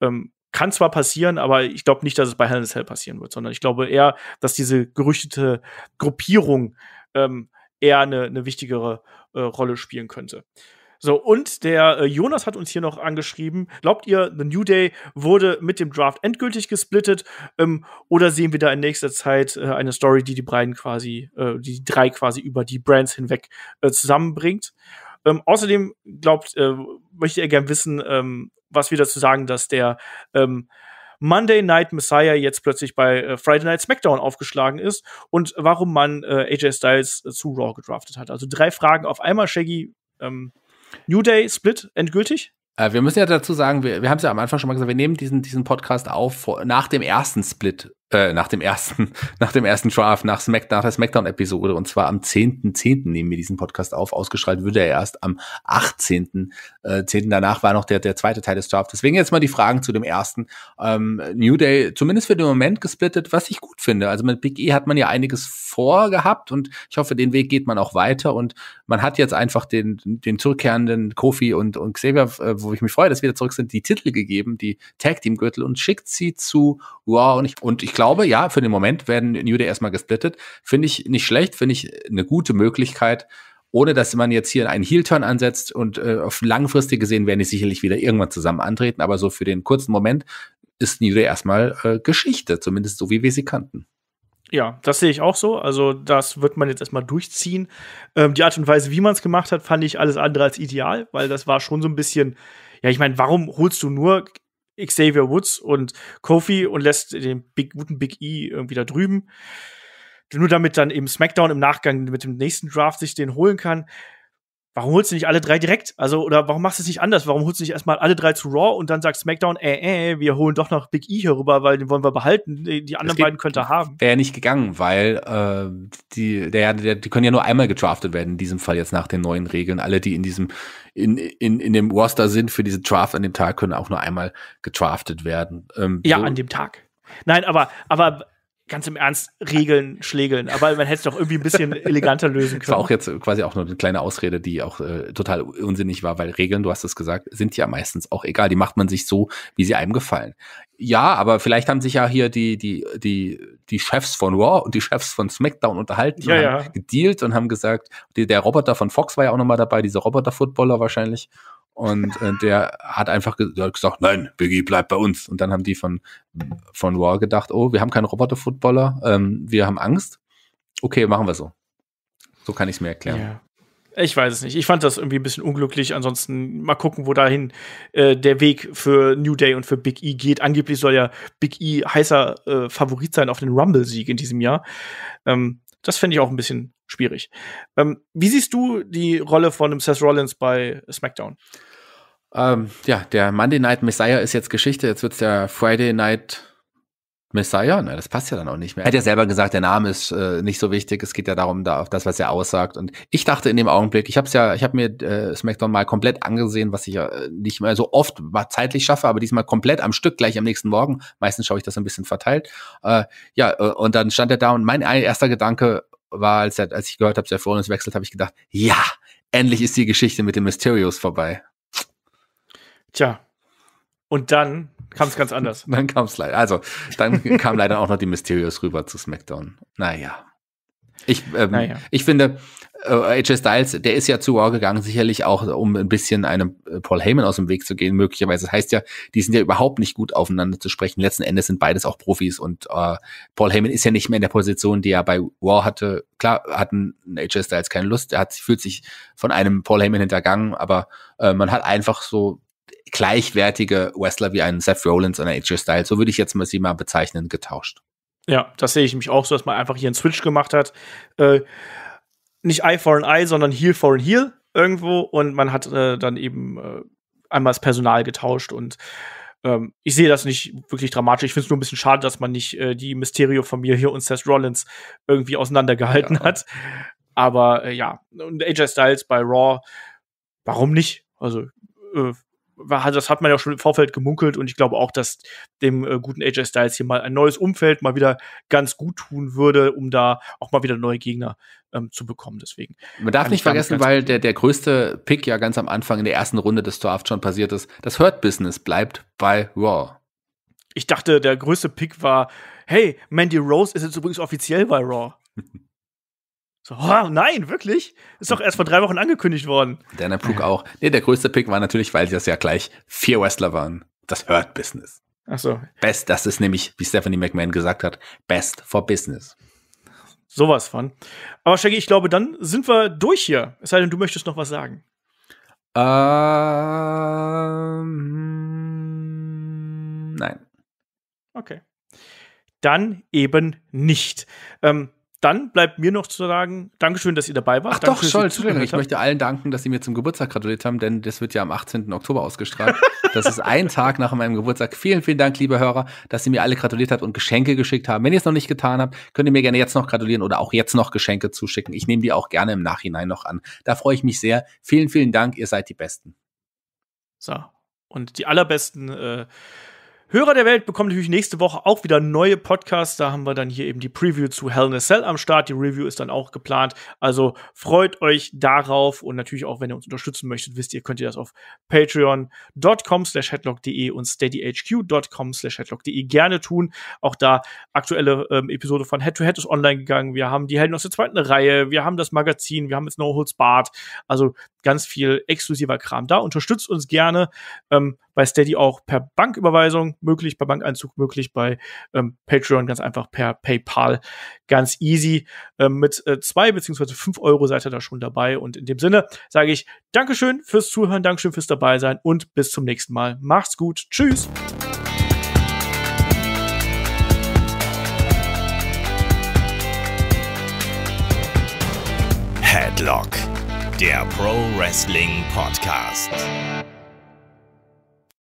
ähm, kann zwar passieren, aber ich glaube nicht, dass es bei Hell in Hell passieren wird, sondern ich glaube eher, dass diese gerüchtete Gruppierung ähm, eher eine, eine wichtigere äh, Rolle spielen könnte. So, und der äh, Jonas hat uns hier noch angeschrieben, glaubt ihr, The New Day wurde mit dem Draft endgültig gesplittet ähm, oder sehen wir da in nächster Zeit äh, eine Story, die die beiden quasi, äh, die drei quasi über die Brands hinweg äh, zusammenbringt? Ähm, außerdem glaubt, äh, möchte er gern wissen, ähm, was wir dazu sagen, dass der ähm, Monday Night Messiah jetzt plötzlich bei äh, Friday Night SmackDown aufgeschlagen ist und warum man AJ Styles zu Raw gedraftet hat. Also drei Fragen auf einmal, Shaggy. Ähm, New Day Split endgültig? Äh, wir müssen ja dazu sagen, wir, wir haben es ja am Anfang schon mal gesagt, wir nehmen diesen, diesen Podcast auf vor, nach dem ersten Split äh, nach dem ersten, nach dem ersten Draft, nach, Smack, nach der Smackdown-Episode und zwar am 10.10. .10. nehmen wir diesen Podcast auf. Ausgestrahlt würde er erst am 18.10. Äh, Danach war noch der, der zweite Teil des Drafts. Deswegen jetzt mal die Fragen zu dem ersten. Ähm, New Day, zumindest für den Moment gesplittet, was ich gut finde. Also mit Big E hat man ja einiges vorgehabt und ich hoffe, den Weg geht man auch weiter und man hat jetzt einfach den, den zurückkehrenden Kofi und, und Xavier, äh, wo ich mich freue, dass wir wieder zurück sind, die Titel gegeben, die Tag Team Gürtel und schickt sie zu Raw wow, und ich, und ich glaube, ja, für den Moment werden New Day erstmal gesplittet. Finde ich nicht schlecht, finde ich eine gute Möglichkeit, ohne dass man jetzt hier einen Heel-Turn ansetzt und äh, auf langfristig gesehen werden die sicherlich wieder irgendwann zusammen antreten, aber so für den kurzen Moment ist New Day erstmal äh, Geschichte, zumindest so wie wir sie kannten. Ja, das sehe ich auch so. Also, das wird man jetzt erstmal durchziehen. Ähm, die Art und Weise, wie man es gemacht hat, fand ich alles andere als ideal, weil das war schon so ein bisschen, ja, ich meine, warum holst du nur Xavier Woods und Kofi und lässt den Big, guten Big E irgendwie da drüben. Nur damit dann eben SmackDown im Nachgang mit dem nächsten Draft sich den holen kann warum holst du nicht alle drei direkt? Also, oder warum machst du es nicht anders? Warum holst du nicht erstmal alle drei zu Raw und dann sagt SmackDown, äh, äh, wir holen doch noch Big E hier rüber, weil den wollen wir behalten, die, anderen geht, beiden könnte er haben. Wäre ja nicht gegangen, weil äh, die, der, der, die können ja nur einmal gedraftet werden, in diesem Fall jetzt nach den neuen Regeln. Alle, die in diesem, in, in, in dem Roster sind für diesen Draft an dem Tag, können auch nur einmal gedraftet werden. Ähm, ja, so. an dem Tag. Nein, aber, aber ganz im Ernst, Regeln, Schlägeln. Aber man hätte es doch irgendwie ein bisschen eleganter lösen können. Das war auch jetzt quasi auch nur eine kleine Ausrede, die auch äh, total unsinnig war, weil Regeln, du hast es gesagt, sind ja meistens auch egal. Die macht man sich so, wie sie einem gefallen. Ja, aber vielleicht haben sich ja hier die, die, die, die Chefs von Raw und die Chefs von SmackDown unterhalten ja, und haben ja. gedealt und haben gesagt, die, der Roboter von Fox war ja auch nochmal dabei, dieser Roboter-Footballer wahrscheinlich. Und äh, der hat einfach ge hat gesagt, nein, Biggie, bleibt bei uns. Und dann haben die von, von Raw gedacht, oh, wir haben keinen Roboter-Footballer, ähm, wir haben Angst. Okay, machen wir so. So kann ich es mir erklären. Ja. Ich weiß es nicht. Ich fand das irgendwie ein bisschen unglücklich. Ansonsten mal gucken, wo dahin äh, der Weg für New Day und für Big E geht. Angeblich soll ja Big E heißer äh, Favorit sein auf den Rumble-Sieg in diesem Jahr. Ähm, das fände ich auch ein bisschen schwierig. Ähm, wie siehst du die Rolle von dem Seth Rollins bei SmackDown? Ähm, ja, der Monday Night Messiah ist jetzt Geschichte. Jetzt wird es der Friday Night Messiah, na, das passt ja dann auch nicht mehr. Er hat ja selber gesagt, der Name ist äh, nicht so wichtig, es geht ja darum, da auf das, was er aussagt. Und ich dachte in dem Augenblick, ich habe ja, ich habe mir äh, SmackDown mal komplett angesehen, was ich ja äh, nicht mehr so oft zeitlich schaffe, aber diesmal komplett am Stück, gleich am nächsten Morgen. Meistens schaue ich das ein bisschen verteilt. Äh, ja, äh, und dann stand er da und mein erster Gedanke war, als, er, als ich gehört habe, dass er vorhin ist wechselt, habe ich gedacht, ja, endlich ist die Geschichte mit den Mysterios vorbei. Tja. Und dann kam es ganz anders. dann kam es leider. Also, dann kam leider auch noch die Mysterios rüber zu SmackDown. Naja. Ich, ähm, naja. ich finde, äh, AJ Styles, der ist ja zu Raw gegangen, sicherlich auch, um ein bisschen einem äh, Paul Heyman aus dem Weg zu gehen, möglicherweise. Das heißt ja, die sind ja überhaupt nicht gut aufeinander zu sprechen. Letzten Endes sind beides auch Profis und äh, Paul Heyman ist ja nicht mehr in der Position, die er bei Raw hatte. Klar, hatten AJ Styles keine Lust, er hat, fühlt sich von einem Paul Heyman hintergangen, aber äh, man hat einfach so gleichwertige Wrestler wie einen Seth Rollins und einen AJ Styles, so würde ich jetzt mal sie mal bezeichnen, getauscht. Ja, das sehe ich mich auch so, dass man einfach hier einen Switch gemacht hat. Äh, nicht Eye for an Eye, sondern Heal for an Heal irgendwo und man hat äh, dann eben äh, einmal das Personal getauscht und ähm, ich sehe das nicht wirklich dramatisch. Ich finde es nur ein bisschen schade, dass man nicht äh, die Mysterio-Familie und Seth Rollins irgendwie auseinandergehalten ja. hat. Aber äh, ja, und AJ Styles bei Raw, warum nicht? Also äh, also das hat man ja schon im Vorfeld gemunkelt und ich glaube auch, dass dem äh, guten AJ Styles hier mal ein neues Umfeld mal wieder ganz gut tun würde, um da auch mal wieder neue Gegner ähm, zu bekommen. Deswegen. Man darf nicht vergessen, weil der, der größte Pick ja ganz am Anfang in der ersten Runde des Draft schon passiert ist. Das Hurt Business bleibt bei Raw. Ich dachte, der größte Pick war, hey, Mandy Rose ist jetzt übrigens offiziell bei Raw. So, oh, nein, wirklich? Ist doch erst vor drei Wochen angekündigt worden. Dana Brooke ja. auch. Nee, der größte Pick war natürlich, weil das ja gleich vier Wrestler waren. Das Hurt Business. Ach so. Best, das ist nämlich, wie Stephanie McMahon gesagt hat, Best for Business. Sowas von. Aber Shaggy, ich glaube, dann sind wir durch hier. Es sei denn, du möchtest noch was sagen. Ähm, nein. Okay. Dann eben nicht. Ähm, dann bleibt mir noch zu sagen, Dankeschön, dass ihr dabei wart. Ach doch, Scholl, Entschuldigung, ich möchte allen danken, dass sie mir zum Geburtstag gratuliert haben, denn das wird ja am 18. Oktober ausgestrahlt. das ist ein Tag nach meinem Geburtstag. Vielen, vielen Dank, liebe Hörer, dass sie mir alle gratuliert habt und Geschenke geschickt haben. Wenn ihr es noch nicht getan habt, könnt ihr mir gerne jetzt noch gratulieren oder auch jetzt noch Geschenke zuschicken. Ich nehme die auch gerne im Nachhinein noch an. Da freue ich mich sehr. Vielen, vielen Dank, ihr seid die Besten. So, und die allerbesten äh Hörer der Welt bekommen natürlich nächste Woche auch wieder neue Podcasts. Da haben wir dann hier eben die Preview zu Hell in a Cell am Start. Die Review ist dann auch geplant. Also freut euch darauf und natürlich auch, wenn ihr uns unterstützen möchtet, wisst ihr, könnt ihr das auf patreon.com slash headlock.de und steadyhq.com slash headlock.de gerne tun. Auch da aktuelle ähm, Episode von Head to Head ist online gegangen. Wir haben die Helden aus der zweiten Reihe. Wir haben das Magazin. Wir haben jetzt No Holds Bart. Also ganz viel exklusiver Kram da. Unterstützt uns gerne ähm, bei Steady auch per Banküberweisung möglich, bei Bankeinzug möglich, bei ähm, Patreon ganz einfach per PayPal ganz easy. Ähm, mit äh, zwei beziehungsweise fünf Euro seid ihr da schon dabei. Und in dem Sinne sage ich Dankeschön fürs Zuhören, Dankeschön fürs dabei sein und bis zum nächsten Mal. Macht's gut. Tschüss. Headlock, der Pro Wrestling Podcast.